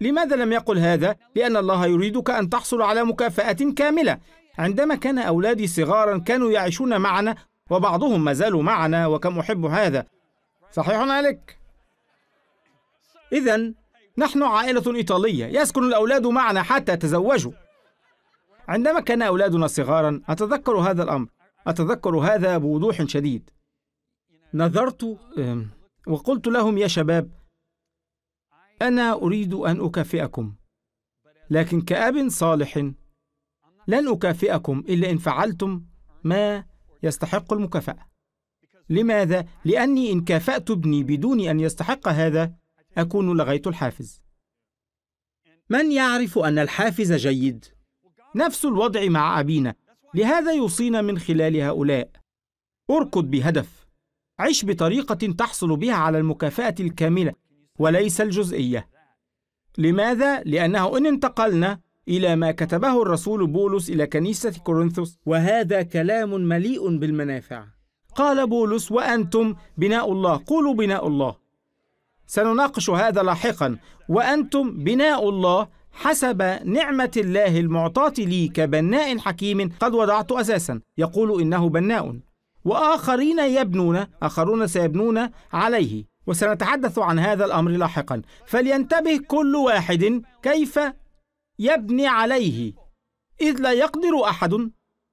لماذا لم يقل هذا؟ لأن الله يريدك أن تحصل على مكافأة كاملة عندما كان أولادي صغارا كانوا يعيشون معنا وبعضهم ما زالوا معنا وكم أحب هذا صحيح عليك إذا نحن عائلة إيطالية يسكن الأولاد معنا حتى تزوجوا عندما كان أولادنا صغارا أتذكر هذا الأمر أتذكر هذا بوضوح شديد نظرت وقلت لهم يا شباب أنا أريد أن أكافئكم لكن كأب صالح لن أكافئكم إلا إن فعلتم ما يستحق المكافأة لماذا؟ لأني إن كافأت ابني بدون أن يستحق هذا أكون لغيت الحافز من يعرف أن الحافز جيد؟ نفس الوضع مع أبينا لهذا يوصينا من خلال هؤلاء اركض بهدف عش بطريقة تحصل بها على المكافأة الكاملة وليس الجزئية لماذا؟ لأنه إن انتقلنا إلى ما كتبه الرسول بولس إلى كنيسة كورنثوس وهذا كلام مليء بالمنافع قال بولس وأنتم بناء الله قولوا بناء الله سنناقش هذا لاحقا وأنتم بناء الله حسب نعمة الله المعطاة لي كبناء حكيم قد وضعت أساسا يقول إنه بناء وآخرين يبنون آخرون سيبنون عليه وسنتحدث عن هذا الأمر لاحقا فلينتبه كل واحد كيف يبني عليه إذ لا يقدر أحد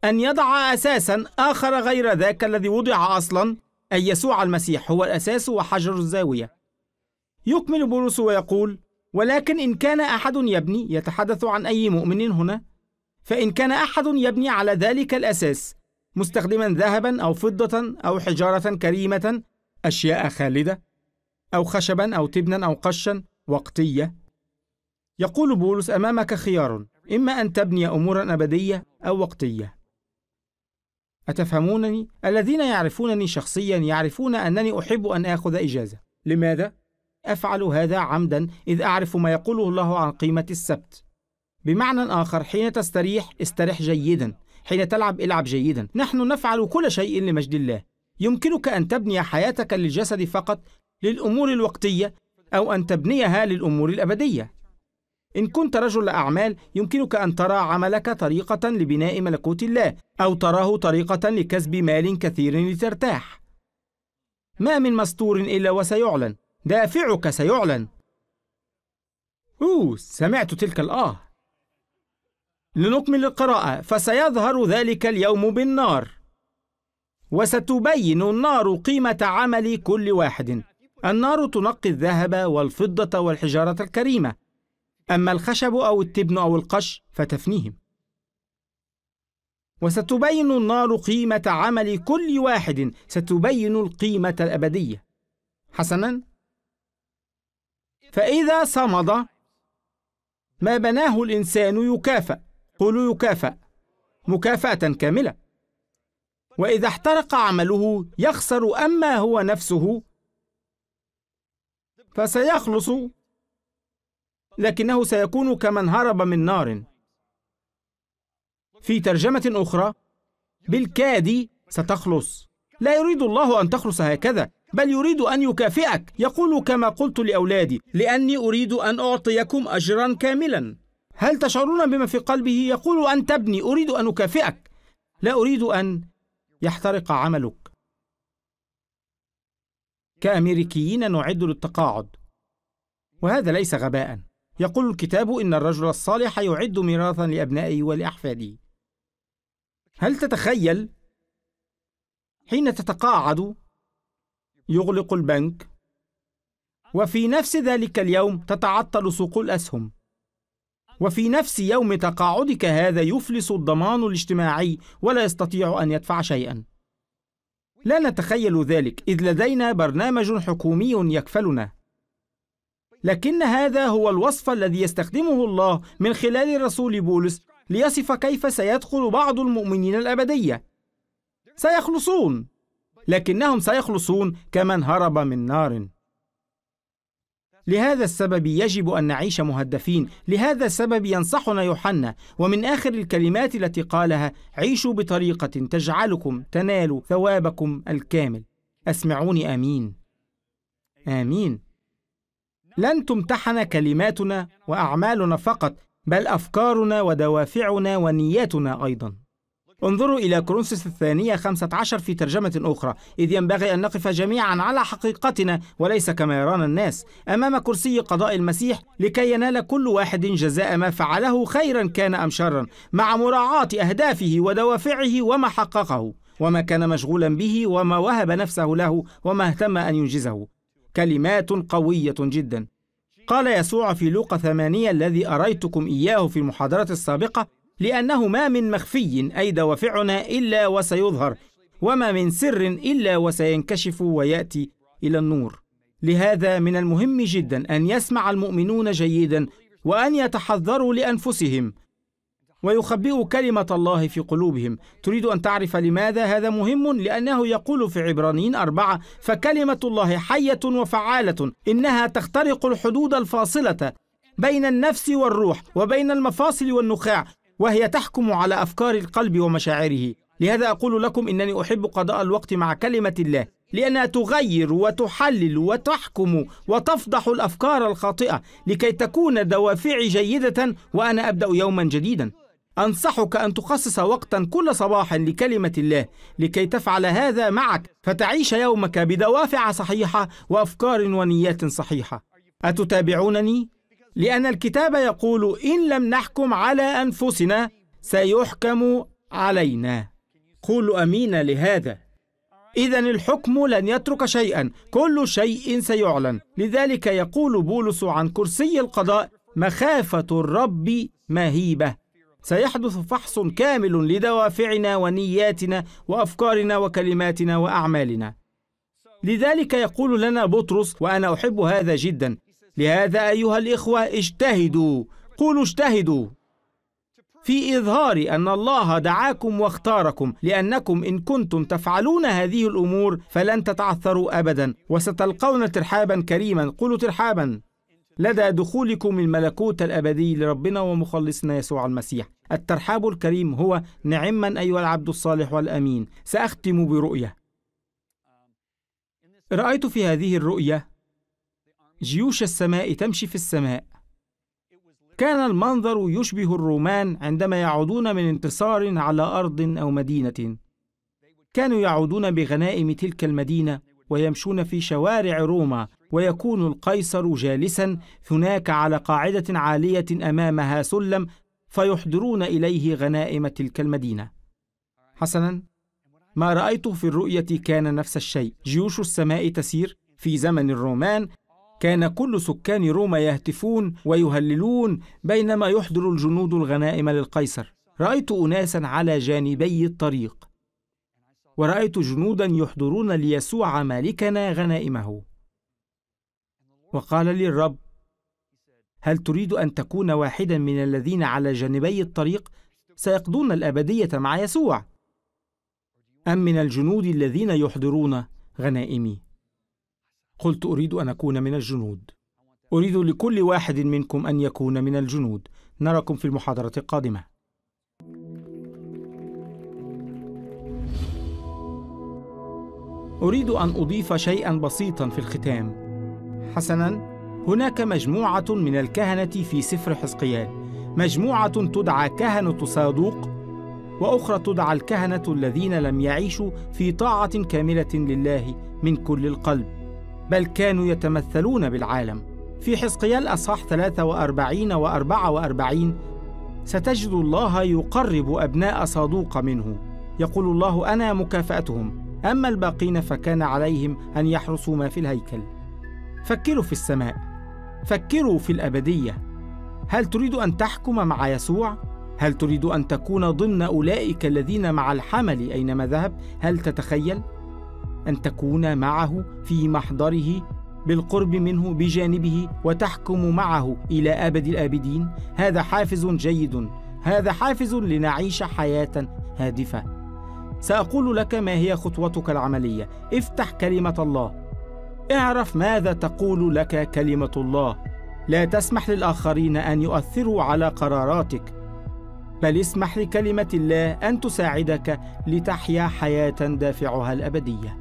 أن يضع أساسا آخر غير ذاك الذي وضع أصلا أي يسوع المسيح هو الأساس وحجر الزاوية يكمل بولس ويقول ولكن إن كان أحد يبني يتحدث عن أي مؤمن هنا فإن كان أحد يبني على ذلك الأساس مستخدما ذهبا أو فضة أو حجارة كريمة أشياء خالدة أو خشبا أو تبنا أو قشا وقتية يقول بولس أمامك خيار إما أن تبني أمورا أبدية أو وقتية أتفهمونني؟ الذين يعرفونني شخصيا يعرفون أنني أحب أن آخذ إجازة لماذا؟ أفعل هذا عمدا إذ أعرف ما يقوله الله عن قيمة السبت بمعنى آخر حين تستريح استرح جيدا حين تلعب العب جيدا نحن نفعل كل شيء لمجد الله يمكنك أن تبني حياتك للجسد فقط للأمور الوقتية أو أن تبنيها للأمور الأبدية إن كنت رجل أعمال يمكنك أن ترى عملك طريقة لبناء ملكوت الله أو تراه طريقة لكسب مال كثير لترتاح ما من مستور إلا وسيعلن دافعك سيعلن أوه سمعت تلك الآه لنكمل القراءة فسيظهر ذلك اليوم بالنار وستبين النار قيمة عمل كل واحد النار تنقي الذهب والفضة والحجارة الكريمة أما الخشب أو التبن أو القش فتفنيهم وستبين النار قيمة عمل كل واحد ستبين القيمة الأبدية حسناً فإذا صمد ما بناه الإنسان يكافأ قولوا يكافأ مكافأة كاملة وإذا احترق عمله يخسر أما هو نفسه فسيخلص لكنه سيكون كمن هرب من نار في ترجمة أخرى بالكاد ستخلص لا يريد الله أن تخلص هكذا بل يريد أن يكافئك يقول كما قلت لأولادي لأني أريد أن أعطيكم أجرا كاملا هل تشعرون بما في قلبه يقول أنت ابني أريد أن أكافئك لا أريد أن يحترق عملك كأمريكيين نعد للتقاعد وهذا ليس غباء يقول الكتاب إن الرجل الصالح يعد ميراثا لأبنائه ولأحفاده هل تتخيل حين تتقاعد يغلق البنك وفي نفس ذلك اليوم تتعطل سوق الاسهم وفي نفس يوم تقاعدك هذا يفلس الضمان الاجتماعي ولا يستطيع ان يدفع شيئا لا نتخيل ذلك اذ لدينا برنامج حكومي يكفلنا لكن هذا هو الوصف الذي يستخدمه الله من خلال الرسول بولس ليصف كيف سيدخل بعض المؤمنين الابديه سيخلصون لكنهم سيخلصون كمن هرب من نار لهذا السبب يجب أن نعيش مهدفين لهذا السبب ينصحنا يوحنا ومن آخر الكلمات التي قالها عيشوا بطريقة تجعلكم تنالوا ثوابكم الكامل أسمعوني آمين آمين لن تمتحن كلماتنا وأعمالنا فقط بل أفكارنا ودوافعنا ونياتنا أيضاً انظروا إلى كرونسس الثانية 15 في ترجمة أخرى إذ ينبغي أن نقف جميعا على حقيقتنا وليس كما يرانا الناس أمام كرسي قضاء المسيح لكي ينال كل واحد جزاء ما فعله خيرا كان أم شرا مع مراعاة أهدافه ودوافعه وما حققه وما كان مشغولا به وما وهب نفسه له وما اهتم أن ينجزه كلمات قوية جدا قال يسوع في لوقا 8 الذي أريتكم إياه في المحاضرة السابقة لأنه ما من مخفي أي دوافعنا إلا وسيظهر وما من سر إلا وسينكشف ويأتي إلى النور لهذا من المهم جدا أن يسمع المؤمنون جيدا وأن يتحذروا لأنفسهم ويخبئوا كلمة الله في قلوبهم تريد أن تعرف لماذا هذا مهم لأنه يقول في عبرانيين أربعة فكلمة الله حية وفعالة إنها تخترق الحدود الفاصلة بين النفس والروح وبين المفاصل والنخاع وهي تحكم على أفكار القلب ومشاعره لهذا أقول لكم إنني أحب قضاء الوقت مع كلمة الله لأنها تغير وتحلل وتحكم وتفضح الأفكار الخاطئة لكي تكون دوافعي جيدة وأنا أبدأ يوما جديدا أنصحك أن تخصص وقتا كل صباح لكلمة الله لكي تفعل هذا معك فتعيش يومك بدوافع صحيحة وأفكار ونيات صحيحة أتتابعونني؟ لأن الكتاب يقول إن لم نحكم على أنفسنا سيحكم علينا قول أمين لهذا إذا الحكم لن يترك شيئا كل شيء سيعلن لذلك يقول بولس عن كرسي القضاء مخافة الرب مهيبة سيحدث فحص كامل لدوافعنا ونياتنا وافكارنا وكلماتنا واعمالنا لذلك يقول لنا بطرس وانا احب هذا جدا لهذا أيها الإخوة اجتهدوا قولوا اجتهدوا في إظهار أن الله دعاكم واختاركم لأنكم إن كنتم تفعلون هذه الأمور فلن تتعثروا أبدا وستلقون ترحابا كريما قولوا ترحابا لدى دخولكم الملكوت الأبدي لربنا ومخلصنا يسوع المسيح الترحاب الكريم هو نعما أيها العبد الصالح والأمين سأختم برؤية رأيت في هذه الرؤية جيوش السماء تمشي في السماء كان المنظر يشبه الرومان عندما يعودون من انتصار على ارض او مدينه كانوا يعودون بغنائم تلك المدينه ويمشون في شوارع روما ويكون القيصر جالسا هناك على قاعده عاليه امامها سلم فيحضرون اليه غنائم تلك المدينه حسنا ما رايته في الرؤيه كان نفس الشيء جيوش السماء تسير في زمن الرومان كان كل سكان روما يهتفون ويهللون بينما يحضر الجنود الغنائم للقيصر رايت اناسا على جانبي الطريق ورايت جنودا يحضرون ليسوع مالكنا غنائمه وقال لي الرب هل تريد ان تكون واحدا من الذين على جانبي الطريق سيقضون الابديه مع يسوع ام من الجنود الذين يحضرون غنائمي قلت أريد أن أكون من الجنود أريد لكل واحد منكم أن يكون من الجنود نراكم في المحاضرة القادمة أريد أن أضيف شيئا بسيطا في الختام حسنا هناك مجموعة من الكهنة في سفر حزقيال مجموعة تدعى كهنة صادوق وأخرى تدعى الكهنة الذين لم يعيشوا في طاعة كاملة لله من كل القلب بل كانوا يتمثلون بالعالم في حزقيال أصح 43 و 44 ستجد الله يقرب أبناء صادوق منه يقول الله أنا مكافأتهم أما الباقين فكان عليهم أن يحرسوا ما في الهيكل فكروا في السماء فكروا في الأبدية هل تريد أن تحكم مع يسوع؟ هل تريد أن تكون ضمن أولئك الذين مع الحمل أينما ذهب؟ هل تتخيل؟ أن تكون معه في محضره بالقرب منه بجانبه وتحكم معه إلى أبد الآبدين هذا حافز جيد هذا حافز لنعيش حياة هادفة سأقول لك ما هي خطوتك العملية افتح كلمة الله اعرف ماذا تقول لك كلمة الله لا تسمح للآخرين أن يؤثروا على قراراتك بل اسمح لكلمة الله أن تساعدك لتحيا حياة دافعها الأبدية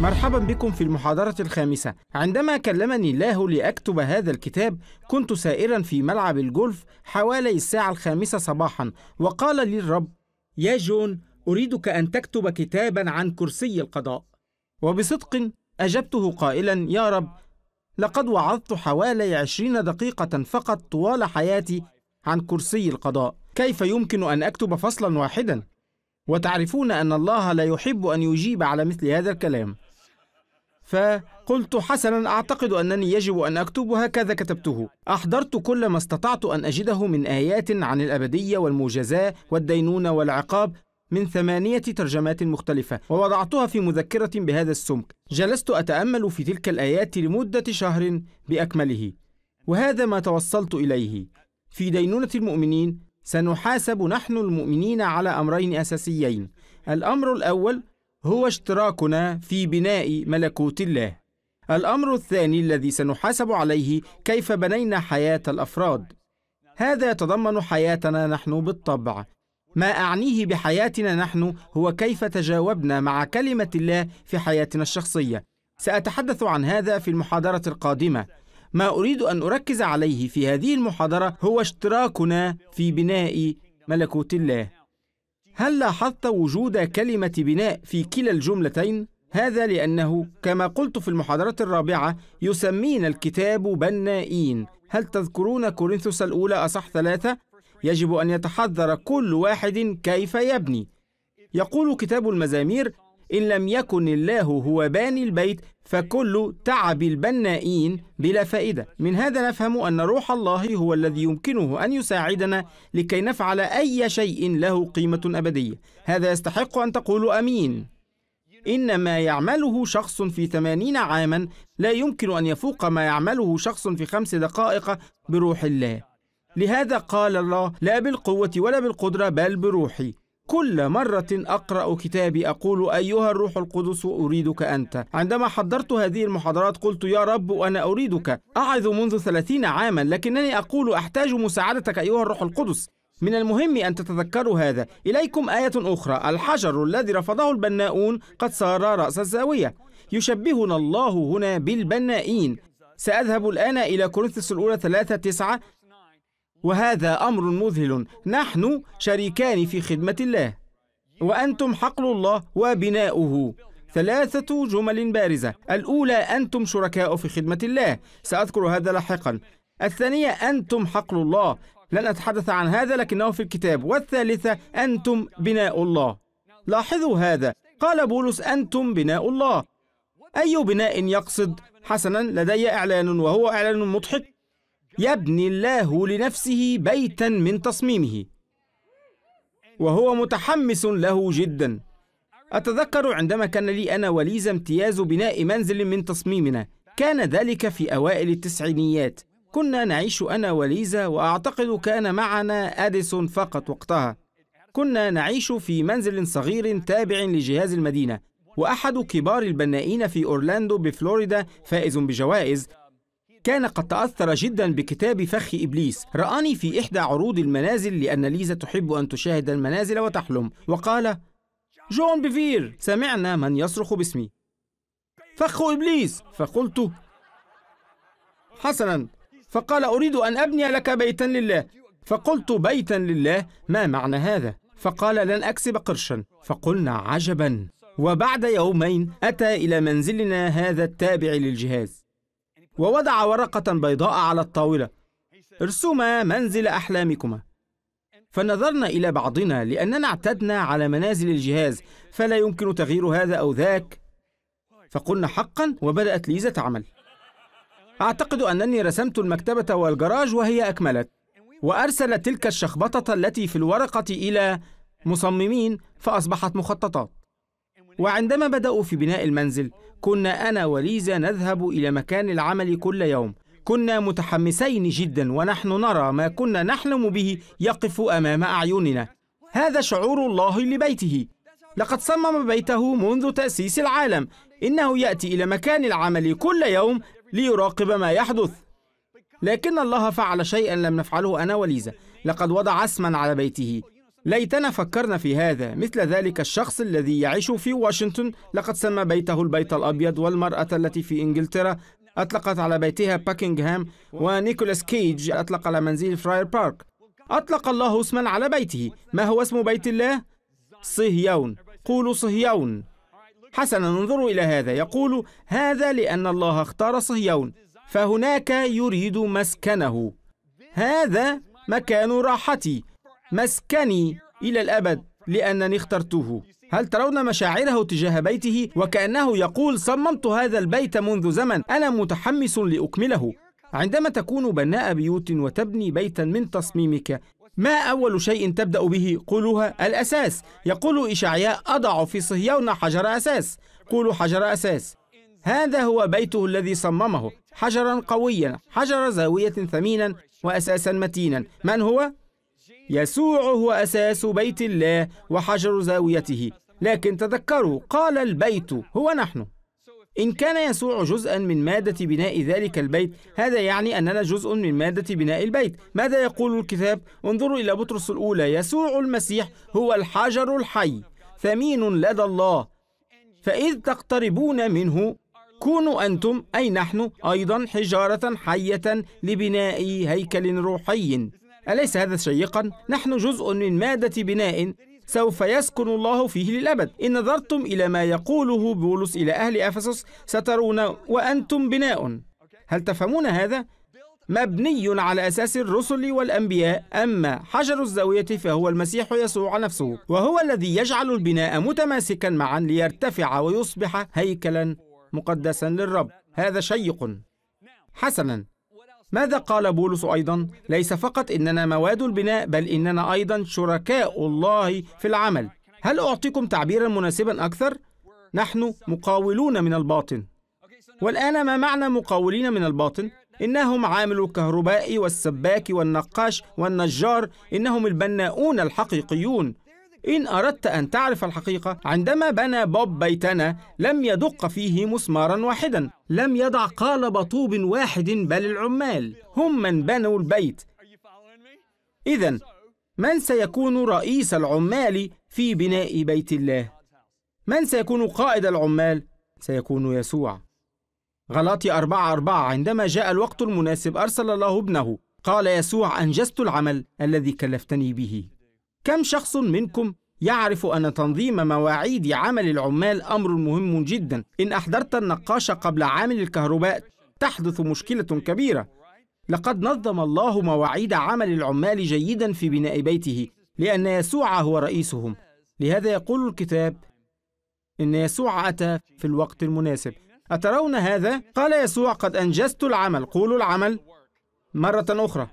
مرحبا بكم في المحاضرة الخامسة عندما كلمني الله لأكتب هذا الكتاب كنت سائرا في ملعب الجولف حوالي الساعة الخامسة صباحا وقال لي الرب يا جون أريدك أن تكتب كتابا عن كرسي القضاء وبصدق أجبته قائلا يا رب لقد وعظت حوالي عشرين دقيقة فقط طوال حياتي عن كرسي القضاء كيف يمكن أن أكتب فصلا واحدا؟ وتعرفون أن الله لا يحب أن يجيب على مثل هذا الكلام فقلت حسنا اعتقد انني يجب ان اكتب وهكذا كتبته احضرت كل ما استطعت ان اجده من ايات عن الابديه والمجازاه والدينونه والعقاب من ثمانية ترجمات مختلفة ووضعتها في مذكرة بهذا السمك جلست أتأمل في تلك الآيات لمدة شهر بأكمله وهذا ما توصلت إليه في دينونة المؤمنين سنحاسب نحن المؤمنين على أمرين أساسيين الأمر الأول هو اشتراكنا في بناء ملكوت الله الامر الثاني الذي سنحاسب عليه كيف بنينا حياه الافراد هذا يتضمن حياتنا نحن بالطبع ما اعنيه بحياتنا نحن هو كيف تجاوبنا مع كلمه الله في حياتنا الشخصيه ساتحدث عن هذا في المحاضره القادمه ما اريد ان اركز عليه في هذه المحاضره هو اشتراكنا في بناء ملكوت الله هل لاحظت وجود كلمة بناء في كلا الجملتين؟ هذا لأنه كما قلت في المحاضرة الرابعة يسمين الكتاب بنائين هل تذكرون كورنثوس الأولى أصح ثلاثة؟ يجب أن يتحذر كل واحد كيف يبني يقول كتاب المزامير إن لم يكن الله هو باني البيت فكل تعب البنائين بلا فائدة من هذا نفهم أن روح الله هو الذي يمكنه أن يساعدنا لكي نفعل أي شيء له قيمة أبدية هذا يستحق أن تقول أمين إن ما يعمله شخص في ثمانين عاما لا يمكن أن يفوق ما يعمله شخص في خمس دقائق بروح الله لهذا قال الله لا بالقوة ولا بالقدرة بل بروحي كل مرة أقرأ كتابي أقول أيها الروح القدس أريدك أنت عندما حضرت هذه المحاضرات قلت يا رب أنا أريدك أعظ منذ ثلاثين عاما لكنني أقول أحتاج مساعدتك أيها الروح القدس من المهم أن تتذكروا هذا إليكم آية أخرى الحجر الذي رفضه البناؤون قد صار رأس الزاوية يشبهنا الله هنا بالبنائين سأذهب الآن إلى كورنثس الأولى 3 9 وهذا امر مذهل نحن شريكان في خدمه الله وانتم حقل الله وبناؤه ثلاثه جمل بارزه الاولى انتم شركاء في خدمه الله ساذكر هذا لاحقا الثانيه انتم حقل الله لن اتحدث عن هذا لكنه في الكتاب والثالثه انتم بناء الله لاحظوا هذا قال بولس انتم بناء الله اي بناء يقصد حسنا لدي اعلان وهو اعلان مضحك يبني الله لنفسه بيتا من تصميمه وهو متحمس له جدا أتذكر عندما كان لي أنا وليزا امتياز بناء منزل من تصميمنا كان ذلك في أوائل التسعينيات كنا نعيش أنا وليزا وأعتقد كان معنا أديسون فقط وقتها كنا نعيش في منزل صغير تابع لجهاز المدينة وأحد كبار البنائين في أورلاندو بفلوريدا فائز بجوائز كان قد تأثر جدا بكتاب فخ إبليس رآني في إحدى عروض المنازل لأن ليزا تحب أن تشاهد المنازل وتحلم وقال جون بيفير سمعنا من يصرخ باسمي فخ إبليس فقلت حسنا فقال أريد أن أبني لك بيتا لله فقلت بيتا لله ما معنى هذا فقال لن أكسب قرشا فقلنا عجبا وبعد يومين أتى إلى منزلنا هذا التابع للجهاز ووضع ورقة بيضاء على الطاولة ارسما منزل أحلامكما فنظرنا إلى بعضنا لأننا اعتدنا على منازل الجهاز فلا يمكن تغيير هذا أو ذاك فقلنا حقا وبدأت ليزا تعمل أعتقد أنني رسمت المكتبة والجراج وهي أكملت وأرسلت تلك الشخبطة التي في الورقة إلى مصممين فأصبحت مخططات وعندما بدأوا في بناء المنزل كنا أنا وليزا نذهب إلى مكان العمل كل يوم كنا متحمسين جدا ونحن نرى ما كنا نحلم به يقف أمام أعيننا هذا شعور الله لبيته لقد صمم بيته منذ تأسيس العالم إنه يأتي إلى مكان العمل كل يوم ليراقب ما يحدث لكن الله فعل شيئا لم نفعله أنا وليزا لقد وضع اسما على بيته ليتنا فكرنا في هذا مثل ذلك الشخص الذي يعيش في واشنطن لقد سمى بيته البيت الأبيض والمرأة التي في إنجلترا أطلقت على بيتها باكنغهام ونيكولاس كيج أطلق على منزل فراير بارك أطلق الله اسما على بيته ما هو اسم بيت الله؟ صهيون قولوا صهيون حسنا انظروا إلى هذا يقول هذا لأن الله اختار صهيون فهناك يريد مسكنه هذا مكان راحتي مسكني إلى الأبد لأنني اخترته هل ترون مشاعره تجاه بيته وكأنه يقول صممت هذا البيت منذ زمن أنا متحمس لأكمله عندما تكون بناء بيوت وتبني بيتا من تصميمك ما أول شيء تبدأ به؟ قولها الأساس يقول إشعياء أضع في صهيون حجر أساس قولوا حجر أساس هذا هو بيته الذي صممه حجرا قويا حجر زاوية ثمينا وأساسا متينا من هو؟ يسوع هو أساس بيت الله وحجر زاويته لكن تذكروا قال البيت هو نحن إن كان يسوع جزءا من مادة بناء ذلك البيت هذا يعني أننا جزء من مادة بناء البيت ماذا يقول الكتاب؟ انظروا إلى بطرس الأولى يسوع المسيح هو الحجر الحي ثمين لدى الله فإذ تقتربون منه كونوا أنتم أي نحن أيضا حجارة حية لبناء هيكل روحي أليس هذا شيقا؟ نحن جزء من مادة بناء سوف يسكن الله فيه للأبد إن نظرتم إلى ما يقوله بولس إلى أهل أفسس سترون وأنتم بناء هل تفهمون هذا؟ مبني على أساس الرسل والأنبياء أما حجر الزاوية فهو المسيح يسوع نفسه وهو الذي يجعل البناء متماسكا معا ليرتفع ويصبح هيكلا مقدسا للرب هذا شيق حسنا ماذا قال بولس أيضا؟ ليس فقط إننا مواد البناء بل إننا أيضا شركاء الله في العمل هل أعطيكم تعبيرا مناسبا أكثر؟ نحن مقاولون من الباطن والآن ما معنى مقاولين من الباطن؟ إنهم عامل الكهرباء والسباك والنقاش والنجار إنهم البناؤون الحقيقيون إن أردت أن تعرف الحقيقة عندما بنى بوب بيتنا لم يدق فيه مسمارا واحدا لم يضع قالب طوب واحد بل العمال هم من بنوا البيت إذا من سيكون رئيس العمال في بناء بيت الله؟ من سيكون قائد العمال؟ سيكون يسوع غلاطي أربعة أربعة عندما جاء الوقت المناسب أرسل الله ابنه قال يسوع أنجزت العمل الذي كلفتني به كم شخص منكم يعرف أن تنظيم مواعيد عمل العمال أمر مهم جدا إن أحضرت النقاش قبل عامل الكهرباء تحدث مشكلة كبيرة لقد نظم الله مواعيد عمل العمال جيدا في بناء بيته لأن يسوع هو رئيسهم لهذا يقول الكتاب إن يسوع أتى في الوقت المناسب أترون هذا؟ قال يسوع قد أنجزت العمل قولوا العمل مرة أخرى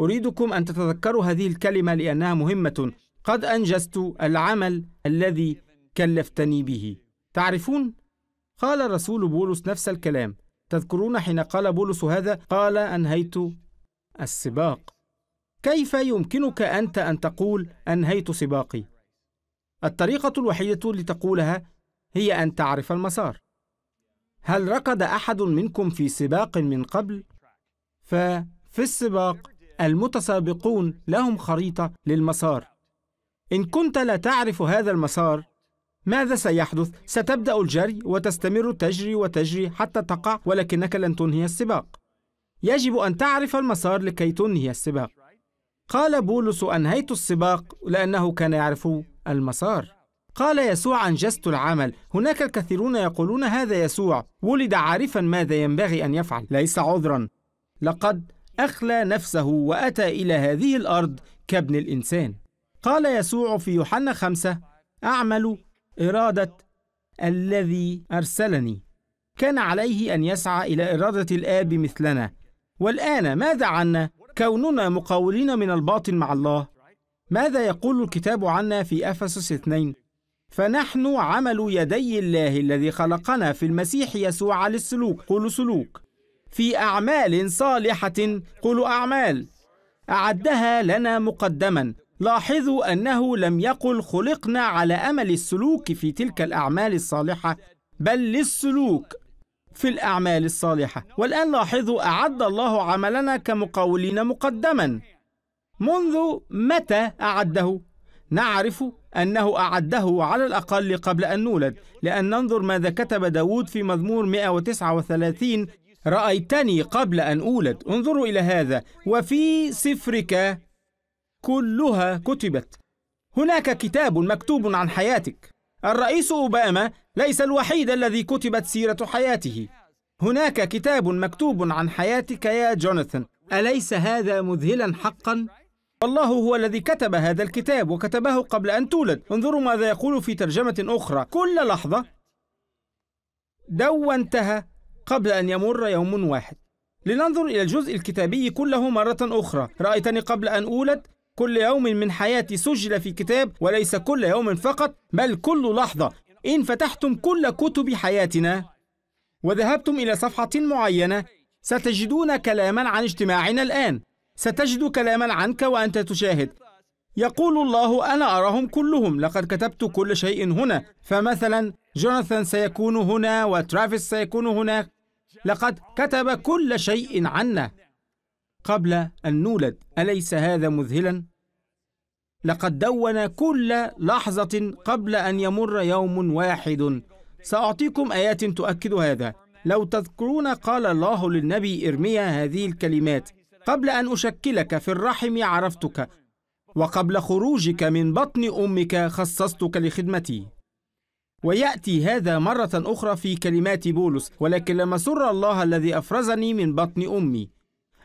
أريدكم أن تتذكروا هذه الكلمة لأنها مهمة قد أنجزت العمل الذي كلفتني به تعرفون؟ قال الرسول بولس نفس الكلام تذكرون حين قال بولس هذا قال أنهيت السباق كيف يمكنك أنت أن تقول أنهيت سباقي؟ الطريقة الوحيدة لتقولها هي أن تعرف المسار هل ركض أحد منكم في سباق من قبل؟ ففي السباق المتسابقون لهم خريطة للمسار إن كنت لا تعرف هذا المسار ماذا سيحدث؟ ستبدأ الجري وتستمر تجري وتجري حتى تقع ولكنك لن تنهي السباق يجب أن تعرف المسار لكي تنهي السباق قال بولس أنهيت السباق لأنه كان يعرف المسار قال يسوع أنجزت العمل هناك الكثيرون يقولون هذا يسوع ولد عارفا ماذا ينبغي أن يفعل ليس عذرا لقد أخلى نفسه وأتى إلى هذه الأرض كابن الإنسان قال يسوع في يوحنا خمسة أعمل إرادة الذي أرسلني كان عليه أن يسعى إلى إرادة الآب مثلنا والآن ماذا عنا كوننا مقاولين من الباطل مع الله ماذا يقول الكتاب عنا في أفسس اثنين فنحن عمل يدي الله الذي خلقنا في المسيح يسوع للسلوك قولوا سلوك في أعمال صالحة قل أعمال أعدها لنا مقدما لاحظوا أنه لم يقل خلقنا على أمل السلوك في تلك الأعمال الصالحة بل للسلوك في الأعمال الصالحة والآن لاحظوا أعد الله عملنا كمقاولين مقدما منذ متى أعده؟ نعرف أنه أعده على الأقل قبل أن نولد لأن ننظر ماذا كتب داود في مزمور 139 رأيتني قبل أن أولد انظروا إلى هذا وفي سفرك كلها كتبت هناك كتاب مكتوب عن حياتك الرئيس أوباما ليس الوحيد الذي كتبت سيرة حياته هناك كتاب مكتوب عن حياتك يا جوناثان أليس هذا مذهلا حقا؟ الله هو الذي كتب هذا الكتاب وكتبه قبل أن تولد انظروا ماذا يقول في ترجمة أخرى كل لحظة دو انتهى قبل أن يمر يوم واحد لننظر إلى الجزء الكتابي كله مرة أخرى رأيتني قبل أن أولد كل يوم من حياتي سجل في كتاب وليس كل يوم فقط بل كل لحظة إن فتحتم كل كتب حياتنا وذهبتم إلى صفحة معينة ستجدون كلاما عن اجتماعنا الآن ستجد كلاما عنك وأنت تشاهد يقول الله أنا أراهم كلهم لقد كتبت كل شيء هنا فمثلا جوناثان سيكون هنا وترافيس سيكون هناك لقد كتب كل شيء عنا قبل أن نولد أليس هذا مذهلا؟ لقد دون كل لحظة قبل أن يمر يوم واحد سأعطيكم آيات تؤكد هذا لو تذكرون قال الله للنبي إرميا هذه الكلمات قبل أن أشكلك في الرحم عرفتك وقبل خروجك من بطن امك خصصتك لخدمتي وياتي هذا مره اخرى في كلمات بولس ولكن لم سر الله الذي افرزني من بطن امي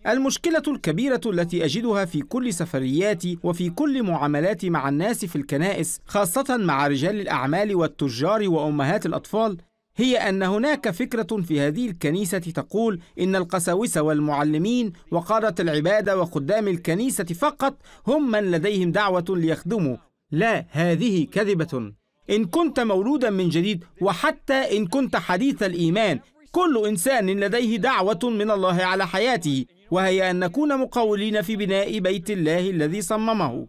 المشكله الكبيره التي اجدها في كل سفرياتي وفي كل معاملاتي مع الناس في الكنائس خاصه مع رجال الاعمال والتجار وامهات الاطفال هي أن هناك فكرة في هذه الكنيسة تقول إن القساوسة والمعلمين وقادة العبادة وخدام الكنيسة فقط هم من لديهم دعوة ليخدموا لا هذه كذبة إن كنت مولودا من جديد وحتى إن كنت حديث الإيمان كل إنسان لديه دعوة من الله على حياته وهي أن نكون مقاولين في بناء بيت الله الذي صممه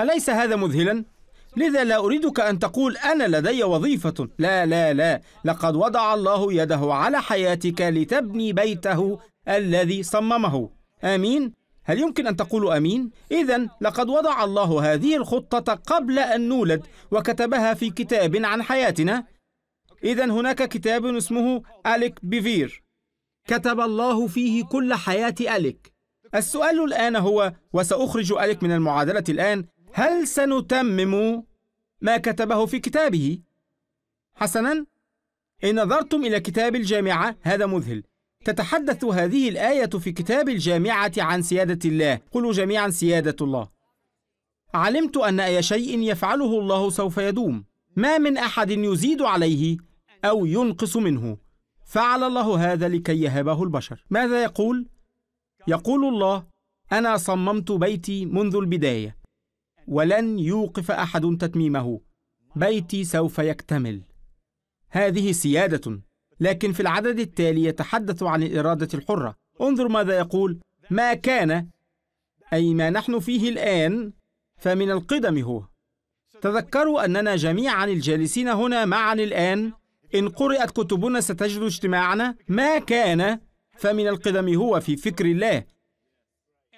أليس هذا مذهلا؟ لذا لا أريدك أن تقول أنا لدي وظيفة لا لا لا لقد وضع الله يده على حياتك لتبني بيته الذي صممه آمين هل يمكن أن تقول أمين؟ إذا لقد وضع الله هذه الخطة قبل أن نولد وكتبها في كتاب عن حياتنا إذا هناك كتاب اسمه أليك بيفير كتب الله فيه كل حياة أليك السؤال الآن هو وسأخرج أليك من المعادلة الآن هل سنتمم ما كتبه في كتابه؟ حسنا إن نظرتم إلى كتاب الجامعة هذا مذهل تتحدث هذه الآية في كتاب الجامعة عن سيادة الله قلوا جميعا سيادة الله علمت أن أي شيء يفعله الله سوف يدوم ما من أحد يزيد عليه أو ينقص منه فعل الله هذا لكي يهبه البشر ماذا يقول؟ يقول الله أنا صممت بيتي منذ البداية ولن يوقف احد تتميمه بيتي سوف يكتمل هذه سياده لكن في العدد التالي يتحدث عن الاراده الحره انظر ماذا يقول ما كان اي ما نحن فيه الان فمن القدم هو تذكروا اننا جميعا الجالسين هنا معا الان ان قرات كتبنا ستجد اجتماعنا ما كان فمن القدم هو في فكر الله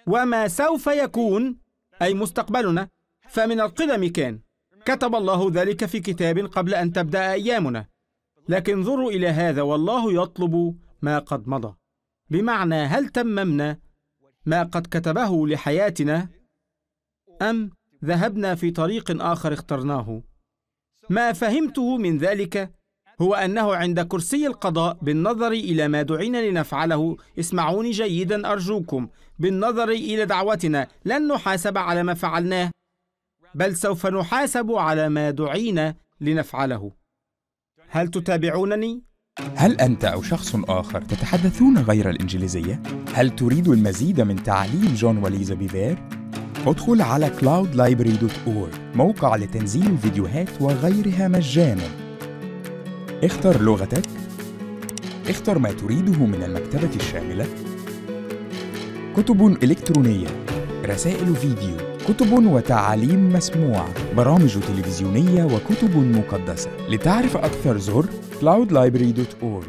وما سوف يكون اي مستقبلنا فمن القدم كان كتب الله ذلك في كتاب قبل أن تبدأ أيامنا لكن انظروا إلى هذا والله يطلب ما قد مضى بمعنى هل تممنا ما قد كتبه لحياتنا أم ذهبنا في طريق آخر اخترناه ما فهمته من ذلك هو أنه عند كرسي القضاء بالنظر إلى ما دعينا لنفعله اسمعوني جيدا أرجوكم بالنظر إلى دعوتنا لن نحاسب على ما فعلناه بل سوف نحاسب على ما دعينا لنفعله هل تتابعونني هل انت او شخص اخر تتحدثون غير الانجليزيه هل تريد المزيد من تعليم جون وليزا بيفير ادخل على cloudlibrary.org موقع لتنزيل فيديوهات وغيرها مجانا اختر لغتك اختر ما تريده من المكتبة الشاملة كتب إلكترونية رسائل فيديو كتب وتعاليم مسموعة برامج تلفزيونية وكتب مقدسة لتعرف أكثر زر cloudlibrary.org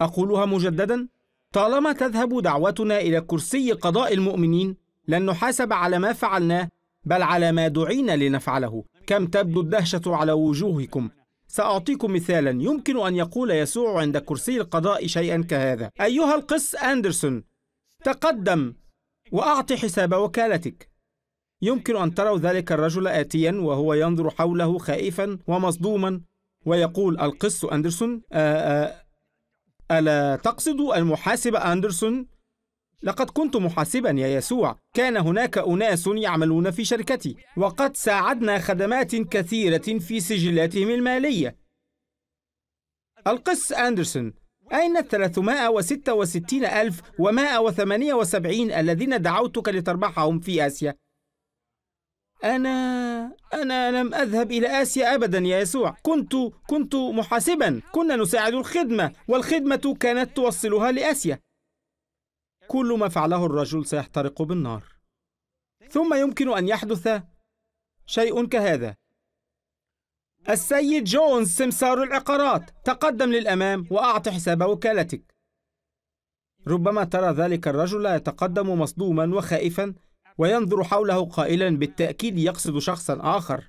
أقولها مجددا طالما تذهب دعوتنا إلى كرسي قضاء المؤمنين لن نحاسب على ما فعلناه بل على ما دعينا لنفعله كم تبدو الدهشة على وجوهكم سأعطيكم مثالا يمكن أن يقول يسوع عند كرسي القضاء شيئا كهذا أيها القس أندرسون تقدم وأعط حساب وكالتك يمكن أن تروا ذلك الرجل آتيا وهو ينظر حوله خائفا ومصدوما ويقول القس أندرسون آه، آه، ألا تقصد المحاسب أندرسون؟ لقد كنت محاسبا يا يسوع كان هناك أناس يعملون في شركتي وقد ساعدنا خدمات كثيرة في سجلاتهم المالية القس أندرسون أين الثلاثمائة وستة وستين ألف ومائة وثمانية وسبعين الذين دعوتك لتربحهم في آسيا؟ أنا أنا لم أذهب إلى آسيا أبدا يا يسوع كنت كنت محاسبا كنا نساعد الخدمة والخدمة كانت توصلها لآسيا كل ما فعله الرجل سيحترق بالنار ثم يمكن أن يحدث شيء كهذا السيد جونز سمسار العقارات تقدم للأمام وأعط حساب وكالتك ربما ترى ذلك الرجل يتقدم مصدوما وخائفا وينظر حوله قائلا بالتأكيد يقصد شخصا آخر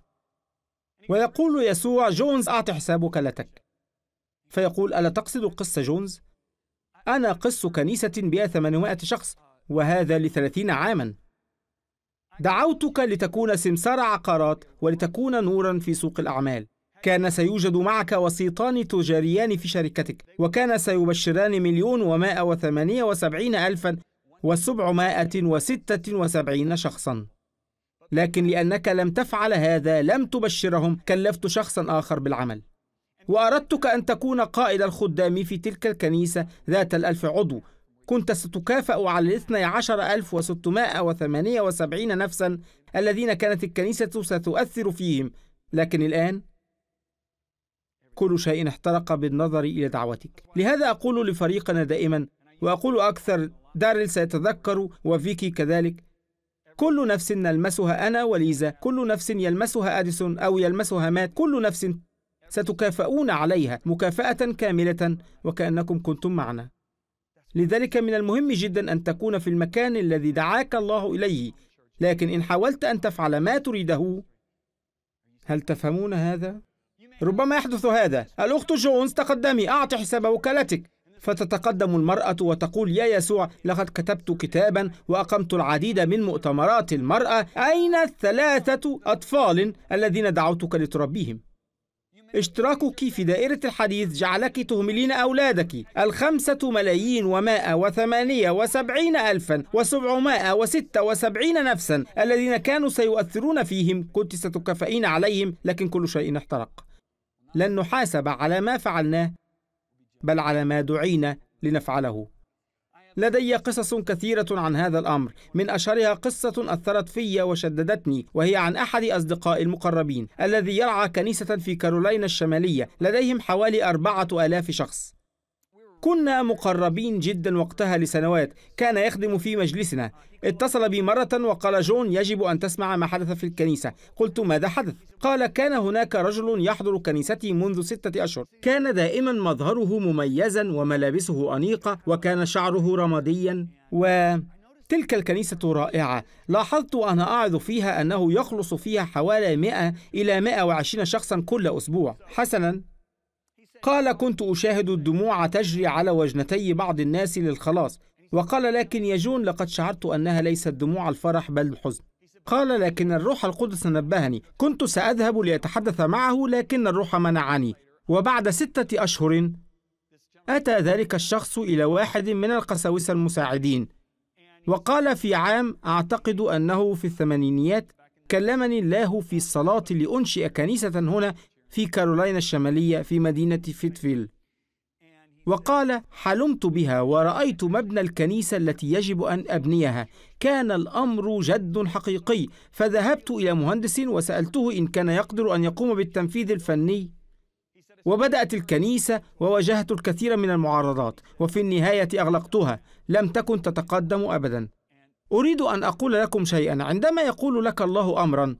ويقول يسوع جونز أعط حسابك لتك فيقول ألا تقصد قصة جونز؟ أنا قس كنيسة بها 800 شخص وهذا لثلاثين عاما دعوتك لتكون سمسار عقارات ولتكون نورا في سوق الأعمال كان سيوجد معك وسيطان تجاريان في شركتك وكان سيبشران مليون ومائة وثمانية وسبعين ألفا وسبعمائة وستة وسبعين شخصا لكن لأنك لم تفعل هذا لم تبشرهم كلفت شخصا آخر بالعمل وأردتك أن تكون قائد الخدام في تلك الكنيسة ذات الألف عضو كنت ستكافأ على الاثني عشر ألف وستمائة وثمانية وسبعين نفسا الذين كانت الكنيسة ستؤثر فيهم لكن الآن كل شيء احترق بالنظر إلى دعوتك لهذا أقول لفريقنا دائما وأقول أكثر داريل سيتذكر وفيكي كذلك كل نفس نلمسها أنا وليزا كل نفس يلمسها أديسون أو يلمسها مات كل نفس ستكافئون عليها مكافأة كاملة وكأنكم كنتم معنا لذلك من المهم جدا أن تكون في المكان الذي دعاك الله إليه لكن إن حاولت أن تفعل ما تريده هل تفهمون هذا؟ ربما يحدث هذا الأخت جونز تقدمي أعطي حساب وكالتك فتتقدم المرأة وتقول يا يسوع لقد كتبت كتابا وأقمت العديد من مؤتمرات المرأة أين الثلاثة أطفال الذين دعوتك لتربيهم؟ اشتراكك في دائرة الحديث جعلك تهملين أولادك الخمسة ملايين ومائة وثمانية وسبعين ألفا وسبعمائة وستة وسبعين نفسا الذين كانوا سيؤثرون فيهم كنت ستكافئين عليهم لكن كل شيء احترق لن نحاسب على ما فعلناه بل على ما دعينا لنفعله لدي قصص كثيرة عن هذا الأمر من أشهرها قصة أثرت في وشددتني وهي عن أحد أصدقاء المقربين الذي يرعى كنيسة في كارولينا الشمالية لديهم حوالي أربعة آلاف شخص كنا مقربين جدا وقتها لسنوات كان يخدم في مجلسنا اتصل بي مرة وقال جون يجب أن تسمع ما حدث في الكنيسة قلت ماذا حدث؟ قال كان هناك رجل يحضر كنيستي منذ ستة أشهر كان دائما مظهره مميزا وملابسه أنيقة وكان شعره رماديا و... تلك الكنيسة رائعة لاحظت أنا أعظ فيها أنه يخلص فيها حوالي 100 إلى 120 شخصا كل أسبوع حسنا قال كنت أشاهد الدموع تجري على وجنتي بعض الناس للخلاص وقال لكن يا جون لقد شعرت أنها ليست دموع الفرح بل الحزن قال لكن الروح القدس نبهني كنت سأذهب لأتحدث معه لكن الروح منعني وبعد ستة أشهر أتى ذلك الشخص إلى واحد من القساوسة المساعدين وقال في عام أعتقد أنه في الثمانينيات كلمني الله في الصلاة لأنشئ كنيسة هنا في كارولاينا الشمالية في مدينة فيتفيل وقال حلمت بها ورأيت مبنى الكنيسة التي يجب أن أبنيها كان الأمر جد حقيقي فذهبت إلى مهندس وسألته إن كان يقدر أن يقوم بالتنفيذ الفني وبدأت الكنيسة وواجهت الكثير من المعارضات وفي النهاية أغلقتها لم تكن تتقدم أبدا أريد أن أقول لكم شيئا عندما يقول لك الله أمرا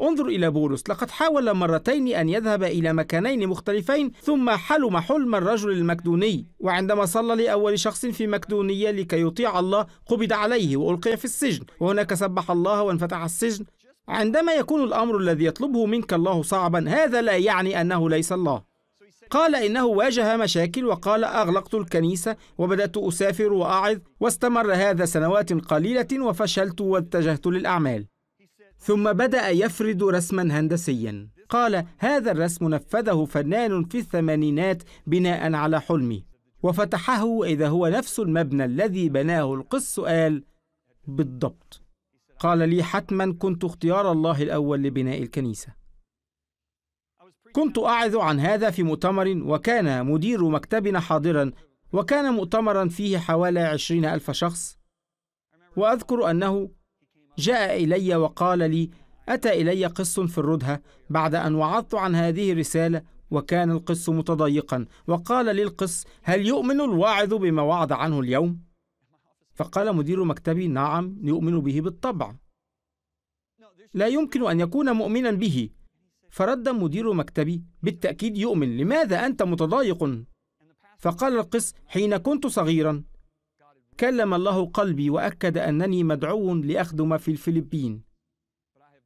انظر إلى بولس لقد حاول مرتين أن يذهب إلى مكانين مختلفين ثم حلم حلم الرجل المكدوني وعندما صلى لأول شخص في مكدونية لكي يطيع الله قبض عليه وألقي في السجن وهناك سبح الله وانفتح السجن عندما يكون الأمر الذي يطلبه منك الله صعبا هذا لا يعني أنه ليس الله قال إنه واجه مشاكل وقال أغلقت الكنيسة وبدأت أسافر وأعظ واستمر هذا سنوات قليلة وفشلت واتجهت للأعمال ثم بدأ يفرد رسما هندسيا قال هذا الرسم نفذه فنان في الثمانينات بناء على حلمي وفتحه إذا هو نفس المبنى الذي بناه القس قال بالضبط قال لي حتما كنت اختيار الله الأول لبناء الكنيسة كنت أعظ عن هذا في مؤتمر وكان مدير مكتبنا حاضرا وكان مؤتمرا فيه حوالي عشرين ألف شخص وأذكر أنه جاء إلي وقال لي أتى إلي قس في الردهة بعد أن وعظت عن هذه الرسالة وكان القس متضايقا وقال لي القس هل يؤمن الواعظ بما وعد عنه اليوم؟ فقال مدير مكتبي نعم يؤمن به بالطبع لا يمكن أن يكون مؤمنا به فرد مدير مكتبي بالتأكيد يؤمن لماذا أنت متضايق؟ فقال القس حين كنت صغيرا كلم الله قلبي واكد انني مدعو لاخدم في الفلبين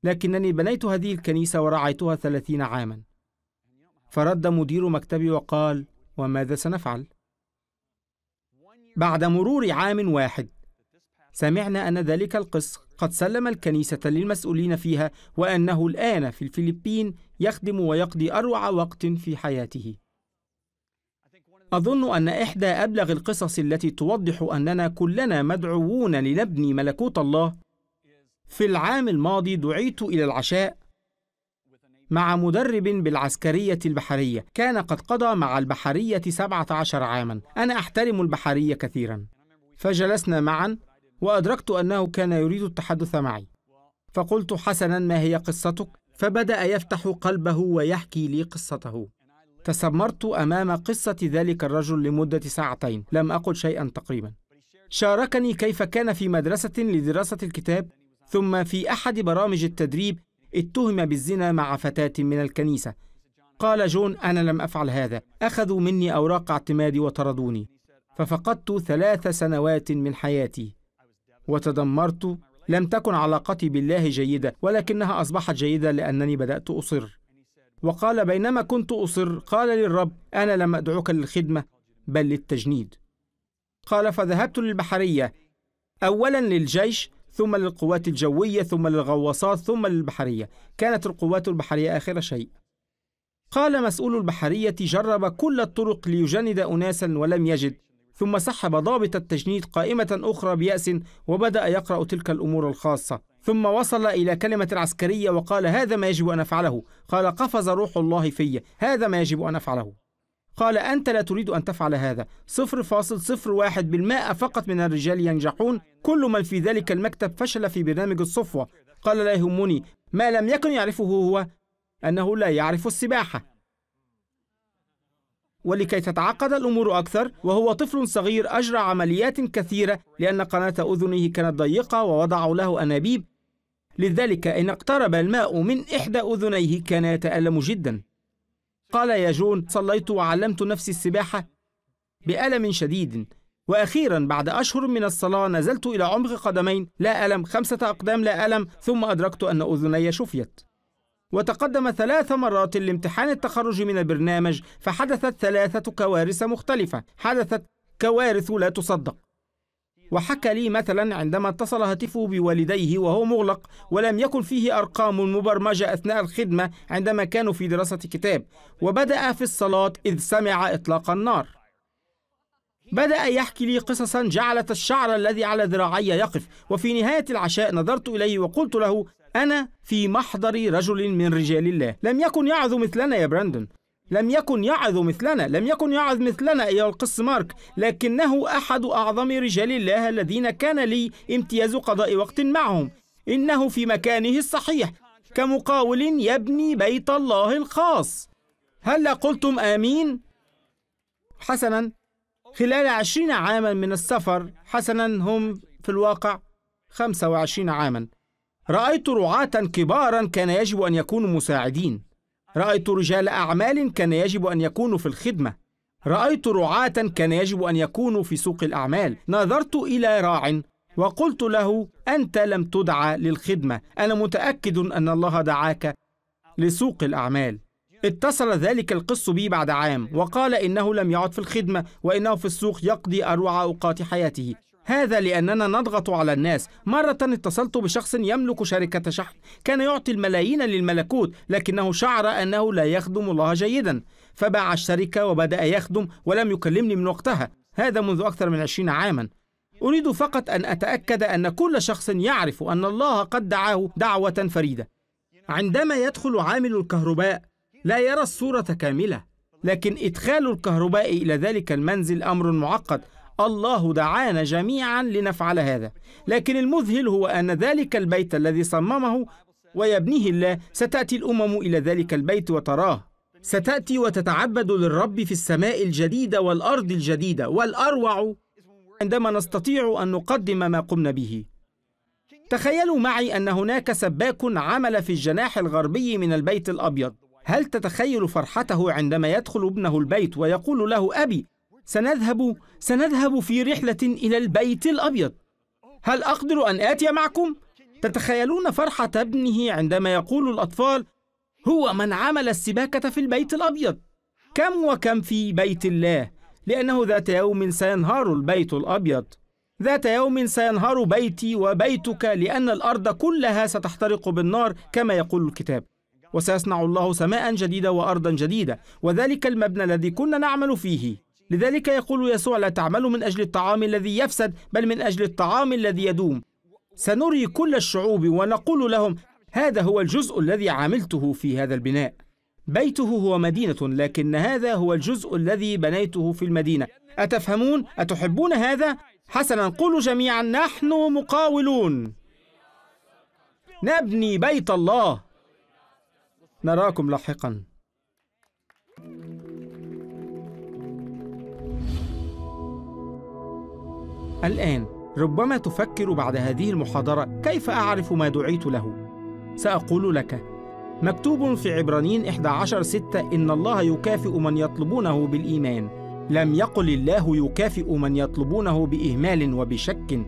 لكنني بنيت هذه الكنيسه ورعيتها ثلاثين عاما فرد مدير مكتبي وقال وماذا سنفعل بعد مرور عام واحد سمعنا ان ذلك القس قد سلم الكنيسه للمسؤولين فيها وانه الان في الفلبين يخدم ويقضي اروع وقت في حياته أظن أن إحدى أبلغ القصص التي توضح أننا كلنا مدعوون لنبني ملكوت الله في العام الماضي دعيت إلى العشاء مع مدرب بالعسكرية البحرية كان قد قضى مع البحرية 17 عاما أنا أحترم البحرية كثيرا فجلسنا معا وأدركت أنه كان يريد التحدث معي فقلت حسنا ما هي قصتك فبدأ يفتح قلبه ويحكي لي قصته تسمرت أمام قصة ذلك الرجل لمدة ساعتين لم أقل شيئا تقريبا شاركني كيف كان في مدرسة لدراسة الكتاب ثم في أحد برامج التدريب اتهم بالزنا مع فتاة من الكنيسة قال جون أنا لم أفعل هذا أخذوا مني أوراق اعتمادي وطردوني ففقدت ثلاث سنوات من حياتي وتدمرت لم تكن علاقتي بالله جيدة ولكنها أصبحت جيدة لأنني بدأت أصر وقال بينما كنت أصر قال للرب أنا لم أدعوك للخدمة بل للتجنيد قال فذهبت للبحرية أولا للجيش ثم للقوات الجوية ثم للغواصات ثم للبحرية كانت القوات البحرية آخر شيء قال مسؤول البحرية جرب كل الطرق ليجند أناسا ولم يجد ثم سحب ضابط التجنيد قائمة أخرى بيأس وبدأ يقرأ تلك الأمور الخاصة ثم وصل إلى كلمة عسكرية وقال هذا ما يجب أن أفعله قال قفز روح الله في هذا ما يجب أن أفعله قال أنت لا تريد أن تفعل هذا صفر فاصل صفر واحد بالمائة فقط من الرجال ينجحون كل من في ذلك المكتب فشل في برنامج الصفوة قال لا يهمني ما لم يكن يعرفه هو أنه لا يعرف السباحة ولكي تتعقد الأمور أكثر وهو طفل صغير أجرى عمليات كثيرة لأن قناة أذنه كانت ضيقة ووضعوا له أنابيب لذلك إن اقترب الماء من إحدى أذنيه كان يتألم جدا قال يا جون صليت وعلمت نفسي السباحة بألم شديد وأخيرا بعد أشهر من الصلاة نزلت إلى عمق قدمين لا ألم خمسة أقدام لا ألم ثم أدركت أن أذني شفيت وتقدم ثلاث مرات لامتحان التخرج من البرنامج فحدثت ثلاثة كوارث مختلفة حدثت كوارث لا تصدق وحكى لي مثلا عندما اتصل هاتفه بوالديه وهو مغلق ولم يكن فيه أرقام مبرمجة أثناء الخدمة عندما كانوا في دراسة كتاب وبدأ في الصلاة إذ سمع إطلاق النار بدأ يحكي لي قصصا جعلت الشعر الذي على ذراعي يقف وفي نهاية العشاء نظرت إليه وقلت له أنا في محضر رجل من رجال الله لم يكن يعظ مثلنا يا براندون لم يكن يعظ مثلنا لم يكن يعظ مثلنا أيها القس مارك لكنه أحد أعظم رجال الله الذين كان لي امتياز قضاء وقت معهم إنه في مكانه الصحيح كمقاول يبني بيت الله الخاص هل قلتم آمين؟ حسنا خلال عشرين عاما من السفر حسنا هم في الواقع خمسة وعشرين عاما رايت رعاه كبارا كان يجب ان يكونوا مساعدين رايت رجال اعمال كان يجب ان يكونوا في الخدمه رايت رعاه كان يجب ان يكونوا في سوق الاعمال نظرت الى راع وقلت له انت لم تدعى للخدمه انا متاكد ان الله دعاك لسوق الاعمال اتصل ذلك القس بي بعد عام وقال انه لم يعد في الخدمه وانه في السوق يقضي اروع اوقات حياته هذا لأننا نضغط على الناس مرة اتصلت بشخص يملك شركة شحن كان يعطي الملايين للملكوت لكنه شعر أنه لا يخدم الله جيدا فباع الشركة وبدأ يخدم ولم يكلمني من وقتها هذا منذ أكثر من عشرين عاما أريد فقط أن أتأكد أن كل شخص يعرف أن الله قد دعاه دعوة فريدة عندما يدخل عامل الكهرباء لا يرى الصورة كاملة لكن إدخال الكهرباء إلى ذلك المنزل أمر معقد الله دعانا جميعا لنفعل هذا لكن المذهل هو أن ذلك البيت الذي صممه ويبنيه الله ستأتي الأمم إلى ذلك البيت وتراه ستأتي وتتعبد للرب في السماء الجديدة والأرض الجديدة والأروع عندما نستطيع أن نقدم ما قمنا به تخيلوا معي أن هناك سباك عمل في الجناح الغربي من البيت الأبيض هل تتخيل فرحته عندما يدخل ابنه البيت ويقول له أبي سنذهب سنذهب في رحلة إلى البيت الأبيض هل أقدر أن آتي معكم؟ تتخيلون فرحة ابنه عندما يقول الأطفال هو من عمل السباكة في البيت الأبيض كم وكم في بيت الله لأنه ذات يوم سينهار البيت الأبيض ذات يوم سينهار بيتي وبيتك لأن الأرض كلها ستحترق بالنار كما يقول الكتاب وسيصنع الله سماء جديدة وأرضا جديدة وذلك المبنى الذي كنا نعمل فيه لذلك يقول يسوع لا تعملوا من أجل الطعام الذي يفسد بل من أجل الطعام الذي يدوم سنري كل الشعوب ونقول لهم هذا هو الجزء الذي عملته في هذا البناء بيته هو مدينة لكن هذا هو الجزء الذي بنيته في المدينة أتفهمون؟ أتحبون هذا؟ حسنا قولوا جميعا نحن مقاولون نبني بيت الله نراكم لاحقا الآن ربما تفكر بعد هذه المحاضرة كيف أعرف ما دعيت له سأقول لك مكتوب في عبرانين 11 6 إن الله يكافئ من يطلبونه بالإيمان لم يقل الله يكافئ من يطلبونه بإهمال وبشك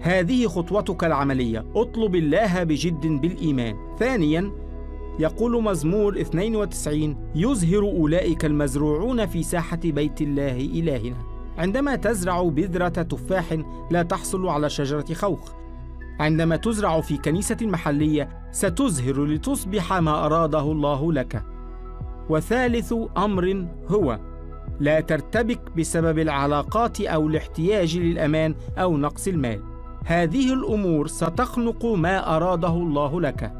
هذه خطوتك العملية اطلب الله بجد بالإيمان ثانياً يقول مزمور 92 يزهر أولئك المزروعون في ساحة بيت الله إلهنا عندما تزرع بذرة تفاح لا تحصل على شجرة خوخ عندما تزرع في كنيسة محلية ستزهر لتصبح ما أراده الله لك وثالث أمر هو لا ترتبك بسبب العلاقات أو الاحتياج للأمان أو نقص المال هذه الأمور ستخنق ما أراده الله لك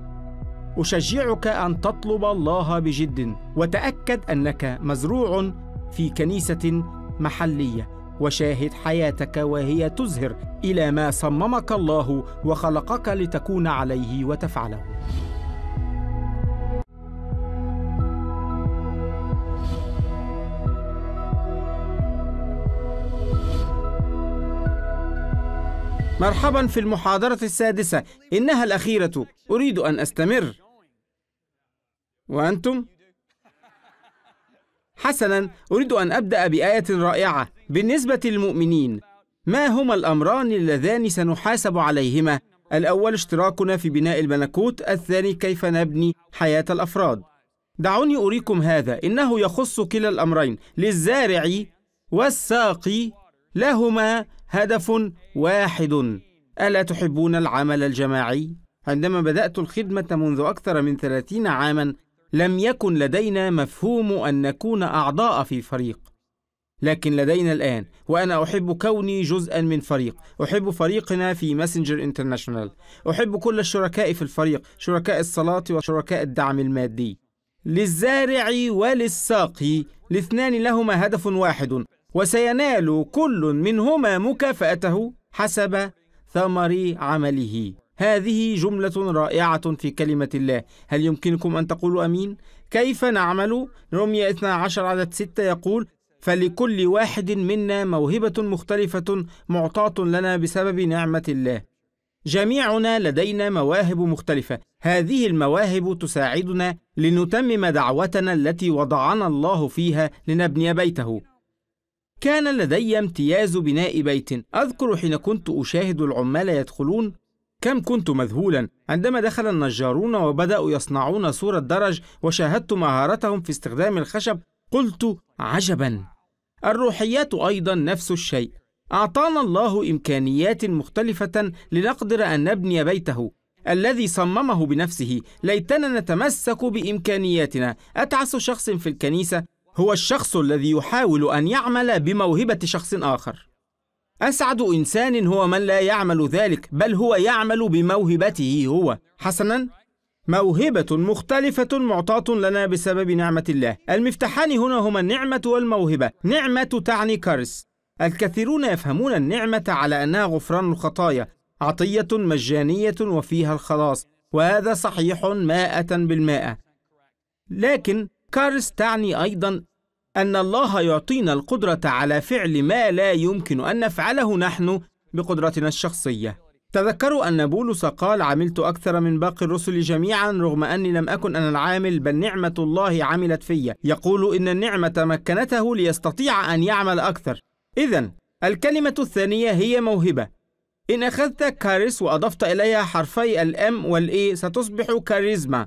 أشجعك أن تطلب الله بجد وتأكد أنك مزروع في كنيسة محليه وشاهد حياتك وهي تزهر الى ما صممك الله وخلقك لتكون عليه وتفعله مرحبا في المحاضرة السادسة إنها الأخيرة أريد أن أستمر وأنتم؟ حسنا أريد أن أبدأ بآية رائعة بالنسبة للمؤمنين ما هما الأمران اللذان سنحاسب عليهما؟ الأول اشتراكنا في بناء الملكوت، الثاني كيف نبني حياة الأفراد. دعوني أريكم هذا، إنه يخص كلا الأمرين، للزارع والساقي لهما هدف واحد، ألا تحبون العمل الجماعي؟ عندما بدأت الخدمة منذ أكثر من ثلاثين عامًا، لم يكن لدينا مفهوم أن نكون أعضاء في فريق لكن لدينا الآن وأنا أحب كوني جزءا من فريق أحب فريقنا في ماسنجر انترناشونال أحب كل الشركاء في الفريق شركاء الصلاة وشركاء الدعم المادي للزارع وللساقي الاثنان لهما هدف واحد وسينال كل منهما مكافأته حسب ثمر عمله هذه جملة رائعة في كلمة الله هل يمكنكم أن تقولوا أمين؟ كيف نعمل؟ رمية 12 عدد 6 يقول فلكل واحد منا موهبة مختلفة معطاة لنا بسبب نعمة الله جميعنا لدينا مواهب مختلفة هذه المواهب تساعدنا لنتمم دعوتنا التي وضعنا الله فيها لنبني بيته كان لدي امتياز بناء بيت أذكر حين كنت أشاهد العمال يدخلون كم كنت مذهولا عندما دخل النجارون وبدأوا يصنعون سور الدرج وشاهدت مهارتهم في استخدام الخشب قلت عجبا الروحيات أيضا نفس الشيء أعطانا الله إمكانيات مختلفة لنقدر أن نبني بيته الذي صممه بنفسه ليتنا نتمسك بإمكانياتنا أتعس شخص في الكنيسة هو الشخص الذي يحاول أن يعمل بموهبة شخص آخر أسعد إنسان هو من لا يعمل ذلك بل هو يعمل بموهبته هو حسنا موهبة مختلفة معطاة لنا بسبب نعمة الله المفتاحان هنا هما النعمة والموهبة نعمة تعني كرس الكثيرون يفهمون النعمة على أنها غفران الخطايا عطية مجانية وفيها الخلاص وهذا صحيح مائة بالمائة لكن كارس تعني أيضا أن الله يعطينا القدرة على فعل ما لا يمكن أن نفعله نحن بقدرتنا الشخصية تذكروا أن بولس قال عملت أكثر من باقي الرسل جميعا رغم أني لم أكن أنا العامل بل نعمة الله عملت في يقول إن النعمة مكنته ليستطيع أن يعمل أكثر إذا الكلمة الثانية هي موهبة إن أخذت كاريس وأضفت إليها حرفي الأم والإي e، ستصبح كاريزما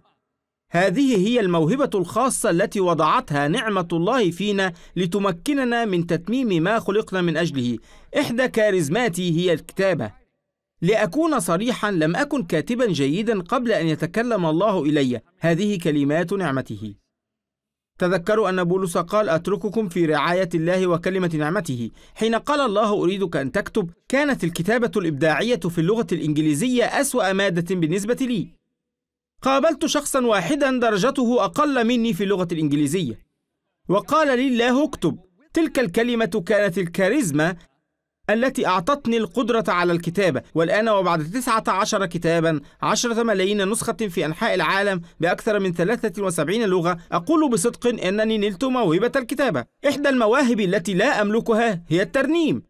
هذه هي الموهبة الخاصة التي وضعتها نعمة الله فينا لتمكننا من تتميم ما خلقنا من أجله. إحدى كاريزماتي هي الكتابة. لأكون صريحا لم أكن كاتبا جيدا قبل أن يتكلم الله إلي. هذه كلمات نعمته. تذكروا أن بولس قال أترككم في رعاية الله وكلمة نعمته حين قال الله أريدك أن تكتب كانت الكتابة الإبداعية في اللغة الإنجليزية أسوأ مادة بالنسبة لي قابلت شخصا واحدا درجته أقل مني في اللغة الإنجليزية وقال لي الله اكتب تلك الكلمة كانت الكاريزما التي أعطتني القدرة على الكتابة والآن وبعد 19 كتابا 10 ملايين نسخة في أنحاء العالم بأكثر من 73 لغة أقول بصدق أنني نلت موهبة الكتابة إحدى المواهب التي لا أملكها هي الترنيم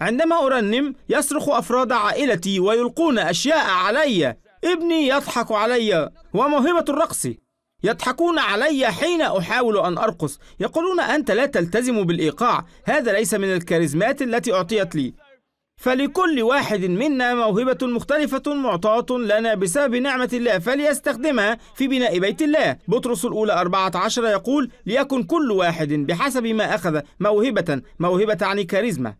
عندما أرنم يصرخ أفراد عائلتي ويلقون أشياء علي ابني يضحك علي وموهبة الرقص يضحكون علي حين أحاول أن أرقص يقولون أنت لا تلتزم بالإيقاع هذا ليس من الكاريزمات التي أعطيت لي فلكل واحد منا موهبة مختلفة معطاة لنا بسبب نعمة الله فليستخدمها في بناء بيت الله بطرس الأولى 14 يقول ليكن كل واحد بحسب ما أخذ موهبة موهبة عن يعني كاريزما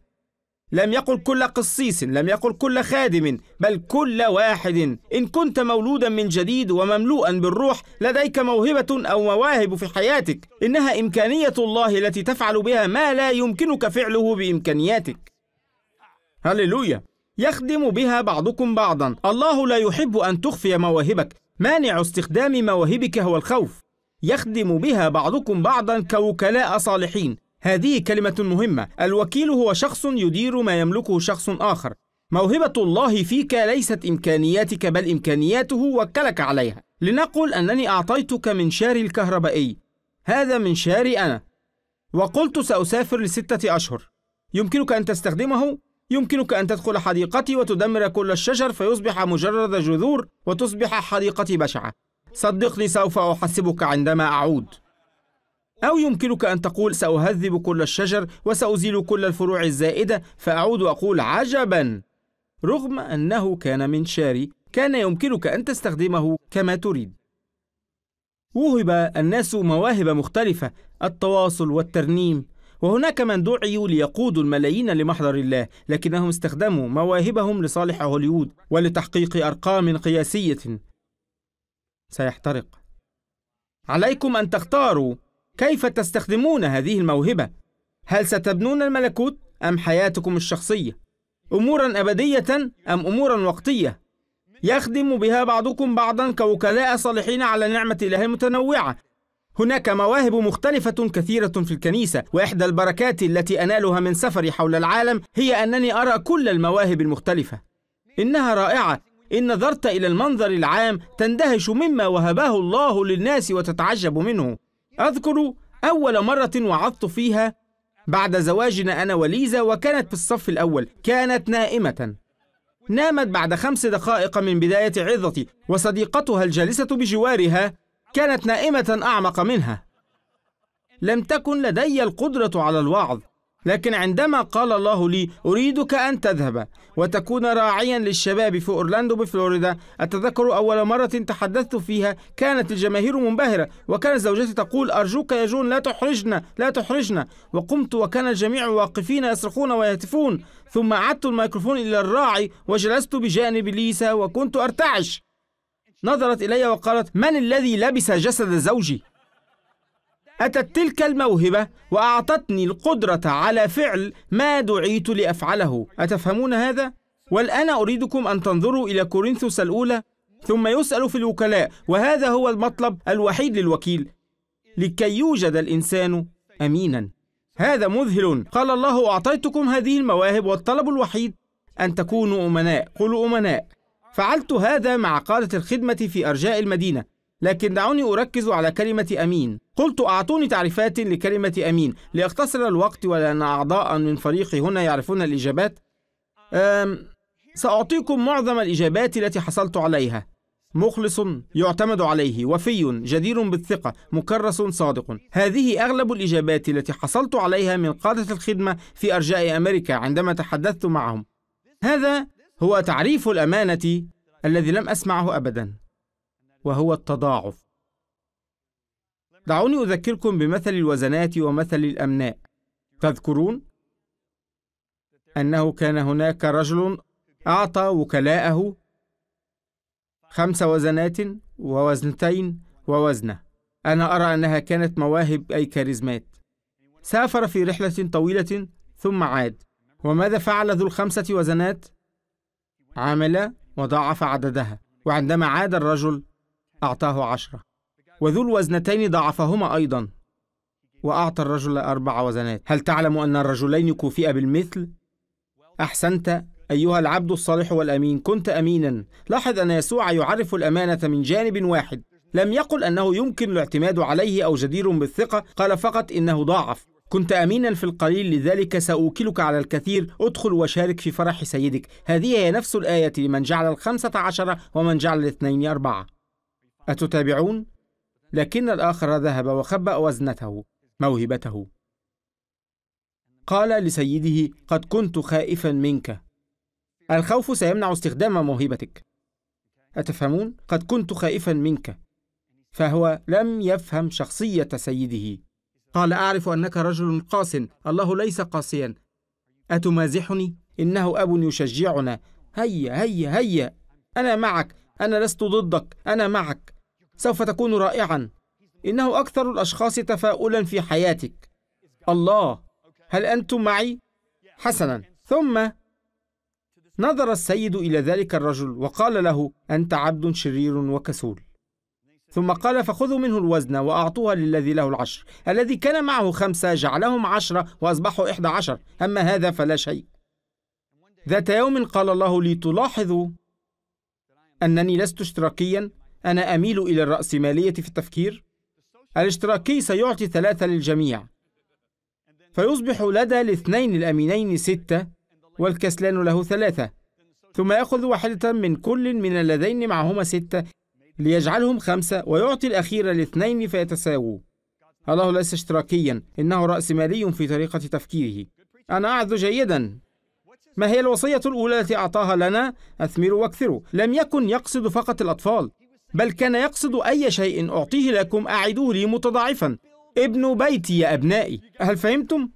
لم يقل كل قسيس لم يقل كل خادم بل كل واحد إن كنت مولودا من جديد ومملوءا بالروح لديك موهبة أو مواهب في حياتك إنها إمكانية الله التي تفعل بها ما لا يمكنك فعله بإمكانياتك هللويا يخدم بها بعضكم بعضا الله لا يحب أن تخفي مواهبك مانع استخدام مواهبك هو الخوف يخدم بها بعضكم بعضا كوكلاء صالحين هذه كلمة مهمة الوكيل هو شخص يدير ما يملكه شخص آخر موهبة الله فيك ليست إمكانياتك بل إمكانياته وكلك عليها لنقل أنني أعطيتك منشاري الكهربائي هذا منشاري أنا وقلت سأسافر لستة أشهر يمكنك أن تستخدمه يمكنك أن تدخل حديقتي وتدمر كل الشجر فيصبح مجرد جذور وتصبح حديقتي بشعة صدقني سوف أحسبك عندما أعود أو يمكنك أن تقول سأهذب كل الشجر وسأزيل كل الفروع الزائدة فأعود أقول عجبا رغم أنه كان منشاري كان يمكنك أن تستخدمه كما تريد وهب الناس مواهب مختلفة التواصل والترنيم وهناك من دعيوا ليقودوا الملايين لمحضر الله لكنهم استخدموا مواهبهم لصالح هوليوود ولتحقيق أرقام قياسية سيحترق عليكم أن تختاروا كيف تستخدمون هذه الموهبة؟ هل ستبنون الملكوت أم حياتكم الشخصية؟ أمورا أبدية أم أمورا وقتية؟ يخدم بها بعضكم بعضا كوكلاء صالحين على نعمة الله المتنوعة هناك مواهب مختلفة كثيرة في الكنيسة وإحدى البركات التي أنالها من سفري حول العالم هي أنني أرى كل المواهب المختلفة إنها رائعة إن نظرت إلى المنظر العام تندهش مما وهبه الله للناس وتتعجب منه أذكر أول مرة وعظت فيها بعد زواجنا أنا وليزا وكانت في الصف الأول كانت نائمة نامت بعد خمس دقائق من بداية عظتي وصديقتها الجالسة بجوارها كانت نائمة أعمق منها لم تكن لدي القدرة على الوعظ لكن عندما قال الله لي أريدك أن تذهب وتكون راعيا للشباب في أورلاندو بفلوريدا أتذكر أول مرة تحدثت فيها كانت الجماهير منبهرة وكانت زوجتي تقول أرجوك يا جون لا تحرجنا لا تحرجنا وقمت وكان الجميع واقفين يصرخون ويهتفون ثم عدت الميكروفون إلى الراعي وجلست بجانب ليسا وكنت أرتعش نظرت إلي وقالت من الذي لبس جسد زوجي أتت تلك الموهبة وأعطتني القدرة على فعل ما دعيت لأفعله أتفهمون هذا؟ والآن أريدكم أن تنظروا إلى كورنثوس الأولى ثم يسأل في الوكلاء وهذا هو المطلب الوحيد للوكيل لكي يوجد الإنسان أمينا هذا مذهل قال الله أعطيتكم هذه المواهب والطلب الوحيد أن تكونوا أمناء قلوا أمناء فعلت هذا مع قادة الخدمة في أرجاء المدينة لكن دعوني أركز على كلمة أمين قلت أعطوني تعريفات لكلمة أمين لأختصر الوقت ولأن أعضاء من فريقي هنا يعرفون الإجابات أم سأعطيكم معظم الإجابات التي حصلت عليها مخلص يعتمد عليه وفي جدير بالثقة مكرس صادق هذه أغلب الإجابات التي حصلت عليها من قادة الخدمة في أرجاء أمريكا عندما تحدثت معهم هذا هو تعريف الأمانة الذي لم أسمعه أبداً وهو التضاعف دعوني أذكركم بمثل الوزنات ومثل الأمناء تذكرون أنه كان هناك رجل أعطى وكلاءه خمس وزنات ووزنتين ووزنة أنا أرى أنها كانت مواهب أي كاريزمات سافر في رحلة طويلة ثم عاد وماذا فعل ذو الخمسة وزنات؟ عمل وضاعف عددها وعندما عاد الرجل أعطاه عشرة وذو الوزنتين ضعفهما أيضا وأعطى الرجل أربع وزنات هل تعلم أن الرجلين كوفئ بالمثل؟ أحسنت أيها العبد الصالح والأمين كنت أمينا لاحظ أن يسوع يعرف الأمانة من جانب واحد لم يقل أنه يمكن الاعتماد عليه أو جدير بالثقة قال فقط إنه ضاعف كنت أمينا في القليل لذلك سأوكلك على الكثير ادخل وشارك في فرح سيدك هذه هي نفس الآية لمن جعل الخمسة عشر ومن جعل الاثنين أربعة أتتابعون؟ لكن الآخر ذهب وخبأ وزنته موهبته قال لسيده قد كنت خائفا منك الخوف سيمنع استخدام موهبتك أتفهمون؟ قد كنت خائفا منك فهو لم يفهم شخصية سيده قال أعرف أنك رجل قاس الله ليس قاسيا أتمازحني؟ إنه أب يشجعنا هيا هيا هيا أنا معك أنا لست ضدك أنا معك سوف تكون رائعا إنه أكثر الأشخاص تفاؤلا في حياتك الله هل أنتم معي؟ حسنا ثم نظر السيد إلى ذلك الرجل وقال له أنت عبد شرير وكسول ثم قال فخذوا منه الوزن وأعطوها للذي له العشر الذي كان معه خمسة جعلهم عشرة وأصبحوا إحدى عشر أما هذا فلا شيء ذات يوم قال الله لي تلاحظوا أنني لست اشتراكيا أنا أميل إلى الرأسمالية في التفكير الاشتراكي سيعطي ثلاثة للجميع فيصبح لدى الاثنين الأمينين ستة والكسلان له ثلاثة ثم يأخذ واحدة من كل من اللذين معهما ستة ليجعلهم خمسة ويعطي الأخير الاثنين فيتساووا الله ليس اشتراكيا إنه رأسمالي في طريقة تفكيره أنا أعذ جيدا ما هي الوصية الأولى التي أعطاها لنا أثمروا واكثروا لم يكن يقصد فقط الأطفال بل كان يقصد أي شيء أعطيه لكم أعدوه لي متضاعفا ابنوا بيتي يا أبنائي هل فهمتم؟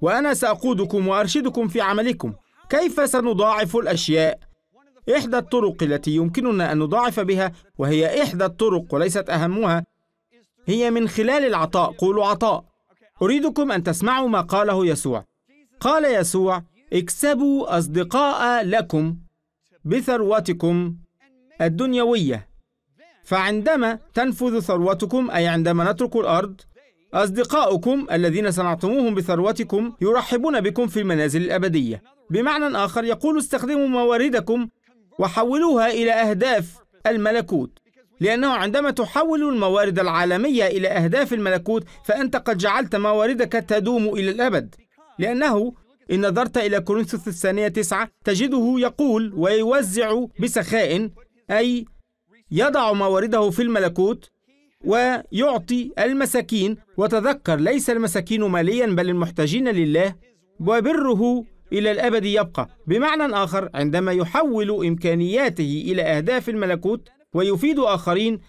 وأنا سأقودكم وأرشدكم في عملكم كيف سنضاعف الأشياء؟ إحدى الطرق التي يمكننا أن نضاعف بها وهي إحدى الطرق وليست أهمها هي من خلال العطاء قولوا عطاء أريدكم أن تسمعوا ما قاله يسوع قال يسوع اكسبوا أصدقاء لكم بثروتكم الدنيوية فعندما تنفذ ثروتكم أي عندما نترك الأرض أصدقاؤكم الذين صنعتموهم بثروتكم يرحبون بكم في المنازل الأبدية بمعنى آخر يقول استخدموا مواردكم وحولوها إلى أهداف الملكوت لأنه عندما تحول الموارد العالمية إلى أهداف الملكوت فأنت قد جعلت مواردك تدوم إلى الأبد لأنه إن نظرت إلى كورنثوس الثانية تسعة تجده يقول ويوزع بسخاء أي يضع موارده في الملكوت ويعطي المساكين وتذكر ليس المساكين ماليا بل المحتاجين لله وبره إلى الأبد يبقى بمعنى آخر عندما يحول إمكانياته إلى أهداف الملكوت ويفيد آخرين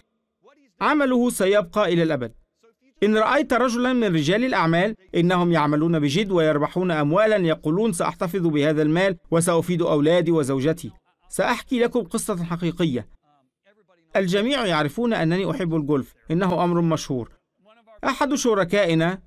عمله سيبقى إلى الأبد إن رأيت رجلا من رجال الأعمال إنهم يعملون بجد ويربحون أموالا يقولون سأحتفظ بهذا المال وسأفيد أولادي وزوجتي سأحكي لكم قصة حقيقية الجميع يعرفون أنني أحب الجولف إنه أمر مشهور أحد شركائنا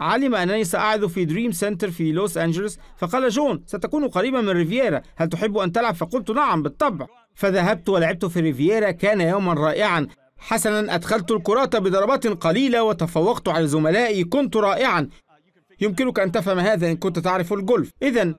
علم أنني سأعد في دريم سنتر في لوس أنجلوس فقال جون ستكون قريبا من ريفييرا هل تحب أن تلعب فقلت نعم بالطبع فذهبت ولعبت في ريفييرا كان يوما رائعا حسنا أدخلت الكرة بضربات قليلة وتفوقت على زملائي كنت رائعا يمكنك أن تفهم هذا إن كنت تعرف الجولف إذا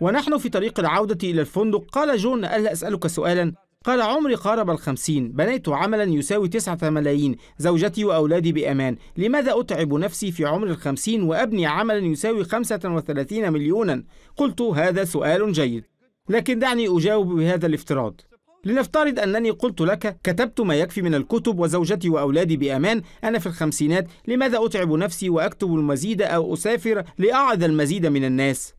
ونحن في طريق العودة إلى الفندق قال جون ألا أسألك سؤالا قال عمري قارب الخمسين بنيت عملا يساوي تسعة ملايين زوجتي وأولادي بأمان لماذا أتعب نفسي في عمر الخمسين وأبني عملا يساوي خمسة وثلاثين مليونا قلت هذا سؤال جيد لكن دعني أجاوب بهذا الافتراض لنفترض أنني قلت لك كتبت ما يكفي من الكتب وزوجتي وأولادي بأمان أنا في الخمسينات لماذا أتعب نفسي وأكتب المزيد أو أسافر لأعظ المزيد من الناس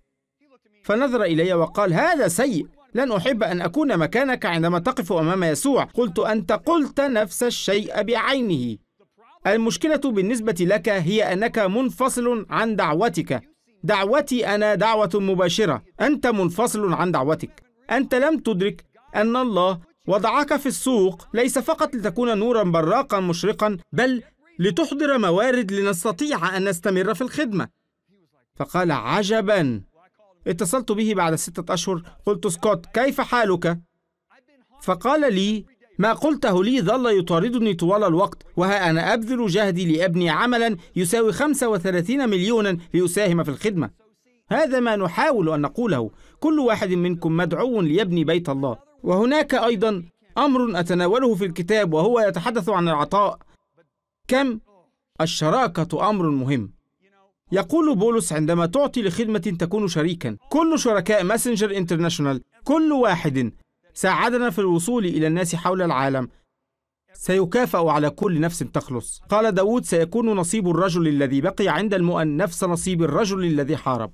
فنظر إلي وقال هذا سيء لن أحب أن أكون مكانك عندما تقف أمام يسوع قلت أنت قلت نفس الشيء بعينه المشكلة بالنسبة لك هي أنك منفصل عن دعوتك دعوتي أنا دعوة مباشرة أنت منفصل عن دعوتك أنت لم تدرك أن الله وضعك في السوق ليس فقط لتكون نورا براقا مشرقا بل لتحضر موارد لنستطيع أن نستمر في الخدمة فقال عجبا اتصلت به بعد ستة أشهر قلت سكوت كيف حالك؟ فقال لي ما قلته لي ظل يطاردني طوال الوقت وها أنا أبذل جهدي لأبني عملا يساوي 35 مليونا لأساهم في الخدمة هذا ما نحاول أن نقوله كل واحد منكم مدعو ليبني بيت الله وهناك أيضا أمر أتناوله في الكتاب وهو يتحدث عن العطاء كم الشراكة أمر مهم يقول بولس عندما تعطي لخدمة تكون شريكا كل شركاء ماسنجر انترناشونال كل واحد ساعدنا في الوصول إلى الناس حول العالم سيكافأ على كل نفس تخلص قال داود سيكون نصيب الرجل الذي بقي عند المؤن نفس نصيب الرجل الذي حارب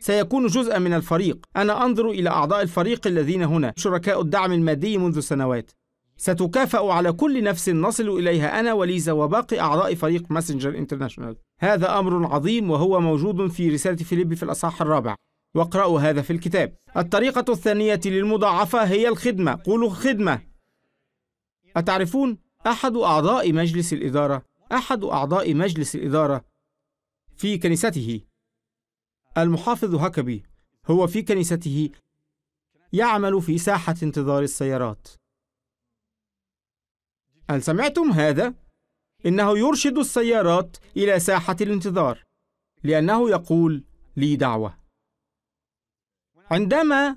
سيكون جزءا من الفريق أنا أنظر إلى أعضاء الفريق الذين هنا شركاء الدعم المادي منذ سنوات ستكافأ على كل نفس نصل إليها أنا وليزا وباقي أعضاء فريق ماسنجر انترناشونال هذا أمر عظيم وهو موجود في رسالة فيليب في الأصحاح الرابع واقرأوا هذا في الكتاب الطريقة الثانية للمضاعفة هي الخدمة قولوا خدمة أتعرفون أحد أعضاء مجلس الإدارة أحد أعضاء مجلس الإدارة في كنيسته المحافظ هكبي هو في كنيسته يعمل في ساحة انتظار السيارات هل سمعتم هذا؟ إنه يرشد السيارات إلى ساحة الانتظار لأنه يقول لي دعوة عندما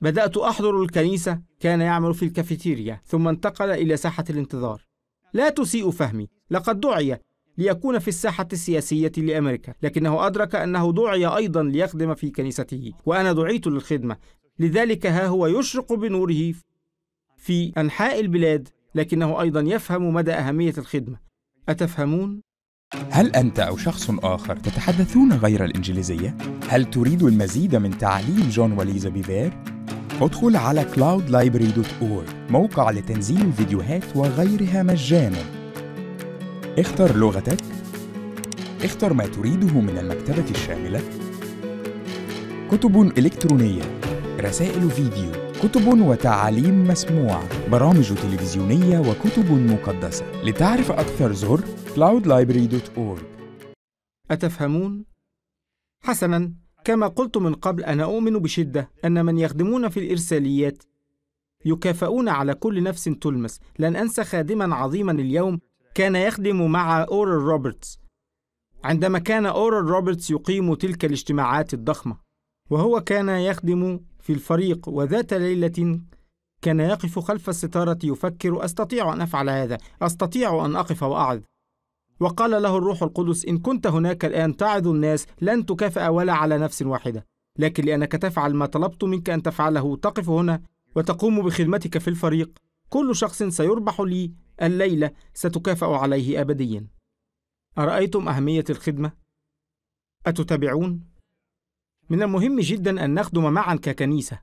بدأت أحضر الكنيسة كان يعمل في الكافيتيريا ثم انتقل إلى ساحة الانتظار لا تسيء فهمي لقد دعي ليكون في الساحة السياسية لأمريكا لكنه أدرك أنه دعي أيضا ليخدم في كنيسته وأنا دعيت للخدمة لذلك ها هو يشرق بنوره في أنحاء البلاد لكنه أيضا يفهم مدى أهمية الخدمة أتفهمون؟ هل أنت أو شخص آخر تتحدثون غير الإنجليزية؟ هل تريد المزيد من تعليم جون وليزا بيفير؟ ادخل على cloudlibrary.org موقع لتنزيل الفيديوهات وغيرها مجاناً اختر لغتك اختر ما تريده من المكتبة الشاملة كتب إلكترونية رسائل فيديو كتب وتعاليم مسموعة برامج تلفزيونية وكتب مقدسة لتعرف أكثر زر cloudlibrary.org أتفهمون؟ حسناً كما قلت من قبل أنا أؤمن بشدة أن من يخدمون في الإرساليات يكافئون على كل نفس تلمس لن أنسى خادما عظيما اليوم كان يخدم مع أورال روبرتس عندما كان أورال روبرتس يقيم تلك الاجتماعات الضخمة وهو كان يخدم في الفريق وذات ليلة كان يقف خلف الستارة يفكر أستطيع أن أفعل هذا أستطيع أن أقف وأعظ وقال له الروح القدس إن كنت هناك الآن تعظ الناس لن تكافأ ولا على نفس واحدة لكن لأنك تفعل ما طلبت منك أن تفعله تقف هنا وتقوم بخدمتك في الفريق كل شخص سيربح لي الليلة ستكافأ عليه أبديا أرأيتم أهمية الخدمة؟ أتتابعون؟ من المهم جدا أن نخدم معا ككنيسة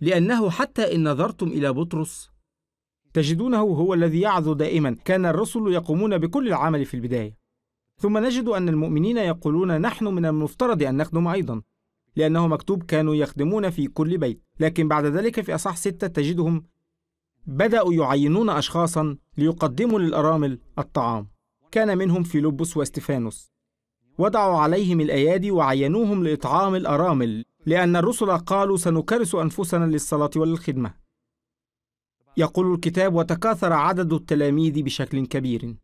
لأنه حتى إن نظرتم إلى بطرس تجدونه هو الذي يعظ دائما كان الرسل يقومون بكل العمل في البداية ثم نجد أن المؤمنين يقولون نحن من المفترض أن نخدم أيضا لأنه مكتوب كانوا يخدمون في كل بيت لكن بعد ذلك في أصح ستة تجدهم بدأوا يعينون أشخاصا ليقدموا للأرامل الطعام كان منهم فيلبس واستفانوس وضعوا عليهم الأيادي وعينوهم لإطعام الأرامل لأن الرسل قالوا سنكرس أنفسنا للصلاة وللخدمة يقول الكتاب وتكاثر عدد التلاميذ بشكل كبير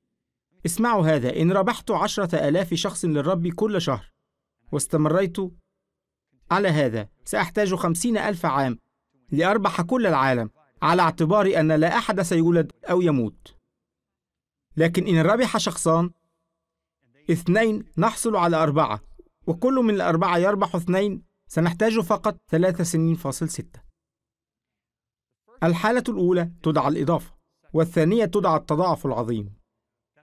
اسمعوا هذا إن ربحت عشرة ألاف شخص للرب كل شهر واستمريت على هذا سأحتاج خمسين ألف عام لأربح كل العالم على اعتبار أن لا أحد سيولد أو يموت لكن إن ربح شخصان اثنين نحصل على أربعة وكل من الأربعة يربح اثنين سنحتاج فقط ثلاثة سنين فاصل ستة الحالة الأولى تدعى الإضافة والثانية تدعى التضاعف العظيم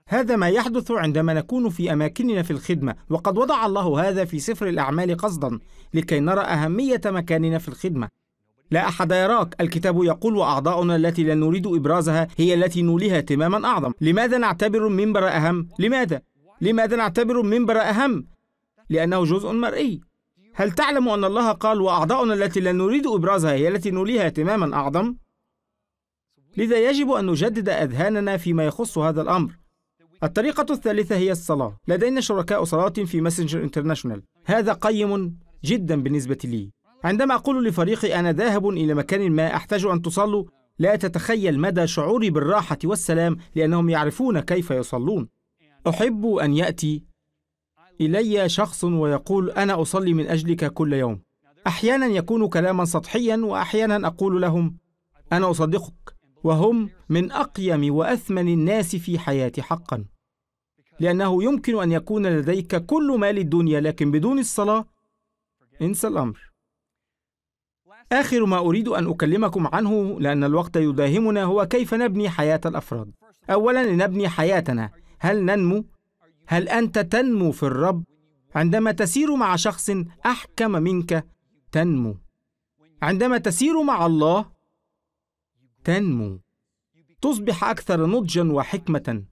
هذا ما يحدث عندما نكون في أماكننا في الخدمة وقد وضع الله هذا في سفر الأعمال قصدا لكي نرى أهمية مكاننا في الخدمة لا أحد يراك الكتاب يقول وأعضاؤنا التي لا نريد إبرازها هي التي نوليها اهتماما أعظم لماذا نعتبر المنبر أهم؟ لماذا؟ لماذا نعتبر المنبر أهم؟ لأنه جزء مرئي هل تعلم أن الله قال وأعضاؤنا التي لا نريد إبرازها هي التي نوليها اهتماما أعظم؟ لذا يجب أن نجدد أذهاننا فيما يخص هذا الأمر الطريقة الثالثة هي الصلاة لدينا شركاء صلاة في ماسنجر انترناشونال هذا قيم جدا بالنسبة لي عندما أقول لفريقي أنا ذاهب إلى مكان ما أحتاج أن تصلوا لا تتخيل مدى شعوري بالراحة والسلام لأنهم يعرفون كيف يصلون أحب أن يأتي إلي شخص ويقول أنا أصلي من أجلك كل يوم أحيانا يكون كلاما سطحيا وأحيانا أقول لهم أنا أصدقك وهم من أقيم وأثمن الناس في حياتي حقا لأنه يمكن أن يكون لديك كل مال الدنيا لكن بدون الصلاة انسى الأمر آخر ما أريد أن أكلمكم عنه لأن الوقت يداهمنا هو كيف نبني حياة الأفراد. أولاً لنبني حياتنا، هل ننمو؟ هل أنت تنمو في الرب؟ عندما تسير مع شخص أحكم منك تنمو. عندما تسير مع الله تنمو. تصبح أكثر نضجاً وحكمة.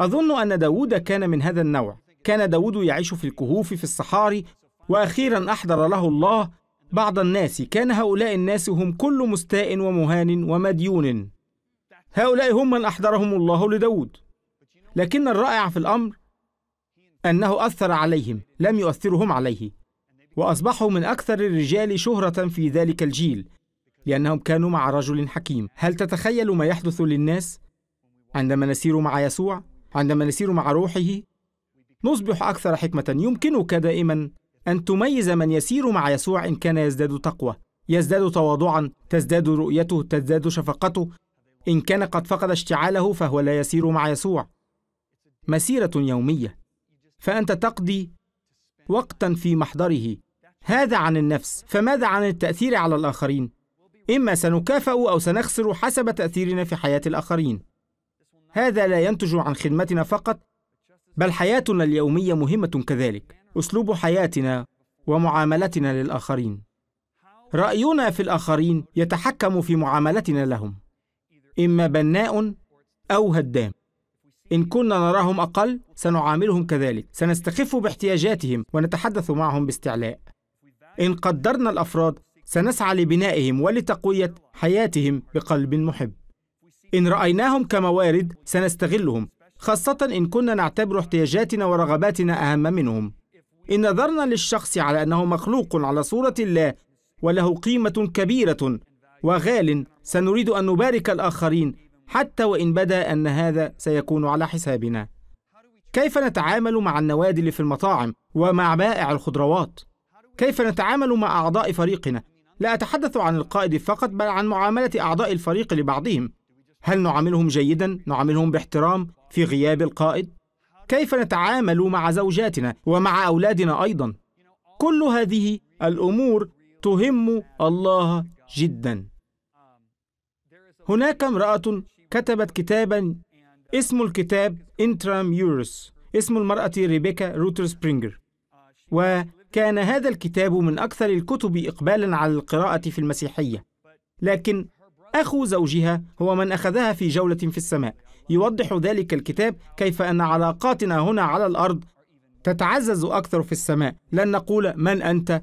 أظن أن داود كان من هذا النوع. كان داود يعيش في الكهوف في الصحاري وأخيرا أحضر له الله بعض الناس كان هؤلاء الناس هم كل مستاء ومهان ومديون هؤلاء هم من أحضرهم الله لداود لكن الرائع في الأمر أنه أثر عليهم لم يؤثرهم عليه وأصبحوا من أكثر الرجال شهرة في ذلك الجيل لأنهم كانوا مع رجل حكيم هل تتخيل ما يحدث للناس عندما نسير مع يسوع عندما نسير مع روحه نصبح أكثر حكمة يمكنك دائما أن تميز من يسير مع يسوع إن كان يزداد تقوى يزداد تواضعا تزداد رؤيته تزداد شفقته إن كان قد فقد اشتعاله فهو لا يسير مع يسوع مسيرة يومية فأنت تقضي وقتا في محضره هذا عن النفس فماذا عن التأثير على الآخرين؟ إما سنكافأ أو سنخسر حسب تأثيرنا في حياة الآخرين هذا لا ينتج عن خدمتنا فقط بل حياتنا اليومية مهمة كذلك اسلوب حياتنا ومعاملتنا للاخرين راينا في الاخرين يتحكم في معاملتنا لهم اما بناء او هدام ان كنا نراهم اقل سنعاملهم كذلك سنستخف باحتياجاتهم ونتحدث معهم باستعلاء ان قدرنا الافراد سنسعى لبنائهم ولتقويه حياتهم بقلب محب ان رايناهم كموارد سنستغلهم خاصه ان كنا نعتبر احتياجاتنا ورغباتنا اهم منهم إن نظرنا للشخص على أنه مخلوق على صورة الله وله قيمة كبيرة وغال سنريد أن نبارك الآخرين حتى وإن بدا أن هذا سيكون على حسابنا كيف نتعامل مع النوادل في المطاعم ومع بائع الخضروات كيف نتعامل مع أعضاء فريقنا لا أتحدث عن القائد فقط بل عن معاملة أعضاء الفريق لبعضهم هل نعاملهم جيدا نعاملهم باحترام في غياب القائد كيف نتعامل مع زوجاتنا ومع أولادنا أيضا كل هذه الأمور تهم الله جدا هناك امرأة كتبت كتابا اسم الكتاب انتراميورس اسم المرأة ريبيكا روتر سبرينجر وكان هذا الكتاب من أكثر الكتب إقبالا على القراءة في المسيحية لكن أخو زوجها هو من أخذها في جولة في السماء يوضح ذلك الكتاب كيف أن علاقاتنا هنا على الأرض تتعزز أكثر في السماء لن نقول من أنت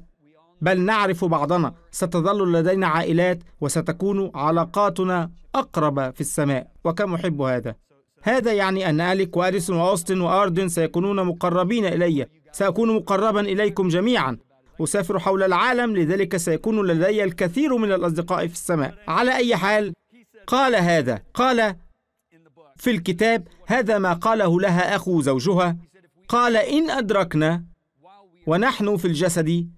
بل نعرف بعضنا ستظل لدينا عائلات وستكون علاقاتنا أقرب في السماء وكم أحب هذا هذا يعني أن أليك وأريسون وأوستن وأردن سيكونون مقربين إلي سأكون مقربا إليكم جميعا أسافر حول العالم لذلك سيكون لدي الكثير من الأصدقاء في السماء على أي حال قال هذا قال في الكتاب هذا ما قاله لها أخو زوجها قال إن أدركنا ونحن في الجسد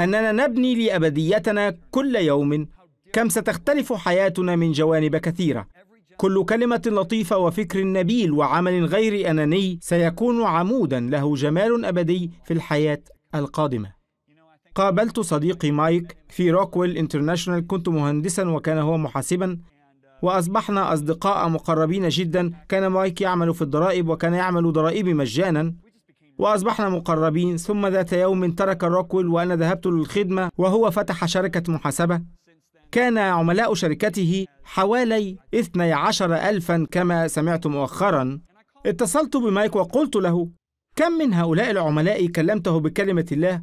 أننا نبني لأبديتنا كل يوم كم ستختلف حياتنا من جوانب كثيرة كل كلمة لطيفة وفكر نبيل وعمل غير أناني سيكون عمودا له جمال أبدي في الحياة القادمة قابلت صديقي مايك في روكويل انترناشونال كنت مهندسا وكان هو محاسبا وأصبحنا أصدقاء مقربين جدا كان مايك يعمل في الضرائب وكان يعمل ضرائبي مجانا وأصبحنا مقربين ثم ذات يوم ترك روكويل وأنا ذهبت للخدمة وهو فتح شركة محاسبة كان عملاء شركته حوالي 12 ألفا كما سمعت مؤخرا اتصلت بمايك وقلت له كم من هؤلاء العملاء كلمته بكلمة الله؟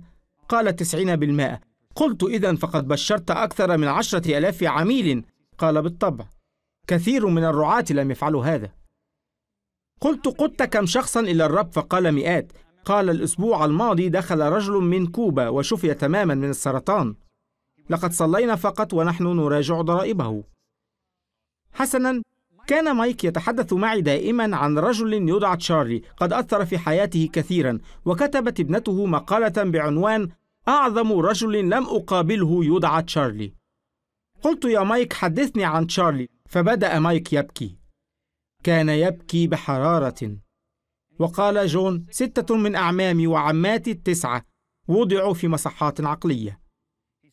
قال 90% قلت إذا فقد بشرت أكثر من عشرة ألاف عميل قال بالطبع كثير من الرعاة لم يفعلوا هذا قلت قدت كم شخصا إلى الرب فقال مئات قال الأسبوع الماضي دخل رجل من كوبا وشفي تماما من السرطان لقد صلينا فقط ونحن نراجع ضرائبه حسنا كان مايك يتحدث معي دائما عن رجل يدعى تشارلي قد أثر في حياته كثيرا وكتبت ابنته مقالة بعنوان أعظم رجل لم أقابله يدعى تشارلي قلت يا مايك حدثني عن تشارلي فبدا مايك يبكي كان يبكي بحراره وقال جون سته من اعمامي وعماتي التسعه وضعوا في مصحات عقليه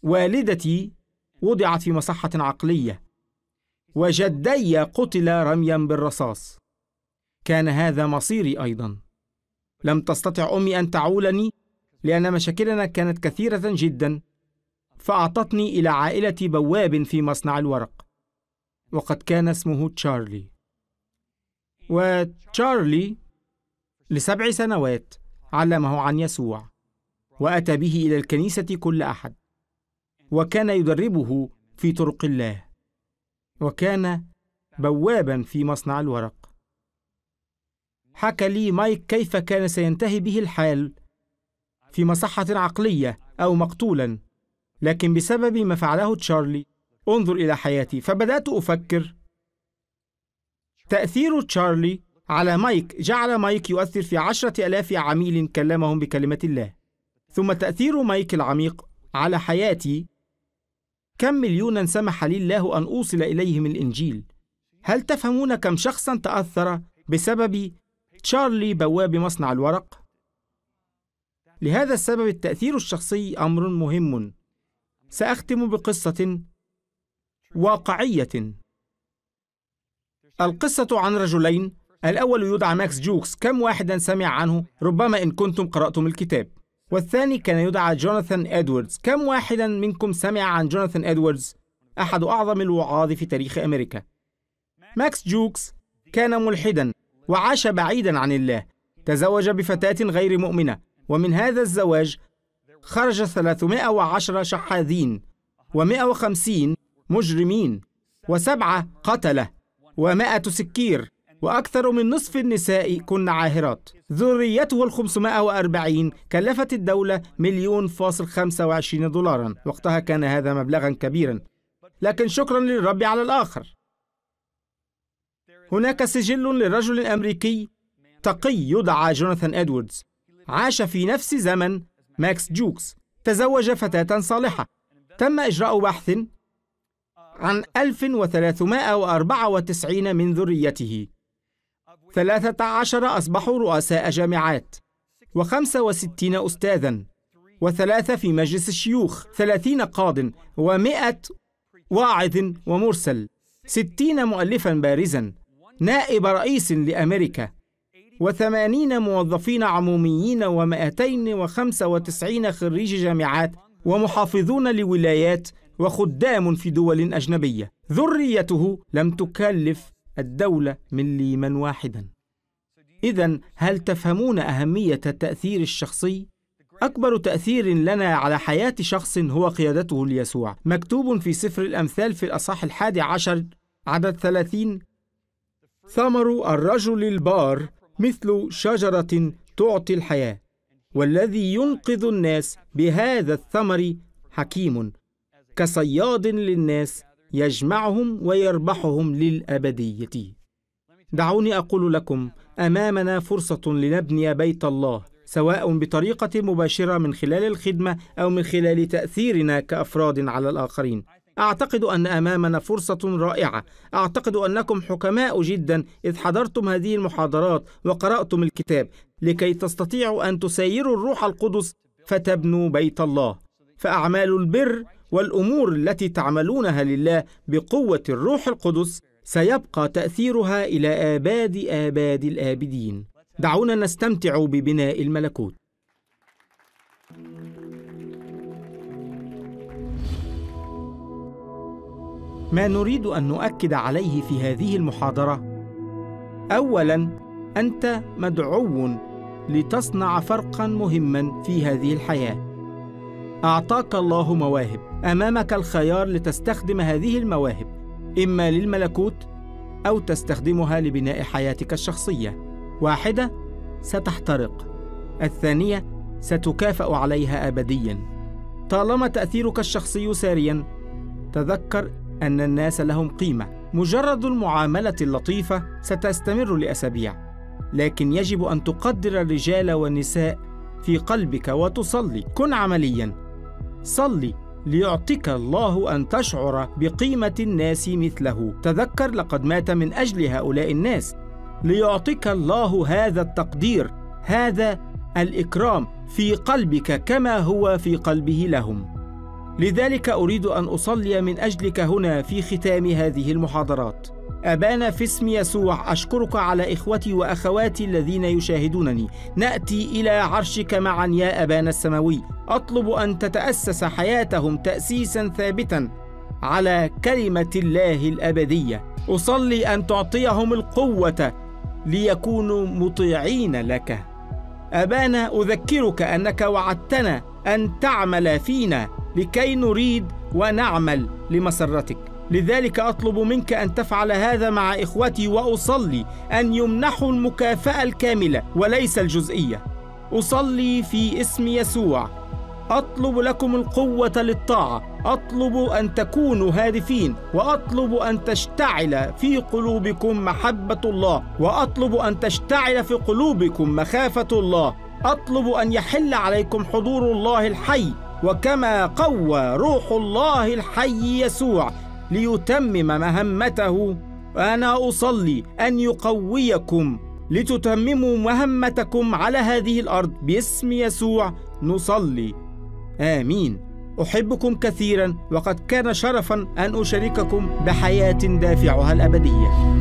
والدتي وضعت في مصحه عقليه وجدي قتل رميا بالرصاص كان هذا مصيري ايضا لم تستطع امي ان تعولني لان مشاكلنا كانت كثيره جدا فاعطتني الى عائله بواب في مصنع الورق وقد كان اسمه تشارلي وتشارلي لسبع سنوات علمه عن يسوع واتى به الى الكنيسه كل احد وكان يدربه في طرق الله وكان بوابا في مصنع الورق حكى لي مايك كيف كان سينتهي به الحال في مصحه عقليه او مقتولا لكن بسبب ما فعله تشارلي انظر إلى حياتي فبدأت أفكر تأثير تشارلي على مايك جعل مايك يؤثر في عشرة ألاف عميل كلمهم بكلمة الله ثم تأثير مايك العميق على حياتي كم مليونا سمح لي الله أن أوصل إليهم الإنجيل هل تفهمون كم شخصا تأثر بسبب تشارلي بواب مصنع الورق؟ لهذا السبب التأثير الشخصي أمر مهم سأختم بقصة واقعية القصة عن رجلين الأول يدعى ماكس جوكس كم واحدا سمع عنه ربما إن كنتم قرأتم الكتاب والثاني كان يدعى جوناثان إدواردز كم واحدا منكم سمع عن جوناثان إدواردز أحد أعظم الوعاظ في تاريخ أمريكا ماكس جوكس كان ملحدا وعاش بعيدا عن الله تزوج بفتاة غير مؤمنة ومن هذا الزواج خرج 310 شحاذين و150 مجرمين وسبعة قتلة ومائة سكير وأكثر من نصف النساء كن عاهرات ذريته الخمسمائة وأربعين كلفت الدولة مليون فاصل خمسة وعشرين دولارا وقتها كان هذا مبلغا كبيرا لكن شكرا للرب على الآخر هناك سجل لرجل أمريكي تقي يدعى جوناثان إدواردز عاش في نفس زمن ماكس جوكس تزوج فتاة صالحة تم إجراء بحث عن 1394 من ذريته 13 أصبحوا رؤساء جامعات و65 أستاذاً وثلاثة في مجلس الشيوخ 30 قاض و100 واعظ ومرسل 60 مؤلفا بارزا نائب رئيس لأمريكا وثمانين موظفين عموميين ومائتين وخمسة وتسعين خريج جامعات ومحافظون لولايات وخدام في دول أجنبية ذريته لم تكلف الدولة مليما واحدا إذا هل تفهمون أهمية التأثير الشخصي؟ أكبر تأثير لنا على حياة شخص هو قيادته ليسوع مكتوب في سفر الأمثال في الأصح الحادي عشر عدد ثلاثين ثمر الرجل البار مثل شجرة تعطي الحياة والذي ينقذ الناس بهذا الثمر حكيم كصياد للناس يجمعهم ويربحهم للأبدية دعوني أقول لكم أمامنا فرصة لنبني بيت الله سواء بطريقة مباشرة من خلال الخدمة أو من خلال تأثيرنا كأفراد على الآخرين أعتقد أن أمامنا فرصة رائعة أعتقد أنكم حكماء جدا إذ حضرتم هذه المحاضرات وقرأتم الكتاب لكي تستطيعوا أن تسيروا الروح القدس فتبنوا بيت الله فأعمال البر والأمور التي تعملونها لله بقوة الروح القدس سيبقى تأثيرها إلى آباد آباد الآبدين دعونا نستمتع ببناء الملكوت ما نريد أن نؤكد عليه في هذه المحاضرة أولاً أنت مدعو لتصنع فرقاً مهماً في هذه الحياة أعطاك الله مواهب امامك الخيار لتستخدم هذه المواهب اما للملكوت او تستخدمها لبناء حياتك الشخصيه واحده ستحترق الثانيه ستكافأ عليها ابديا طالما تاثيرك الشخصي ساريا تذكر ان الناس لهم قيمه مجرد المعامله اللطيفه ستستمر لاسابيع لكن يجب ان تقدر الرجال والنساء في قلبك وتصلي كن عمليا صلي ليعطيك الله أن تشعر بقيمة الناس مثله تذكر لقد مات من أجل هؤلاء الناس ليعطيك الله هذا التقدير هذا الإكرام في قلبك كما هو في قلبه لهم لذلك أريد أن أصلي من أجلك هنا في ختام هذه المحاضرات أبانا في اسم يسوع أشكرك على إخوتي وأخواتي الذين يشاهدونني نأتي إلى عرشك معا يا أبانا السماوي أطلب أن تتأسس حياتهم تأسيسا ثابتا على كلمة الله الأبدية أصلي أن تعطيهم القوة ليكونوا مطيعين لك أبانا أذكرك أنك وعدتنا أن تعمل فينا لكي نريد ونعمل لمسرتك لذلك اطلب منك ان تفعل هذا مع اخوتي واصلي ان يمنحوا المكافاه الكامله وليس الجزئيه اصلي في اسم يسوع اطلب لكم القوه للطاعه اطلب ان تكونوا هادفين واطلب ان تشتعل في قلوبكم محبه الله واطلب ان تشتعل في قلوبكم مخافه الله اطلب ان يحل عليكم حضور الله الحي وكما قوى روح الله الحي يسوع ليتمم مهمته وانا اصلي ان يقويكم لتتمموا مهمتكم على هذه الارض باسم يسوع نصلي امين احبكم كثيرا وقد كان شرفا ان اشارككم بحياه دافعها الابديه